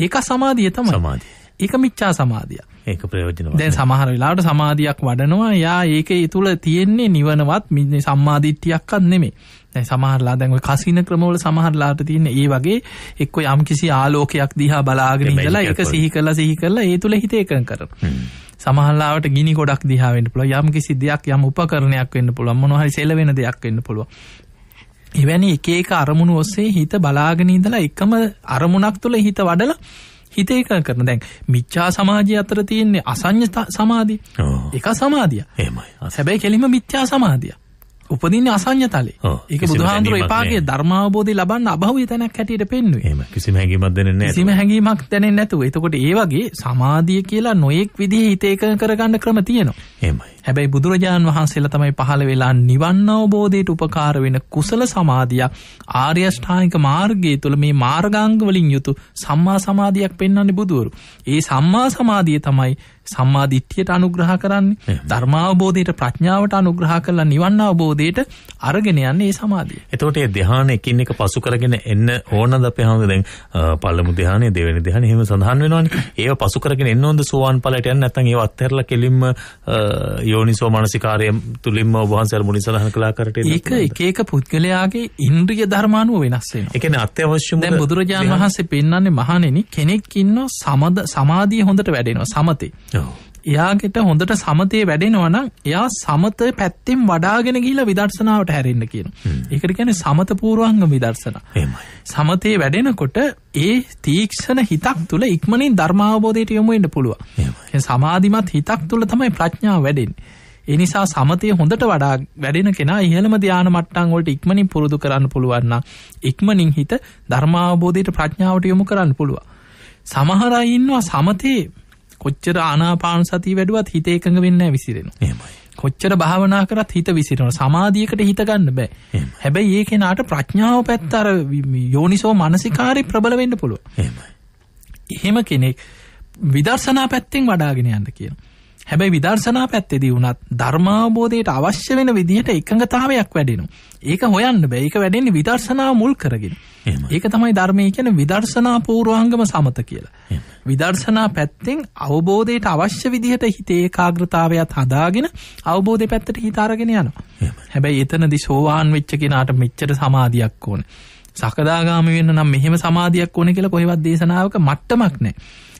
ඒක සමාධිය තම සමාධිය. ඒක මිච්චා සමාධිය ඒක ප්‍රයෝජන දැන් සමහර වෙලාට සමාධයක් වඩනවා යා ඒක තුළ තියෙන්නේ නිවනවත් මින්න සම්මාධිට්ටියක්කත් නෙමේ දැන් සමහරලා දැන් ওই කසින ක්‍රමවල සමහරලාට තියෙන ඒ වගේ එක්ක යම්කිසි ආලෝකයක් දිහා බලාගෙන ඉඳලා ඒක සිහි කරලා සිහි කරලා ඒ තුල හිත එකඟ කරනවා. සමහල්ලාවට ගිනි ගොඩක් දිහා වෙන්න පුළුවන් යම් කිසි දෙයක් යම් උපකරණයක් වෙන්න පුළුවන් මොනවා හරි සෙල වෙන දෙයක් වෙන්න පුළුවන් එවැනි එක එක අරමුණු ඔස්සේ හිත බලාගෙන ඉඳලා එකම අරමුණක් තුළ හිත වඩලා හිත එක කරන දැන් මිච්ඡා සමාජය අතර තියෙන්නේ අසඤ්ඤ සමාධිය එක සමාධිය එහෙමයි හැබැයි කෙලිම මිත්‍යා සමාධිය උපදින්න අසං්‍යතලේ ඒක බුදුහාන්දුර එපාගේ ධර්මාවබෝධය ලබන්න අභව තැනක් හැටියට පෙන්වේ කිසි හැඟීමක් දෙන සිම හැඟීමක් දැන නැතුව එතකොට ඒ වගේ සමාධිය කියලා නොයෙක් විදිහ හිතේක කරගන්න ක්‍රම තියෙනවා ඒමයි හැබැයි බුදුරජාණන් වහන්සේලා තමයි පහළ වෙලා නිවන්න අවබෝධයට උපකාර වෙන කුසල සමාධියක් ආර්යෂ්ඨායික මාර්ගය තුළ මේ මාර්ගාංගවලින් යුතු සම්මා සමාධියක් පෙන්වන්නේ බුදුවරු ඒ සම්මා සමාධිය තමයි සම්මාධිට්්‍යයට අනුග්‍රහ කරන්නේ ධර්මාවබෝධයට ප්‍රඥාවට අනුග්‍රහ කරලා නිවන්න අවබෝධයට අරගෙන යන්න ඒ සමාධිය එතෝට දෙහාන එකින් එක පසු කරගෙන එන්න ඕනද පහඳ දැන් පල්ලමු දෙහන දෙවැනි දෙහන හෙම සඳහන් වෙනවාන ඒ පසු කරගෙන එන්න ොද සුවන් පලට යන්න ඇතන් ඒ අත්තරල කෙලින්ම යෝනිසෝ මනසිකාරය තුළින්ම ඔබහන්සල් මුනි සඳහන් කලා කරට ඒක එකක පුද්ගලයාගේ ඉන්ද්‍රිය ධර්මානුව වෙනස්සේ එකන අත්‍යවශ්‍ය දැ බුදුරජාණන් වහන්සේ පෙන්න්නේ මහනෙන කෙනෙක් ඉන්න සමද සමාධිය හොඳට වැඩෙනවා සමතේ එයාගෙට හොඳට සමතය වැඩෙනවනම් එයා සමතය පැත්තෙන් වඩාගෙන ගිල විදර්ශනාවට හැරෙන්න්න කියන. එකට ගැන සමත පූරුවන්ග විදර්ශන. සමතය වැඩෙනකොට ඒ තීක්ෂණ හිතක් තුළ ඉක්මනින් ධර්මාවබෝධයට යොමු එන්න පුළුව. සමාධිමත් හිතක් තුළ තමයි ප්‍රඥාව වැඩෙන්. එනිසා සමතය හොඳට වඩා වැඩෙන කෙන ඉහළම ධ්‍යාන මට්ටන්ගොට ඉක්මනින් පුරුදු කරන්න පුළුවන්න. ඉක්මනින් හිත ධර්මාවබෝධයට ප්‍රඥාවට යොමු කරන්න පුළුව. සමහරයින්වා සමතයේ කොච්චර ආනාපාන සතිය වැඩුවත් හිත එකඟ වෙන්න විසිරෙන. එහෙමයි. කොච්චර භාවනා කරත් හිත විසිරෙනවා. සමාධියකට හිත ගන්න බෑ. හැබැයි ඒ කෙනාට ප්‍රඥාව පැත්ත අර යෝනිසෝ මානසිකාරේ ප්‍රබල වෙන්න පුළුවන්. එහෙමයි. එහෙම කෙනෙක් විදර්ශනා පැත්තෙන් වඩාගෙන යන්න කියනවා. හැබැයි විදර්ශනා පැත්තෙදී වුණත් ධර්මාබෝධයට අවශ්‍ය වෙන විදිහට එකඟතාවයක් වැඩෙනු. ඒක හොයන්න බැයික වැඩෙන්නේ විදර්ශනා මුල් කරගෙන. ඒක තමයි ධර්මය කියන විදර්ශනා පූරුවන්ගම සමත කියලා. විදර්ශනා පැත්තෙන් අවබෝධයට අවශ්‍ය විදිහට හිතේ කාග්‍රතාවයක් හදාගෙන අවබෝධය පැත්තට හිතාරගෙන යනවා. හැබැයි එතනදි සෝවාන් වෙච්ච කෙනාට මෙච්චර සමාධියක් ඕන. සකදාගාම වෙන්න නම් මෙහෙම සමාධියක් ඕන කියලා කොහෙවත් දේශනාවක මට්ටමක් නෑ.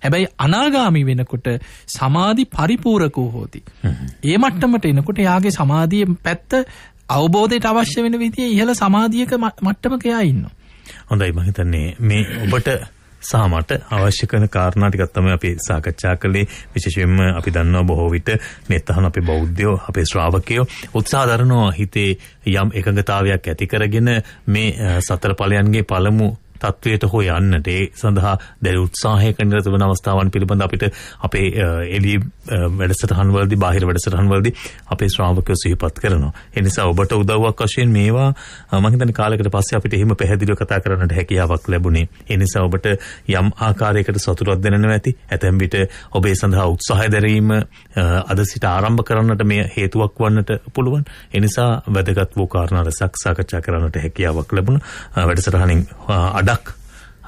හැබැයි අනාගාමි වෙනකොට සමාධි පරිපූරකෝ හෝති. ඒ මට්ටමට එනකොට යාගේ සමාධිය පැත්ත අවබෝධයට අවශ්‍ය වෙන විදිේ ඉහළ සමාධියක මට්ටමකයා ඉන්න. හොඳයි මහිතන්නේ මේ ඔබට සාමට අවශ්‍ය කරන කාරණා ටිකක් තමයි අපි සාකච්ඡා කළේ විශේෂයෙන්ම අපි දන්නවා බොහෝ විට මේ තහන අපේ බෞද්ධයෝ අපේ ශ්‍රාවකයෝ උත්සාහ දරනවා හිතේ යම් එකඟතාවයක් ඇති කරගෙන මේ සතර ඵලයන්ගේ පළමු තත්වයට හෝ යන්නට ඒ සඳහා දැඩි උත්සාහයක නිරත වන අවස්ථාවන් පිළිබඳ අපිට අපේ එළිය වැඩසටහන්වලදී බාහිර වැඩසටහන්වලදී අපේ ශ්‍රාවකයෝ සිහිපත් කරනවා. ඒ නිසා ඔබට උදව්වක් වශයෙන් මේවා මම හිතන්නේ කාලයකට පස්සේ අපිට එහෙම පැහැදිලිව කතා කරන්නට හැකියාවක් ලැබුණේ. ඒ නිසා ඔබට යම් ආකාරයකට සතුටක් දැනෙනවා ඇති. ඇතැම් විට ඔබ ඒ සඳහා උත්සාහය දැරීම අද සිට ආරම්භ කරන්නට මේ හේතුවක් වන්නට පුළුවන්. ඒ නිසා වැදගත් වූ කාරණා රසක් සාකච්ඡා කරන්නට හැකියාවක් ලැබුණා. වැඩසටහනින් අඩ පොඩ්ඩක්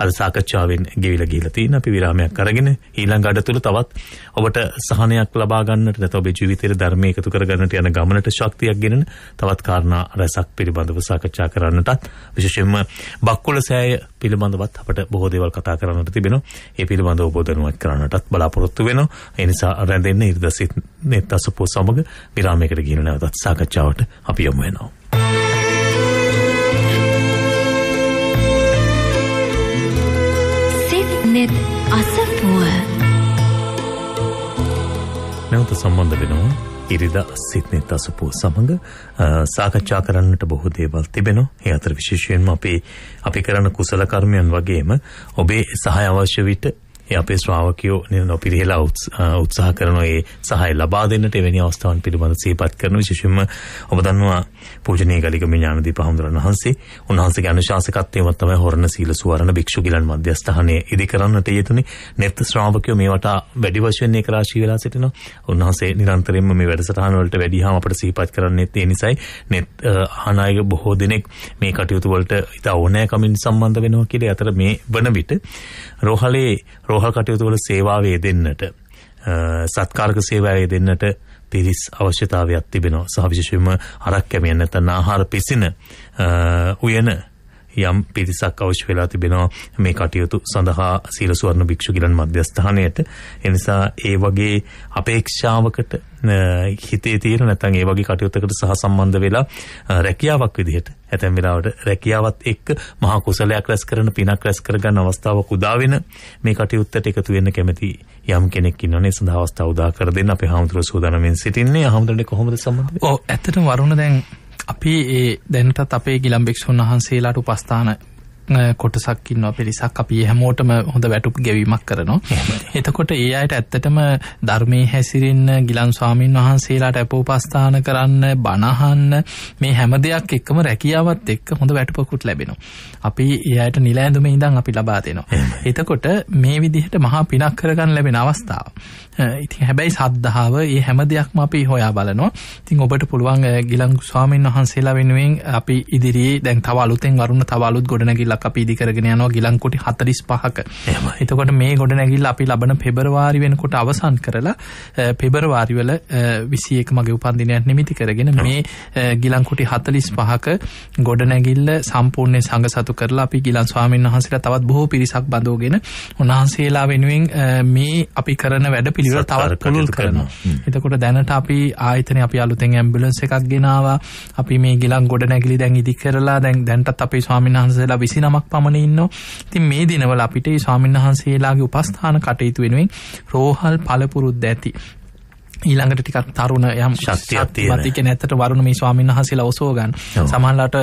අද සාකච්ඡාවෙන් ගෙවිලා ගිහිලා තියෙන අපි විරාමයක් අරගෙන ඊළඟ අඩ තුල තවත් ඔබට සහනයක් ලබා ගන්නට නැත්නම් ඔබේ ජීවිතයේ ධර්මය එකතු කර ගන්නට යන ගමනට ශක්තියක් ගෙනෙන තවත් කාරණා රැසක් පිළිබඳව සාකච්ඡා කරන්නටත් විශේෂයෙන්ම බක්කුල සෑය පිළිබඳවත් අපට බොහෝ දේවල් කතා කරන්නට තිබෙනවා. ඒ පිළිබඳව ඔබ දැනුවත් කරන්නටත් බලාපොරොත්තු වෙනවා. ඒ නිසා රැඳෙන්න ඉර්ධසිත නෙත් අසපෝ සමග විරාමයකට ගිහින නැවතත් සාකච්ඡාවට අපි යමු වෙනවා. නැවත සම්බන්ධ වෙනවා. ඉරිදා සිත්නෙත් අසපුව සමඟ සාකච්ඡා කරන්නට බොහෝ දේවල් තිබෙනවා. ඒ අතර විශේෂයෙන්ම අපේ අපි කරන කුසල කර්මයන් වගේම ඔබේ සහාය අවශ්‍ය විට ඒ අපේ ශ්‍රාවකයෝ නොපිරිහෙලා උත්සාහ කරන ඒ සහාය ලබා දෙන්නට එවැනි අවස්ථාවන් පිළිබඳ සිහිපත් කරන විශේෂයෙන්ම ඔබ දන්නවා පූජනීය ගලිගම ඥානදීප හඳුරන වහන්සේ උන්වහන්සේගේ අනුශාසකත්වයම තමයි හොරණ සීල සුවරණ භික්ෂු ගිලන් මධ්‍යස්ථානයේ ඉදි කරන්නට යෙදුනේ නෙත් ශ්‍රාවකයෝ මේ වටා වැඩි වශයෙන් ඒකරාශී වෙලා සිටිනවා උන්වහන්සේ නිරන්තරයෙන්ම මේ වැඩසටහන වලට වැඩිහාම අපට සිහිපත් කරන්නේ ඒ නිසයි නෙත් ආනායක බොහෝ දෙනෙක් මේ කටයුතු වලට ඉතා ඕනෑකමින් සම්බන්ධ වෙනවා කියලා අතර මේ වන විට රෝහලේ රෝහල් කටයුතු වල සේවාවේ දෙන්නට සත්කාරක සේවාවේ දෙන්නට පිරිස් අවශ්‍යතාවයක් තිබෙනවා. සහ විශේෂයෙන්ම අරක් කැමියන් නැත්නම් ආහාර පිසින උයන යම් පිරිසක් අවශ්‍ය වෙලා තිබෙනවා මේ කටයුතු සඳහා සීල සුවර්ණ භික්ෂු ගිලන් මධ්‍යස්ථානයට. ඒ නිසා ඒ වගේ අපේක්ෂාවකට හිතේ තියෙන නැත්නම් ඒ වගේ කටයුත්තකට සහ සම්බන්ධ වෙලා රැකියාවක් විදිහට ඇතැම් වෙලාවට රැකියාවත් එක්ක මහා කුසලයක් රැස් කරන පිනක් රැස් කරගන්න අවස්ථාවක් උදා වෙන මේ කටයුත්තට එකතු වෙන්න කැමති යම් කෙනෙක් ඉන්නවනේ සඳහා අවස්ථාව උදා කර දෙන්න අපේ හාමුදුරුවෝ සූදානම්ෙන් සිටින්නේ හාමුදුරනේ කොහොමද සම්බන්ධ වෙන්නේ? ඔව් ඇත්තටම වරුණ දැන් අපි ඒ දැනටත් අපේ ගිලම්භික්ෂූන් වහන්සේලාට උපස්ථාන කොටසක්කින්න පිරිසක් අපි හැමෝටම හොඳ වැටුප් ගැවීමක් කරනවා. එතකොට ඒ අයට ඇත්තටම ධර්මය හැසිරෙන්න්න ගිලන් ස්වාමීන් වහන්සේලාට ඇපෝපස්ථාන කරන්න බණහන්න මේ හැම දෙයක් එක්කම රැකියාවත් එක් හොඳ වැටපකුත් ලැබෙනවා. අපි ඒයට නිලෑඳුම ඉඳං අපි ලබා දෙනවා. එතකොට මේ විදිහට මහා පිනක් කරගන්න ලැබෙන අවස්ථාව. ඉති හැබැයි සද්ධාව ඒ හැම දෙයක්ම අපි හොයා බලනවා තින් ඔබට පුළුවන් ගිලං ස්වාමීන් වහන්සේලා වෙනුවෙන් අපි ඉදිරි දැන් තවලුතෙන් වරුණ තවලුත් ගොඩනැගිල්ලක් අපි ඉදිකරගෙන යනවා ගිලංකොටි 45ක. එතකොට මේ ගොඩනැගිල්ල අපි ලබන පෙබරවාරි වෙනකොට අවසන් කරලා පෙබරවාරි වල 21 මගේ උපන්දිනයක් නිමිති කරගෙන මේ ගිලංකොටි 45ක ගොඩනැගිල්ල සම්පූර්ණයෙන් සංගසතු කරලා අපි ගිලන් ස්වාමීන් වහන්සේලා තවත් බොහෝ පිරිසක් බඳවගෙන උන්වහන්සේලා වෙනුවෙන් මේ අපි කරන වැඩ පිළිවෙල තවත් පුළුල් කරනවා. එතකොට දැනට අපි ආයතන අපි අලුතෙන් ඇම්බිලන්ස් එකක් ගෙනවා. අපි මේ ගිලන් ගොඩ නැගිලි දැන් ඉදි කරලා දැන් දැන්ටත් අපේ ස්වාමීන් වහන්සේලා 29ක් පමණ ඉන්නවා. ඉතින් මේ දිනවල අපිට ස්වාමීන් වහන්සේලාගේ උපස්ථාන කටයුතු වෙනුවෙන් රෝහල් පළපුරුද්ද ඇති ඊළඟට ටිකක් තරුණ යම් ශක්තියතික නැතට වරුණ මේ ස්වාමීන් වහසලා ඔසෝගන් සමහල්ලාට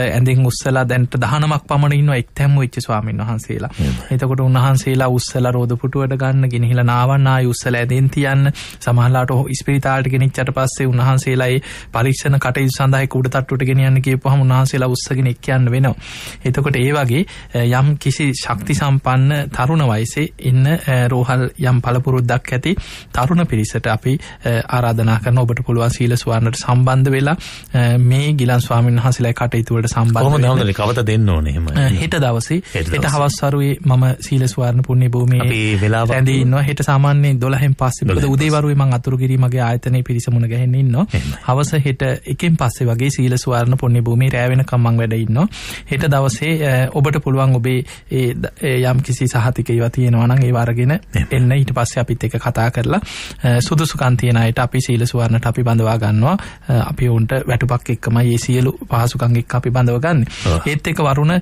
ඇඳින් උස්සලා දැන්ට දහනමක් පමණින්ව එක් තැම්ම වෙච්ච ස්වාමීන් වහන්සේලා එතකොට උන්වහන්සේලා උස්සල රෝධ පුටුවට ගන්න ගෙනහිල නාවන්නා උස්සල ඇදෙන් තියන්න සමහලාට ස්පිරිතාල්ට ගෙනනිච්චට පස්සේ උන්හන්සේලායි පරීක්ෂණ කටයු සඳහයි කුඩ තට්ටුට ගෙනයන්න කියපුහම උන්හන්සේලා උත්සගෙන එක් කියන්න වෙනවා එතකොට ඒ වගේ යම් කිසි ශක්ති සම්පන්න තරුණ වයිසේ ඉන්න රෝහල් යම් පළපුරුද්දක් ඇති තරුණ පිරිසට අපි ආරාධනා කරන ඔබට පුළුවන් සීල සුවන්නට සම්බන්ධ වෙලා මේ ගිලන් ස්වාමීන් වහන්සේලා කටයුතුවලට සම්බන්ධ වෙන්න. කවත දෙන්න ඕනේ එහෙම. හෙට දවසේ හෙට හවස් වරුවේ මම සීල සුවර්ණ පුණ්‍ය භූමියේ අපි වෙලාව ඇඳී ඉන්නවා. හෙට සාමාන්‍ය 12න් පස්සේ මොකද උදේ වරුවේ මම අතුරුගිරි මගේ ආයතනයේ පිරිස මුණ ගැහෙන්න ඉන්නවා. හවස හෙට එකෙන් පස්සේ වගේ සීල සුවර්ණ පුණ්‍ය භූමියේ රැ වෙනකම් මම වැඩ ඉන්නවා. හෙට දවසේ ඔබට පුළුවන් ඔබේ යම් කිසි සහතික ඒවා තියෙනවා නම් ඒව අරගෙන එන්න ඊට පස්සේ අපිත් එක කතා කරලා සුදුසුකම් අයිතිකම් තියෙන අයට අපි සීල සුවරණට අපි බඳවා ගන්නවා. අපි උන්ට වැටුපක් එක්කමයි මේ සියලු පහසුකම් එක්ක අපි බඳව ගන්න. ඒත් එක වරුණ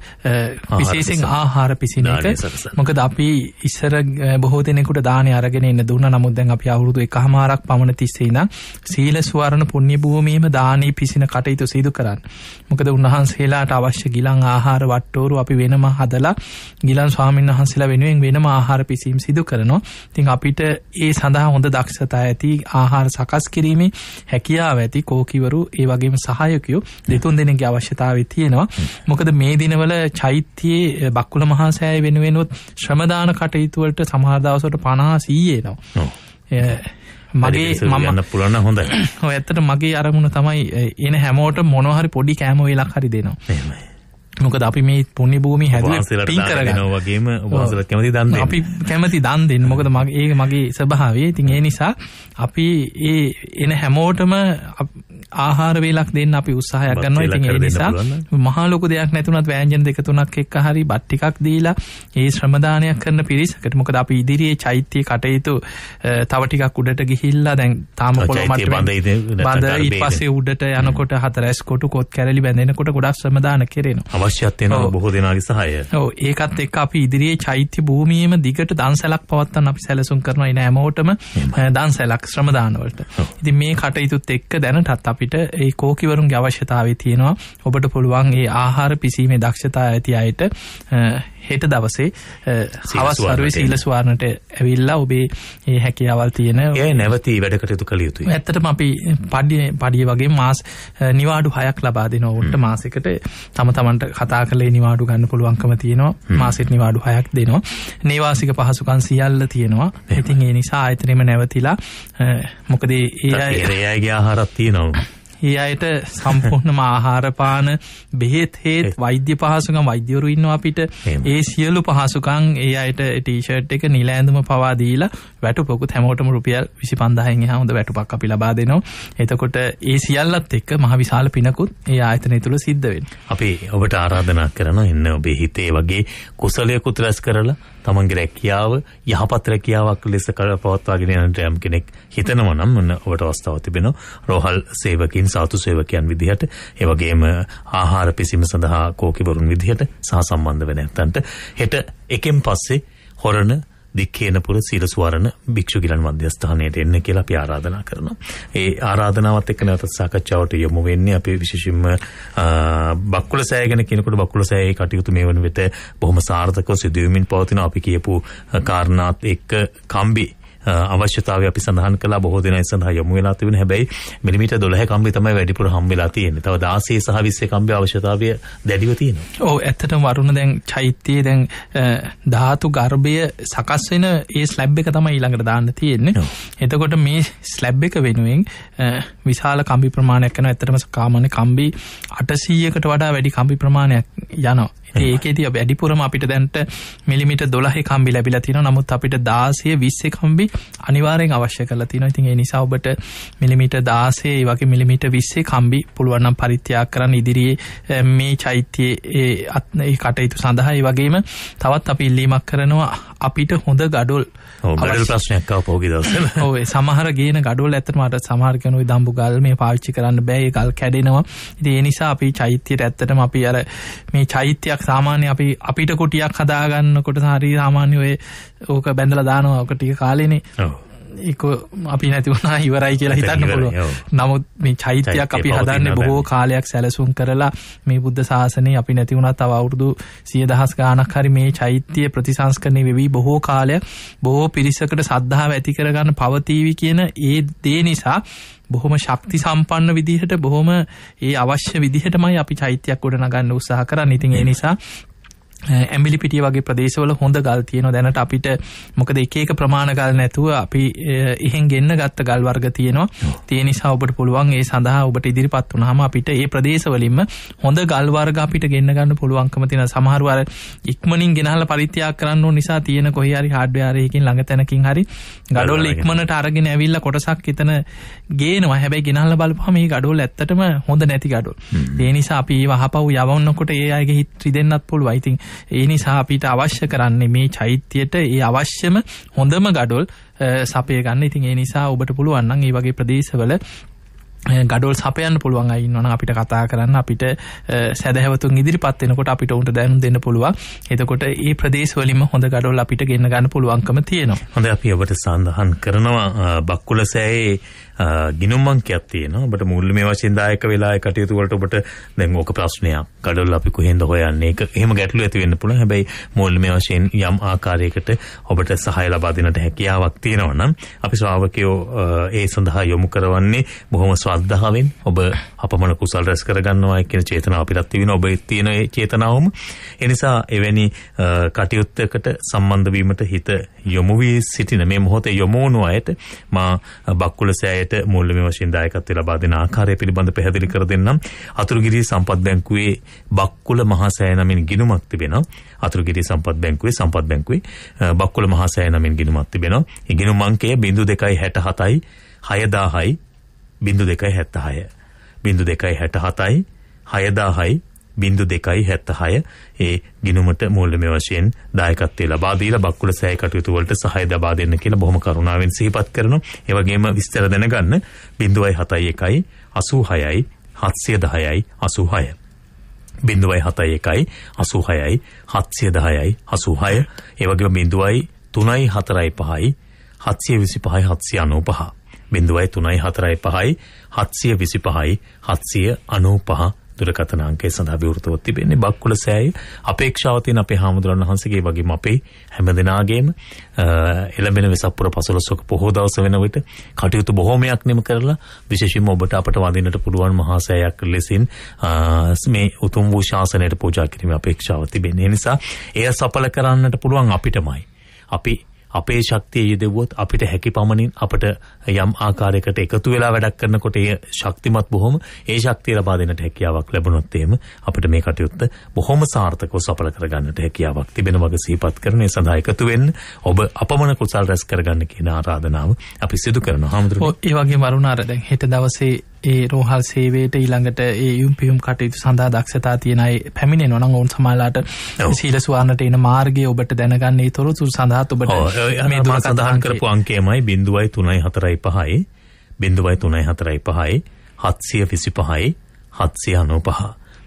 විශේෂයෙන් ආහාර පිසින එක. මොකද අපි ඉස්සර බොහෝ දෙනෙකුට දානය අරගෙන එන්න දුන්න නමුත් දැන් අපි අවුරුදු එකහමාරක් පමණ තිස්සේ ඉඳන් සීල සුවරණ පුණ්‍ය භූමියේම දානී පිසින කටයුතු සිදු කරන්න. මොකද උන්වහන්සේලාට අවශ්‍ය ගිලන් ආහාර වට්ටෝරු අපි වෙනම හදලා ගිලන් ස්වාමීන් වහන්සේලා වෙනුවෙන් වෙනම ආහාර පිසීම් සිදු කරනවා. ඉතින් අපිට ඒ සඳහා හොඳ දක්ෂතා ඇති ආහාර සකස් කිරීමේ හැකියාව ඇති කෝකිවරු ඒ වගේම සහයකයෝ දෙතුන් දෙනෙගේ අවශ්‍යතාව තියෙනවා මොකද මේ දිනවල චෛත්‍යයේ බක්කුල මහාසෑය වෙනුවෙනුත් ශ්‍රමදාන කටයුතුවලට සමහදාවසට පනා සීයේනවා මගේ මමන්න පුලන්න හොඳ ඇත්තට මගේ අරමුණ තමයි එන හැමෝට මොනහරි පොඩි කෑම වෙලක් හරි දෙනවා මොකද අපි මේ පුුණි භූමි හැදුව පින් කරගනවගේම වාසලත් කැමති දන්න අපි කැමති දන් දෙන්න මොකද මගේ ඒ මගේ ස්භාවේ තින් ඒ නිසා අපි ඒ එන හැමෝටම ආහාර වේලක් දෙන්න අපි උත්සාහයක් ගන්නවා ඉතින් ඒ නිසා මහා ලොකු දෙයක් නැතුණත් වෑංජන දෙක තුනක් එක්ක හරි බත් ටිකක් දීලා ඒ ශ්‍රමදානයක් කරන පිරිසකට මොකද අපි ඉදිරියේ චෛත්‍ය කටයුතු තව ටිකක් උඩට ගිහිල්ලා දැන් තාම පොළොව මට්ටමේ බඳ ඊපස්සේ උඩට යනකොට හතරැස් කොටු කොත් කැරලි බැඳෙනකොට ගොඩක් ශ්‍රමදාන කෙරෙනවා අවශ්‍යත් වෙනවා බොහෝ දෙනාගේ සහාය ඔව් ඒකත් එක්ක අපි ඉදිරියේ චෛත්‍ය භූමියේම දිගට දන්සැලක් පවත්වන්න අපි සැලසුම් කරනවා ඉන හැමෝටම දන්සැලක් ශ්‍රමදාන වලට ඉතින් මේ කටයුතුත් එක්ක දැනටත් වුණත් අපිට ඒ කෝකිවරුන්ගේ අවශ්‍යතාව තියෙනවා ඔබට පුළුවන් ඒ ආහාර පිසීමේ දක්ෂතා ඇති අයට හෙට දවසේ හවස්වරුයි සීලස්වාරණට ඇවිල්ලා ඔබේ ඒ හැකියාවල් තියෙන ඒ නැවති වැඩකටයුතු කළ යුතුයි ඇත්තටම අපි පඩිය පඩිය වගේ මාස් නිවාඩු හයක් ලබා දෙන ඔවුන්ට මාසෙකට තම තමන්ට කතා කළේ නිවාඩු ගන්න පුළුවන්කම තියෙනවා මාසෙට නිවාඩු හයක් දෙනවා නේවාසික පහසුකන් සියල්ල තියෙනවා ඉතින් ඒ නිසා ආයතනෙම නැවතිලා මොකද ඒ ඒයාගේ ආහාරත් තියෙනවා ඒ අයට සම්පූර්ණම ආහාරපාන බෙහෙත් හේත් වෛද්‍ය පහසුකම් වෛද්‍යවරු ඉන්නවා අපිට ඒ සියලු පහසුකම් ඒ අයට ටීෂර්ට් එක නිල ඇඳුම පවා දීලා වැටුපකුත් හැමෝටම රුපියල් 25000න් එහා හොඳ වැටුපක් අපි ලබා දෙනවා. එතකොට ඒ සියල්ලත් එක්ක මහ විශාල පිනකුත් ඒ ආයතනය තුල සිද්ධ වෙනවා. අපි ඔබට ආරාධනා කරනවා එන්න ඔබේ හිතේ වගේ කුසලයකුත් රැස් කරලා තමන්ගේ රැකියාව යහපත් රැකියාවක් ලෙස පවත්වාගෙන යන්නට යම් කෙනෙක් හිතනවා නම් ඔන්න ඔබට අවස්ථාවක් තිබෙනවා. රෝහල් සේවකින් සාතු සේවකයන් විදිහට, ඒ වගේම ආහාර පිසීම සඳහා කෝකිවරුන් විදිහට සහ සම්බන්ධ වෙන නැත්තන්ට හෙට එකෙන් පස්සේ හොරණ දික්කේනපුර සීලසුවරණ භික්ෂු ගිලන් මධ්‍යස්ථානයට එන්න කියලා අපි ආරාධනා කරනවා. ඒ ආරාධනාවත් එක්ක නැවතත් සාකච්ඡාවට යොමු වෙන්නේ අපි විශේෂයෙන්ම බක්කුල සෑය ගැන කියනකොට බක්කුල සෑයේ කටයුතු මේ වන විට බොහොම සාර්ථකව සිදුවෙමින් පවතින අපි කියපු කාරණාත් එක්ක කම්බි අවශ්‍යතාව අපි සඳහන් කලා බොහෝ දෙනයි සඳහා යොමු වෙලා තිබෙන හැබැයි මිලිමීටර් 12 කම්බි තමයි වැඩිපුර හම් වෙලා තියෙන්නේ. තව 16 සහ 20 කම්බි අවශ්‍යතාවය දැඩිව තියෙනවා. ඔව් ඇත්තටම වරුණ දැන් චෛත්‍යයේ දැන් ධාතු ගර්භය සකස් වෙන ඒ ස්ලැබ් එක තමයි ඊළඟට දාන්න තියෙන්නේ. එතකොට මේ ස්ලැබ් එක වෙනුවෙන් විශාල කම්බි ප්‍රමාණයක් යනවා. ඇත්තටම සාමාන්‍ය කම්බි 800කට වඩා වැඩි කම්බි ප්‍රමාණයක් යනවා. ඒකේදී වැඩිපුරම අපිට දැන්ට මිලිමිට 12 කම්බි ලැබිලා තියෙනවා. නමුත් අපිට 16 20 කම්බි අනිවාරෙන් අවශ්‍ය කල තින ඉතින් එනිසා ඔබට මිලිමිට දාසේ වගේ මිලිමිට විස්සේ කම්බි පුළුවන්නම් පරිත්‍යයක් කරන්න ඉදිරියේ මේ චෛත්‍යයේ අත්න කටයුතු සඳහයි වගේම තවත් අපි ඉල්ලීමක් කරනවා අපිට හොඳ ගඩොල් ප්‍රශ්නයක් පෝගි දස ඔය සමහර ගේන ගඩොල් ඇතමට සමාර්කනු දම්ඹු ගල් මේ පාච්චි කරන්න බෑ ගල් කැඩෙනවා ඒ නිසා අපි චෛත්‍යයට ඇත්තටම අපි අර මේ චෛත්‍යයක් සාමාන්‍ය අපි අපිට කොටියක් හදාගන්න කොට සහරී සාමාන්‍ය ඔය ඕක බැඳල දානවා ඕක ටික කාලනේ ඒක අපි නැතිවුණා ඉවරයි කියලා හිතන්න පුළුව නමුත් මේ චෛත්‍යයක් අපි හදන්න බොහෝ කාලයක් සැලසුම් කරලා මේ බුද්ධ ශාසනය අපි නැතිවුණා තව අවුරුදු සිය දහස් ගානක් හරි මේ චෛත්‍යය ප්‍රතිසංස්කරණය වෙවී බොහෝ කාලයක් බොහෝ පිරිසකට සද්ධාව ඇති කරගන්න පවතීවි කියන ඒ දේ නිසා බොහොම ශක්ති සම්පන්න විදිහට බොහොම ඒ අවශ්‍ය විදිහටමයි අපි චෛත්‍යයක් ගොඩ නගන්න උත්සාහ කරන්න ඉතින් ඒ නිසා ඇමිලිපිටිය වගේ ප්‍රදේශවල හොඳ ගල් තියෙන දැනට අපිට මොකද එකක ප්‍රමාණගල් නැතුව අපි එහෙන් ගෙන්න්න ගත්ත ගල් වර්ග තියෙනවා තියනිසා ඔබට පුළුවන් ඒ සඳහා ඔබට ඉදිරිපත් වුණහම අපිට ඒ ප්‍රදේශවලින්ම හොඳ ගල්වර්ග අපිට ගෙන්න්න ගන්න පුළුවන්කම තින සමහරුවර ඉක්මනින් ගෙනහල පරිත්‍යයක් කරන්න නිසා තියෙන කොහරි හඩ්්‍යයාරයකින් ළඟ තැනකින් හරි ගඩොල් ඉක්මනට අරගෙන ඇවිල්ල කොටසක් එතන ගේනවා හැබැයි ගෙනහල බලපහම මේ ගඩොල් ඇත්තටම හොඳ නැති ගඩු ඒනිසා අපි වහපව් යවන්නකොට ඒ අයගේ හිත්‍රි දෙන්නත් පුළුවයිතින්. ඒ නිසා අපිට අවශ්‍ය කරන්නේ මේ චෛත්‍යයට ඒ අවශ්‍යම හොඳම ගඩොල් සපය ගන්න ඉතින් ඒ නිසා ඔබට පුළුවන්න්න ඒ වගේ ප්‍රදේශවල ගඩොල් සපයන් පුළුවන් අයින්නවන අපිට කතා කරන්න අපිට සැදැවතු ඉදිරිපත් වෙනකොට අපිට උන්ට දැනු දෙන්න පුළුවන් එතකොට ඒ ප්‍රදේශවලින්ම හොඳ ගඩොල් අපිට ගෙන්න්න ගන්න පුළුවන්කම තියෙනවා හොඳ අපි ඔබට සඳහන් කරනවා බක්කුල සෑයේ ගිනුම් අංකයක් තියෙනවා. ඔබට මුල්මේ වශයෙන් දායක වෙලා ඒ කටයුතු වලට ඔබට දැන් ඕක ප්‍රශ්නයක්. කඩවල අපි කොහෙන්ද හොයන්නේ? ඒක එහෙම ගැටලු ඇති වෙන්න පුළුවන්. හැබැයි මුල්මේ වශයෙන් යම් ආකාරයකට ඔබට සහාය ලබා දෙන්නට හැකියාවක් තියෙනවා නම් අපි ශ්‍රාවකයෝ ඒ සඳහා යොමු කරවන්නේ බොහොම ශ්‍රද්ධාවෙන් ඔබ අපමණ කුසල් රැස් කරගන්නවා කියන චේතනාව පිටත් තිබෙන ඔබේ තියෙන ඒ චේතනාවම. ඒ නිසා එවැනි කටයුත්තකට සම්බන්ධ වීමට හිත යොමු වී සිටින මේ මොහොතේ යොමු වුණු අයට මා බක්කුල සෑයට මූල්‍යමය වශයෙන් දායකත්වය ලබා දෙන ආකාරය පිළිබඳ පැහැදිලි කර දෙන්නම්. අතුරුගිරිය සම්පත් බැංකුවේ බක්කුල මහා සෑය නමින් ගිණුමක් තිබෙනවා. අතුරුගිරිය සම්පත් බැංකුවේ සම්පත් බැංකුවේ බක්කුල මහා සෑය නමින් ගිණුමක් තිබෙනවා. ඒ ගිණුම් අංකය 0267යි 6000යි 0276 0267යි 6000යි බින්දු දෙකයි හැත්ත හය ඒ ගිනුමට මූල්‍යමය වශයෙන් දායකත්වය ලබා දීලා බක්කුල සෑය කටයුතු වලට සහාය ලබා දෙන්න කියලා බොහොම කරුණාවෙන් සිහිපත් කරනවා. ඒ වගේම විස්තර දැනගන්න 0.71 86යි 710යි 86 0.71 86යි 710යි 86 ඒ වගේම 0.3 4යි 5යි 725යි 795 බිඳුවයි තුනයි හතරයි පහයි හත්සිය විසි පහයි හත්සිය අනූ පහ දුරකථන අංකය සඳහා විවෘතව තිබෙන්නේ බක්කුල සෑය අපේක්ෂාව තියෙන අපේ හාමුදුරන් වහන්සේගේ වගේම අපේ හැමදෙනාගේම එළඹෙන වෙසක්පුර පසළොස්වක පොහෝ දවස වෙන විට කටයුතු බොහෝමයක් නිම කරලා විශේෂයෙන්ම ඔබට අපට වඳින්නට පුළුවන් මහා සෑයක් ලෙසින් මේ උතුම් වූ ශාසනයට පූජා කිරීමේ අපේක්ෂාව තිබෙන නිසා එය සඵල කරන්නට පුළුවන් අපිටමයි අපි අපේ ශක්තිය යෙදෙව්වොත් අපිට හැකි පමණින් අපට යම් ආකාරයකට එකතු වෙලා වැඩක් කරනකොට ඒ ශක්තිමත් බොහොම ඒ ශක්තිය ලබා දෙන්නට හැකියාවක් ලැබුණොත් එහෙම අපිට මේ කටයුත්ත බොහොම සාර්ථකව සඵල කරගන්නට හැකියාවක් තිබෙන වගේ සිහිපත් කරන ඒ සඳහා එකතු වෙන්න ඔබ අපමණ කුසල් රැස් කරගන්න කියන ආරාධනාව අපි සිදු කරනවා. හාමුදුරුවෝ ඒ වගේම අරුණාර දැන් හෙට දවසේ ඒ රෝහල් සේවයට ඊළඟට ඒ යුම් පියුම් කටයුතු සඳහා දක්ෂතා තියෙනයි පැමිණේ නොනං ඔවන් සමාලාට ශීලස්වානට එන මාර්ගය ඔබට දැනගන්නේ තොරතුර සඳහා ඔබට මේ දුර සඳහන් කරපු අංකේමයි බිඳුවයි තුනයි හතරයි පහයි බිඳුවයි තුනයි හතරයි පහයි හත්සිය විසි පහයි හත්සිය අනෝ පහ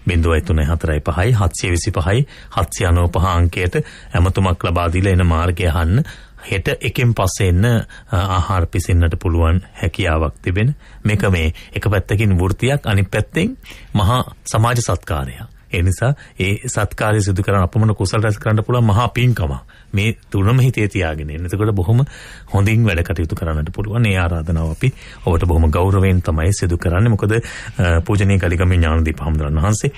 බිඳුවයි තුනයි හතරයි පහයි හත්සිය විසි පහයි හත්සිය අනෝ පහ අංකයට ඇමතුමක් ලබාදීල එන මාර්ගය හන්න හෙට එකෙන් පස්සේ එන්න ආහාර පිසින්නට පුළුවන් හැකියාවක් තිබෙන මේක මේ එක පැත්තකින් වෘත්තියක් අනිත් පැත්තෙන් මහා සමාජ සත්කාරයක්. ඒ නිසා ඒ සත්කාරය සිදු කරන අපමණ කුසල රැස් කරන්න පුළුවන් මහා පින්කම. මේ තුනම හිතේ තියාගෙන ඉන්න. එතකොට බොහොම හොඳින් වැඩ කටයුතු කරන්නට පුළුවන්. ඒ ආරාධනාව අපි ඔබට බොහොම ගෞරවයෙන් තමයි සිදු කරන්නේ. මොකද පූජනීය කලිගමේ ඥානදීප හඳුරන වහන්සේ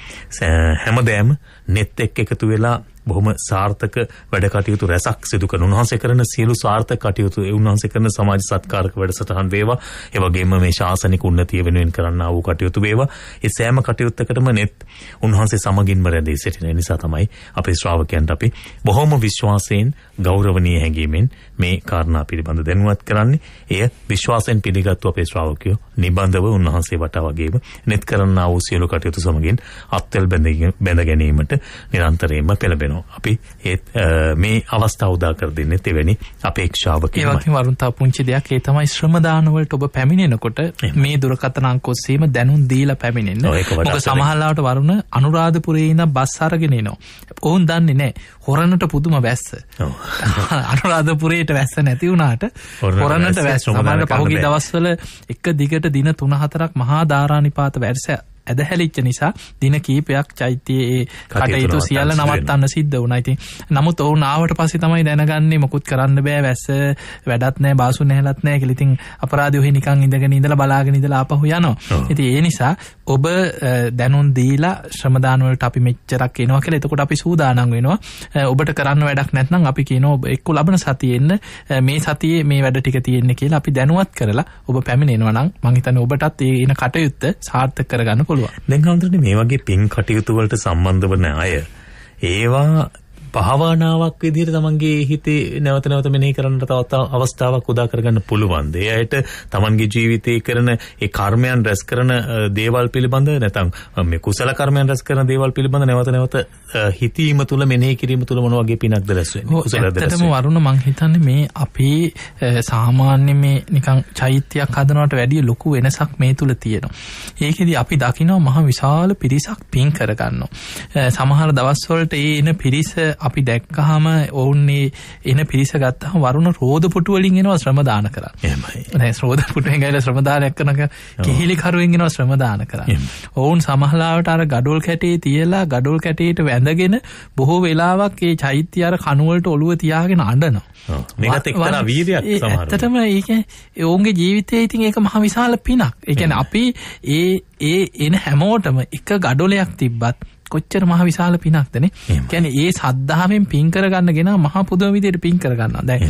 හැමදෑම net එක්ක එකතු වෙලා බොහොම සාර්ථක වැඩ කටයුතු රැසක් සිදු කරන උන්වහන්සේ කරන සියලු සාර්ථක කටයුතු ඒ උන්වහන්සේ කරන සමාජ සත්කාරක වැඩසටහන් වේවා ඒ වගේම මේ ශාසනික උන්නතිය වෙනුවෙන් කරන්නා වූ කටයුතු වේවා ඒ සෑම කටයුත්තකටම net උන්වහන්සේ සමගින්ම රැඳී සිටින නිසා තමයි අපේ ශ්‍රාවකයන්ට අපි බොහොම විශ්වාසයෙන් ගෞරවණීය හැඟීමෙන් මේ කාරණා පිළිබඳ දැනුවත් කරන්නේ එය විශ්වාසයෙන් පිළිගත්තු අපේ ශ්‍රාවකයෝ නිබඳව උන්වහන්සේ වටා වගේම net කරන්නා වූ සියලු කටයුතු සමගින් අත්වල බැඳ ගැනීමට නිරන්තරයෙන්ම පෙළඹෙනවා අනුව අපි මේ අවස්ථා උදා කර දෙන්නේ තෙවැනි අපේක්ෂාවකින්. ඒ වගේම වරුන් තා පුංචි දෙයක් ඒ තමයි ශ්‍රම දාන වලට ඔබ පැමිණෙනකොට මේ දුරකථන අංක ඔස්සේම දැනුම් දීලා පැමිණෙන්න. මොකද සමහරවිට වරුණ අනුරාධපුරේ ඉඳන් බස් අරගෙන එනවා. ඔවුන් දන්නේ නැහැ හොරණට පුදුම වැස්ස. අනුරාධපුරේට වැස්ස නැති වුණාට හොරණට වැස්ස. සමහර පහුගිය දවස්වල එක දිගට දින 3-4ක් මහා ධාරානිපාත වැස්ස ඇදහැලිච්ච නිසා දින කීපයක් චෛත්‍යයේ කටයුතු සියල්ල නවත්තන්න සිද්ධ වනයිති නමුත් ඔවු නාවට පසි තමයි දැනගන්නේ මොකුත් කරන්න බෑ වැස්ස වැඩත්නෑ බාසු නැහලත්නෑ කෙලිතින් අපරාධයහ නිකං ඉඳගෙන ඉඳල බලාගෙනනිදල අපහු යනවා ඇති ඒ නිසා ඔබ දැනුන් දීලා ශ්‍රමදානුවලට අපි මෙච්චරක් එනවා කළ එතකොට අපි සූදානන් වෙනවා ඔබට කරන්න වැඩක් නැත්නම් අපි කියනෝ එක්කු ලබන සතියෙන්න්න මේ සතියේ මේ වැඩ ටික තියෙන්නේ කියලා අපි දැනුවත් කරලා ඔබ පැමිණෙනවනම් මහිතන ඔබටත් ඒන කටයුත්ත සාර්ථ කරගන්න පොළ පුළුවන්. දැන් හඳුනන්නේ මේ වගේ පින් කටයුතු වලට සම්බන්ධ වෙන අය ඒවා භාවනාවක් විදිහට තමන්ගේ හිතේ නැවත නැවත මෙනෙහි කරන්නට තවත් අවස්ථාවක් උදා කරගන්න පුළුවන්. ඒ ඇයට තමන්ගේ ජීවිතේ කරන ඒ කර්මයන් රැස් කරන දේවල් පිළිබඳ නැත්නම් මේ කුසල කර්මයන් රැස් කරන දේවල් පිළිබඳ නැවත නැවත හිතීම තුළ මෙනෙහි කිරීම තුළ මොන වගේ පිනක්ද රැස් වෙන්නේ? වරුණ මං හිතන්නේ මේ අපේ සාමාන්‍ය මේ නිකන් චෛත්‍යයක් හදනවට වැඩිය ලොකු වෙනසක් මේ තුළ තියෙනවා. ඒකෙදි අපි දකිනවා මහ විශාල පිරිසක් පින් කරගන්නවා. සමහර දවස්වලට ඒ එන පිරිස අපි දැක්කහම ඔවුන්නේ එන පිරිස ගත්තහ වරුණ රෝධපුටුවලින් එෙනවා ශ්‍රමදාන කර එමයි ශ්‍රෝධපුටෙන් ගල ශ්‍රමදානයක් කනක කිහිලිකරුවෙන්ගෙනවා ශ්‍රමදාන කර ඔවුන් සමහලාවට අර ගඩොල් කැටේ තියලා ගඩොල් කැටේට වැඳගෙන බොහෝ වෙලාවක් ඒ චෛත්‍යයාර කනුවලට ඔළුව තියාගෙන අඩනවා වීරයක් ඇතටම ඒක ඔවුන්ගේ ජීවිතය ඉතින් ඒක මහවිශාල පිනක් එකන අපි ඒ ඒ එන හැමෝටම එක ගඩොලයක් තිබ්බත් කොච්චර මහ විශාල පිනක්දන කැන ඒ සද්ධාවෙන් පින්කරගන්න ගෙන මහ පුදුවවිදියට පින් කරගන්න දැ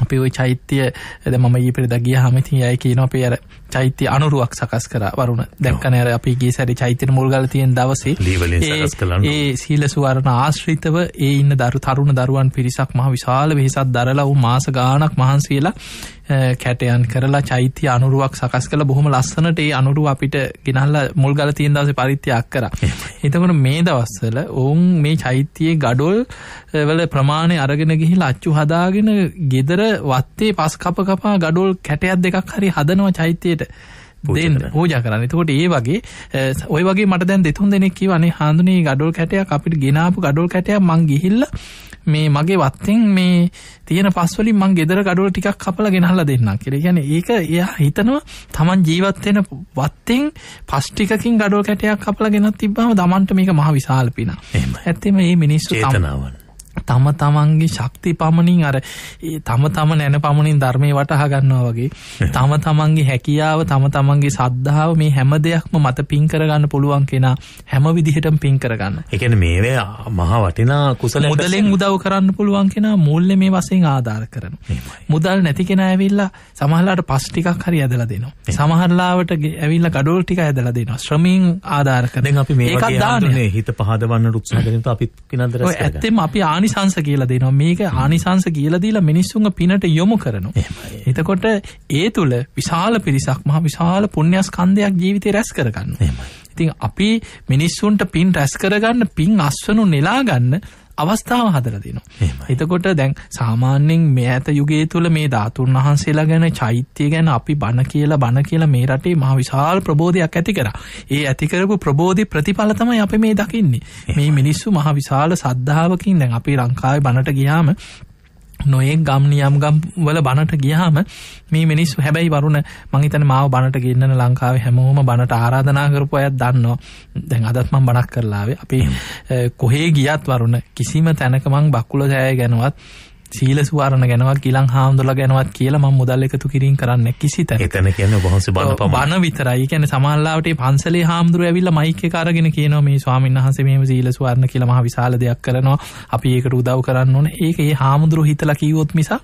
අපි ඔයි චෛත්‍යය ඇද මම ඒ පෙර දගිය හමති යයි කියන අපේ අර චෛත්‍ය අනුරුවක් සකස් කර වරුණ දැක්කනෑර අපිගේ සැරි චෛත්‍යන මුල්ගල තියෙන් දවසේ ඒ සීල සුවරණ ආශ්‍රිතව ඒ ඉන්න දරු තරුණ දරුවන් පිරිසක් මහ විශාල වෙහෙසත් දරලව මාස ගානක් මහන්සේලා කැටයන් කරලා චෛත්‍ය අනුරුවක් සකස් කළ බොහොම ලස්සනට ඒ අනුරු අපිට ගෙනල්ල මුල් ගල තියෙන් දස පරිත්‍යයක් කර එතකට මේ දවස්සල ඔවුන් මේ චෛත්‍යයේ ගඩොල් වල ප්‍රමාණය අරගෙන ගිහි ලච්චු හදාගෙන ගෙදර වත්තේ පස් කප කපා ගඩොල් කැටයක් දෙකක් හරි හදනවා චෛත්‍යයට දෙන්න පූජ කරන්න තකොට ඒ වගේ ඔය වගේ මට දැන් දෙතුන් දෙනෙක් වනේ හඳුනේ ගඩොල් කැටයක් අපිට ගෙනාපු ගඩොල් කැටයක් මං ගිහිල්ල මේ මගේ වත්තෙන් මේ තියෙන පස්වලින් මං ගෙදර ගඩුවල ටිකක් කපල ගෙනහල්ල දෙන්න කෙර ගැන ඒක එයා හිතනවා තමන් ජීවත්වෙන වත්තෙන් පස්්ටිකින් ගඩුව කැටයක් කපල ගෙනත් තිබ්බම දමන්ට මේක මහ විශාල්පින ඇත්තම ඒ මිනිස්සු තනාවන් තම තමන්ගේ ශක්ති පමණින් අර තම තම නැන පමණින් ධර්මය වටහා ගන්නවා වගේ තම තමන්ගේ හැකියාව තම තමන්ගේ සද්ධාව මේ හැම දෙයක්ම මත පින් කරගන්න පුළුවන් කෙනා හැම විදිහටම පින් කරගන්න එකන මේවය මහා වටිනා කුසල මුදලෙන් උදව් කරන්න පුළුවන් කෙනා මුල්ල මේ වසෙන් ආධාර කරන මුදල් නැති කෙන ඇවිල්ලා සමහලාට පස් ටිකක් හරි ඇදල දෙනවා සමහරලාවට ඇවිල්ල ගඩෝල් ටික ඇදල දෙනවා ශ්‍රමීන් ආධාර කරන අපි මේ දාන හිත පහදවන්න රුක්ෂ කරත අපිත් කිනදර ඇත්තෙම අපි ආනිස ආනිසංස කියලා දෙනවා මේක ආනිසංස කියලදීලා මිනිස්සුන්ග පිනට යොමු කරනු එතකොට ඒ තුළ විශාල පිරිසක් මහ විශාල පුුණ්‍යස්කන්ධයක් ජීවිතය රැස් කරගන්න. ඉතින් අපි මිනිස්සුන්ට පින් රැස් කරගන්න පින් අස්වනු නෙලාගන්න අවස්ථාව හදර දෙනවා. එතකොට දැන් සාමාන්‍යෙන් මේ ඇත යුගේ තුළ මේ ධාතුන් වහන්සේලා ගැන චෛත්‍යය ගැන අපි බණ කියලා බණ කියලා මේ රටේ මහ විශාල් ප්‍රබෝධයක් ඇති කර. ඒ ඇතිකරපු ප්‍රබෝධි ප්‍රතිඵලතමයි අප මේ දකින්නේ. මේ මිනිස්සු මහ විශාල සද්ධාවකින් දැන් අපි ලංකායි බණට ගියාම නොයෙක් ගම් නියම් ගම් වල බණට ගියහම මේ මිනිස් හැබැයි වරුණ මංහිතන මාව බණට ගන්න ලංකාවේ හැමෝම බණට ආරාධනා කරපු අයත් දන්නවා දැන් අදත් මං බණක් කරලාවේ අපි කොහේ ගියත් වරුණ කිසිම තැනකමං බක්කුල සෑය ගැනවත් සීල සවාරණ ගැනවත් කිලං හාමුදුල ගැනවත් කියලා ම මුදල් එකතු කිරින් කරන්න කිසි තැන එතන කියන බහන්ස බල පමණ විතරයි කියන සමල්ලාට පන්සලේ හාමුදුර ඇවිල්ල මයික කාරගෙන කියන මේ ස්වාමන් වහස මෙම සීල සවාරණ කියලම විශාල දෙයක් කරනවා අපි ඒක රුදව් කරන්න ඕන ඒක ඒ හාමුදුරු හිතල කිවොත් මිසා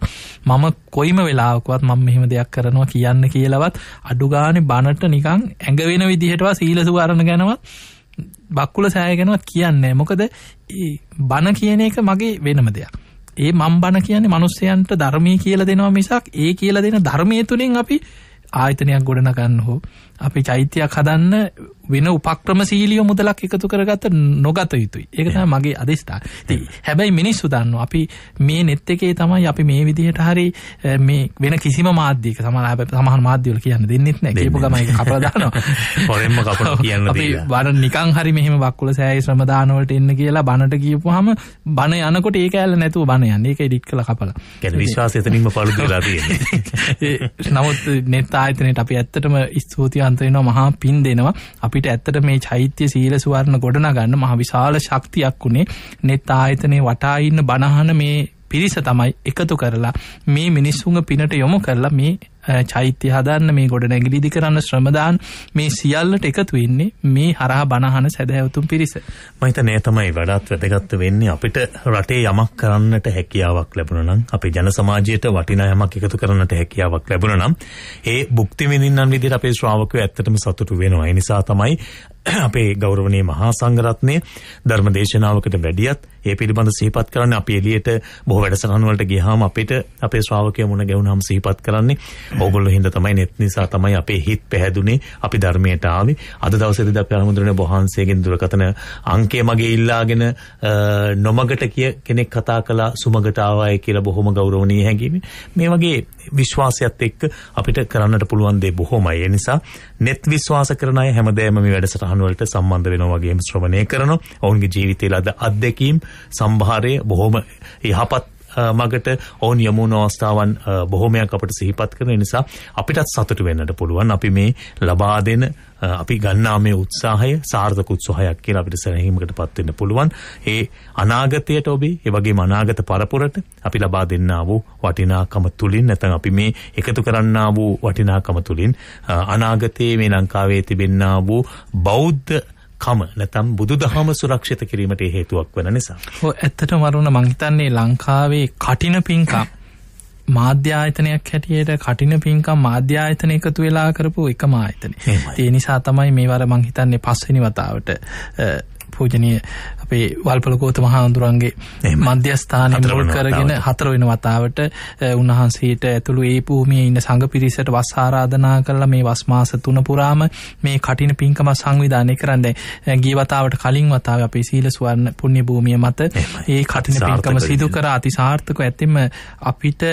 මම කොයිම වෙලාවකවත් මම මෙහෙම දෙයක් කරනවා කියන්න කියලවත් අඩුගානෙ බණට නිකං ඇඟවෙන විදිහටවා සීල සවාරණ ගැනවත් බක්කුල සෑගෙනවත් කියන්නේ මොකද බණ කියන එක මගේ වෙනම දෙයක් ඒ මම්බන කියන්නේ මනුස්සයන්ට ධර්මය කියලා දෙනවා මිසක් ඒ කියලා දෙන ධර්මය තුළින් අපි ආයතනයක් ගොඩනගන්න හෝ අපි චෛත්‍යයක් හදන්න වෙන උපක්‍රම සීලිය මුදලක් එකතු කරගත නොගත යුතුයි ඒක මගේ අධිස්ථා ති හැබැයි මිනිස්සු දන්න අපි මේ නෙත් එකේ තමයි අපි මේ විදිහට හරි මේ වෙන කිසිම මාධ්‍යක සමහ සමහ මාධ්‍යවල කියන්න දෙන්නෙත් නෑ කියපු ගමයි කපලදාන පොරෙන්ම කපල කියන්න බර නිකං හරි මෙහම බක්කුල සෑයි ශ්‍රමදානවලට එන්න කියලා බණට කියපු හම බණ යනකොට ඒ ඇල්ල නැතුව බණ යන්න එක ඩික් කළ කපල විශ්වාසතනින්ම පලු නමුත් නෙත් ආයතනයට අපි ඇත්තටම ස්තුතියන් සම්බන්ධ වෙනවා මහා පින් දෙනවා අපිට ඇත්තට මේ චෛත්‍ය සීල සුවර්ණ ගොඩනගන්න මහ විශාල ශක්තියක් වුණේ නෙත් ආයතනේ වටා ඉන්න බණහන මේ පිරිස තමයි එකතු කරලා මේ මිනිස්සුන්ගේ පිනට යොමු කරලා මේ චෛත්‍ය හදන්න මේ ගොඩ නැගිලිදි කරන්න ශ්‍රමදාන් මේ සියල්ලට එකතු වෙන්නේ මේ හරහා බණහන සැදැවතුම් පිරිස. මහිත නෑ තමයි වඩාත් වැදගත්ත වෙන්නේ අපිට රටේ යමක් කරන්නට හැකියාවක් ලැබුණනම් අපි ජන සමාජයට වටිනා යමක් එකතු කරන්නට හැකියාවක් ලැබුණනම් ඒ භුක්ති විඳින්නන් විදිහට අපේ ශ්‍රාවකයෝ ඇත්තටම සතුටු වෙනවා. ඒ නිසා තමයි අපේ ගෞරවනීය මහා සංඝරත්නය ධර්මදේශනාවකට වැඩියත් ඒ පිළිබඳ සිහිපත් කරන්නේ අපි එළියට බොහෝ වැඩසටහන් වලට ගියාම අපිට අපේ ශ්‍රාවකයෝ මුණ ගැහුනහම සිහිපත් කරන්නේ ඕගොල්ලෝ හින්දා තමයි net නිසා තමයි අපේ හිත් පැහැදුනේ අපි ධර්මයට ආවේ අද දවසේදී අපි අනුමුදුරනේ බොහන්සේගෙන් දුරකතන අංකය මගේ ඉල්ලාගෙන නොමගට කිය කෙනෙක් කතා කළා සුමගට ආවායි කියලා බොහොම ගෞරවණීය හැඟීම මේ වගේ විශ්වාසයත් එක්ක අපිට කරන්නට පුළුවන් දේ බොහොමයි. ඒ නිසා net විශ්වාස කරන අය හැමදේම මේ වැඩසටහන වලට සම්බන්ධ වෙනවා වගේම ශ්‍රවණය කරනවා. ඔවුන්ගේ ජීවිතේ ලද අත්දැකීම් සම්භාරයේ බොහොම යහපත් මගට ඔවුන් යමුණු අවස්ථාවන් බොහොමයක් අපට සිහිපත් කරන නිසා අපිටත් සතුට වෙන්නට පුළුවන් අපි මේ ලබා දෙන අපි ගන්නා මේ උත්සාහය සාර්ථක උත්සාහයක් කියලා අපිට සැලහීමකට පත් වෙන්න පුළුවන් ඒ අනාගතයට ඔබේ ඒ වගේම අනාගත පරපුරට අපි ලබා දෙන්නා වූ වටිනාකම තුලින් නැත්නම් අපි මේ එකතු කරන්නා වූ වටිනාකම තුලින් අනාගතයේ මේ ලංකාවේ තිබෙන්නා වූ බෞද්ධ කම නැතම් බුදු දහම සුරක්ෂිත කිරීමට හේතුවක් වන නිසා. හෝ ඇත්තට මරුණ මංහිතන්නේ ලංකාවේ කටින පින්කම්. මාධ්‍යායතනයක් හැටියට කටින පින්කම් මාධ්‍යායතන එකතු වෙලා කරපු එක මායතන. ඒ නිසා තමයි මේ වර මංහිතන්නේ පස්සනි වතාවට පූජනය අපේ වල්පල ගෝතම හාමුදුරන්ගේ මධ්‍යස්ථාන මුල් කරගෙන හතර වෙන වතාවට උන්වහන්සේට ඇතුළු ඒ භූමියේ ඉන්න සංඝ පිරිසට වස් ආරාධනා කරලා මේ වස් මාස තුන පුරාම මේ කටින පින්කම සංවිධානය කරන්න ගිය වතාවට කලින් වතාවේ අපේ සීල සුවර්ණ පුණ්‍ය භූමිය මත ඒ කටින පින්කම සිදු කර අතිසාර්ථකව ඇත්තෙම අපිට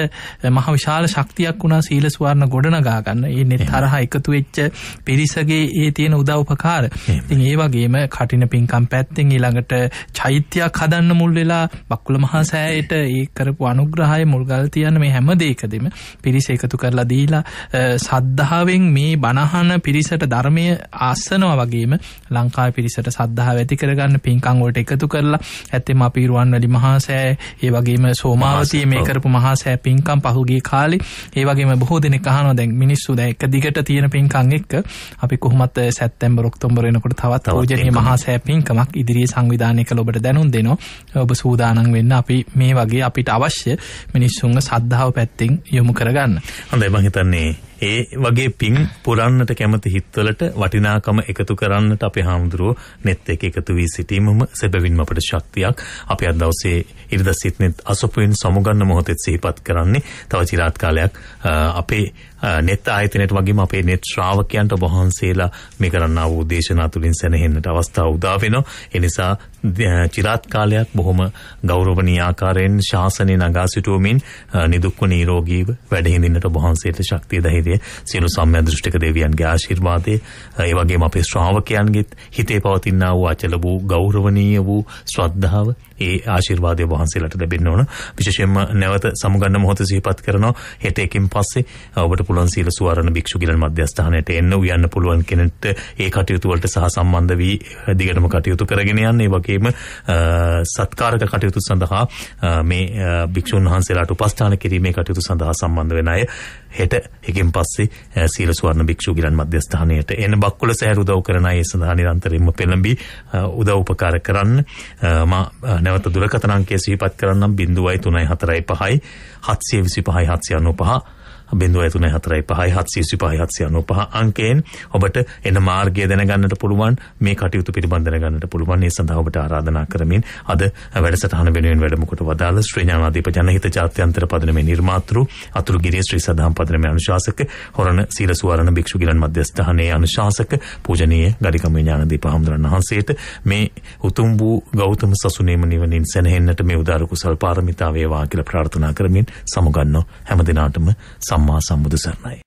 මහ විශාල ශක්තියක් වුණා සීල සුවර්ණ ගොඩනගා ගන්න. ඒ net තරහ එකතු වෙච්ච පිරිසගේ ඒ තියෙන උදව්පකාර. ඉතින් ඒ වගේම කටින පින්කම් පැත්තෙන් ඊළඟට චෛත්‍යයක් හදන්න මුල් වෙලා බක්කුල මහා සෑයට ඒ කරපු අනුග්‍රහය මුල්ගල් තියන්න මේ හැම දේකදම පිරිස එකතු කරලා දීලා සද්ධාවෙන් මේ බණහන පිරිසට ධර්මය ආස්සනවා වගේම ලංකා පිරිසට සද්ධහ ඇති කරගන්න පින්කංගෝට එකතු කරලා ඇත්තෙම අපිරුවන් වැලි මහාසෑ ඒ වගේම සෝමාවසය මේ කරපු මහාසෑ පින්කම් පහුගේ කාලි ඒවගේම බොහෝ දෙන කහන දැන් මිනිස්සු දැ එක දිගට තියෙන පින්කං එක්ක අපි කොහොමත් සැත්තැම්බ රොක්තොම්බරෙනකොට තවත් රෝජනය මහාසෑ පින්කමක් ඉදිරියේ සංවිධානය නිර්මාණය කළ ඔබට දැනුන් දෙනවා ඔබ සූදානන් වෙන්න අපි මේ වගේ අපිට අවශ්‍ය මිනිස්සුන්ග සද්ධාව පැත්තිං යොමු කරගන්න හොඳ මහිතන්නේ ඒ වගේ පින් පුරන්නට කැමති හිත්වලට වටිනාකම එකතු කරන්නට අපේ හාමුදුරුවෝ නෙත් එක එකතු වී සිටීමම සැබවින්ම අපට ශක්තියක් අපි අද දවසේ ඉරිදා සිටනෙත් අසපුවෙන් සමුගන්න මොහොතෙත් සිහිපත් කරන්නේ තව චිරාත් කාලයක් අපේ net ආයතනයට වගේම අපේ net ශ්‍රාවකයන්ට ඔබ වහන්සේලා මේ කරන්නා වූ දේශනා තුලින් සැනහෙන්නට අවස්ථාව උදා වෙනවා. ඒ නිසා চিරාත් කාලයක් බොහොම ගෞරවණීය ආකාරයෙන් ශාසනය නගා සිටුවමින් නිදුක්ව නිරෝගීව වැඩ හිඳින්නට ඔබ වහන්සේට ශක්තිය ධෛර්යය සියලු සම්මිය දෘෂ්ටික දෙවියන්ගේ ආශිර්වාදය ඒ වගේම අපේ ශ්‍රාවකයන්ගෙත් හිතේ පවතිනා වූ අචල වූ ගෞරවණීය වූ ශ්‍රද්ධාව ඒ ආශිර්වාදය වහන්සේලාට ලැබෙන්න ඕන. විශේෂයෙන්ම නැවත සමුගන්න මොහොත සිහිපත් කරනවා. හෙට එකින් පස්සේ ඔබට පුළුවන් සීල සුවරණ භික්ෂු ගිලන් මධ්‍යස්ථානයට එන්න උයන්න පුළුවන් කෙනෙක්ට ඒ කටයුතු වලට සහ සම්බන්ධ වී දිගටම කටයුතු කරගෙන යන්න. ඒ වගේම සත්කාරක කටයුතු සඳහා මේ භික්ෂුන් වහන්සේලාට උපස්ථාන කිරීමේ කටයුතු සඳහා සම්බන්ධ වෙන අය හෙට එකෙන් පස්සේ සීල සුවර්ණ භික්ෂූ ගිලන් මධ්‍යස්ථානයට එන බක්කුල සෑර උදව් කරන අය සඳහා නිරන්තරයෙන්ම පෙළඹී උදව් උපකාර කරන්න මා නැවත දුරකථන අංකය සිහිපත් කරන්නම් 0.345 725 795 බිඳුව ඇතුන හතරයි පහයි හත්සේ සිපහයි හත්සයනු පහ අංකයෙන් ඔබට එන මාර්ගය දැනගන්නට පුළුවන් මේ කටයුතු පිළිබඳ ගන්නට පුළුවන් ඒ සඳහා ඔබට ආරාධනා කරමින් අද වැඩසටහන වෙනුවෙන් වැඩමකොට වදාළ ශ්‍රී ඥානාදීප ජනහිත ජාත්‍යන්තර පදනමේ නිර්මාතෘ අතුරුගිරිය ශ්‍රී සදාම් පදනමේ අනුශාසක හොරණ සීල සුවරණ භික්ෂු ගිරන් මධ්‍යස්ථානයේ අනුශාසක පූජනීය ගඩිකම ඥානදීප හඳුරන වහන්සේට මේ උතුම් වූ ගෞතම සසුනේම නිවනින් සැනහෙන්නට මේ උදාර කුසල් පාරමිතාව වේවා කියලා ප්‍රාර්ථනා කරමින් සමුගන්නෝ හැම දිනාටම සම සම්මා සම්බුදු සරණයි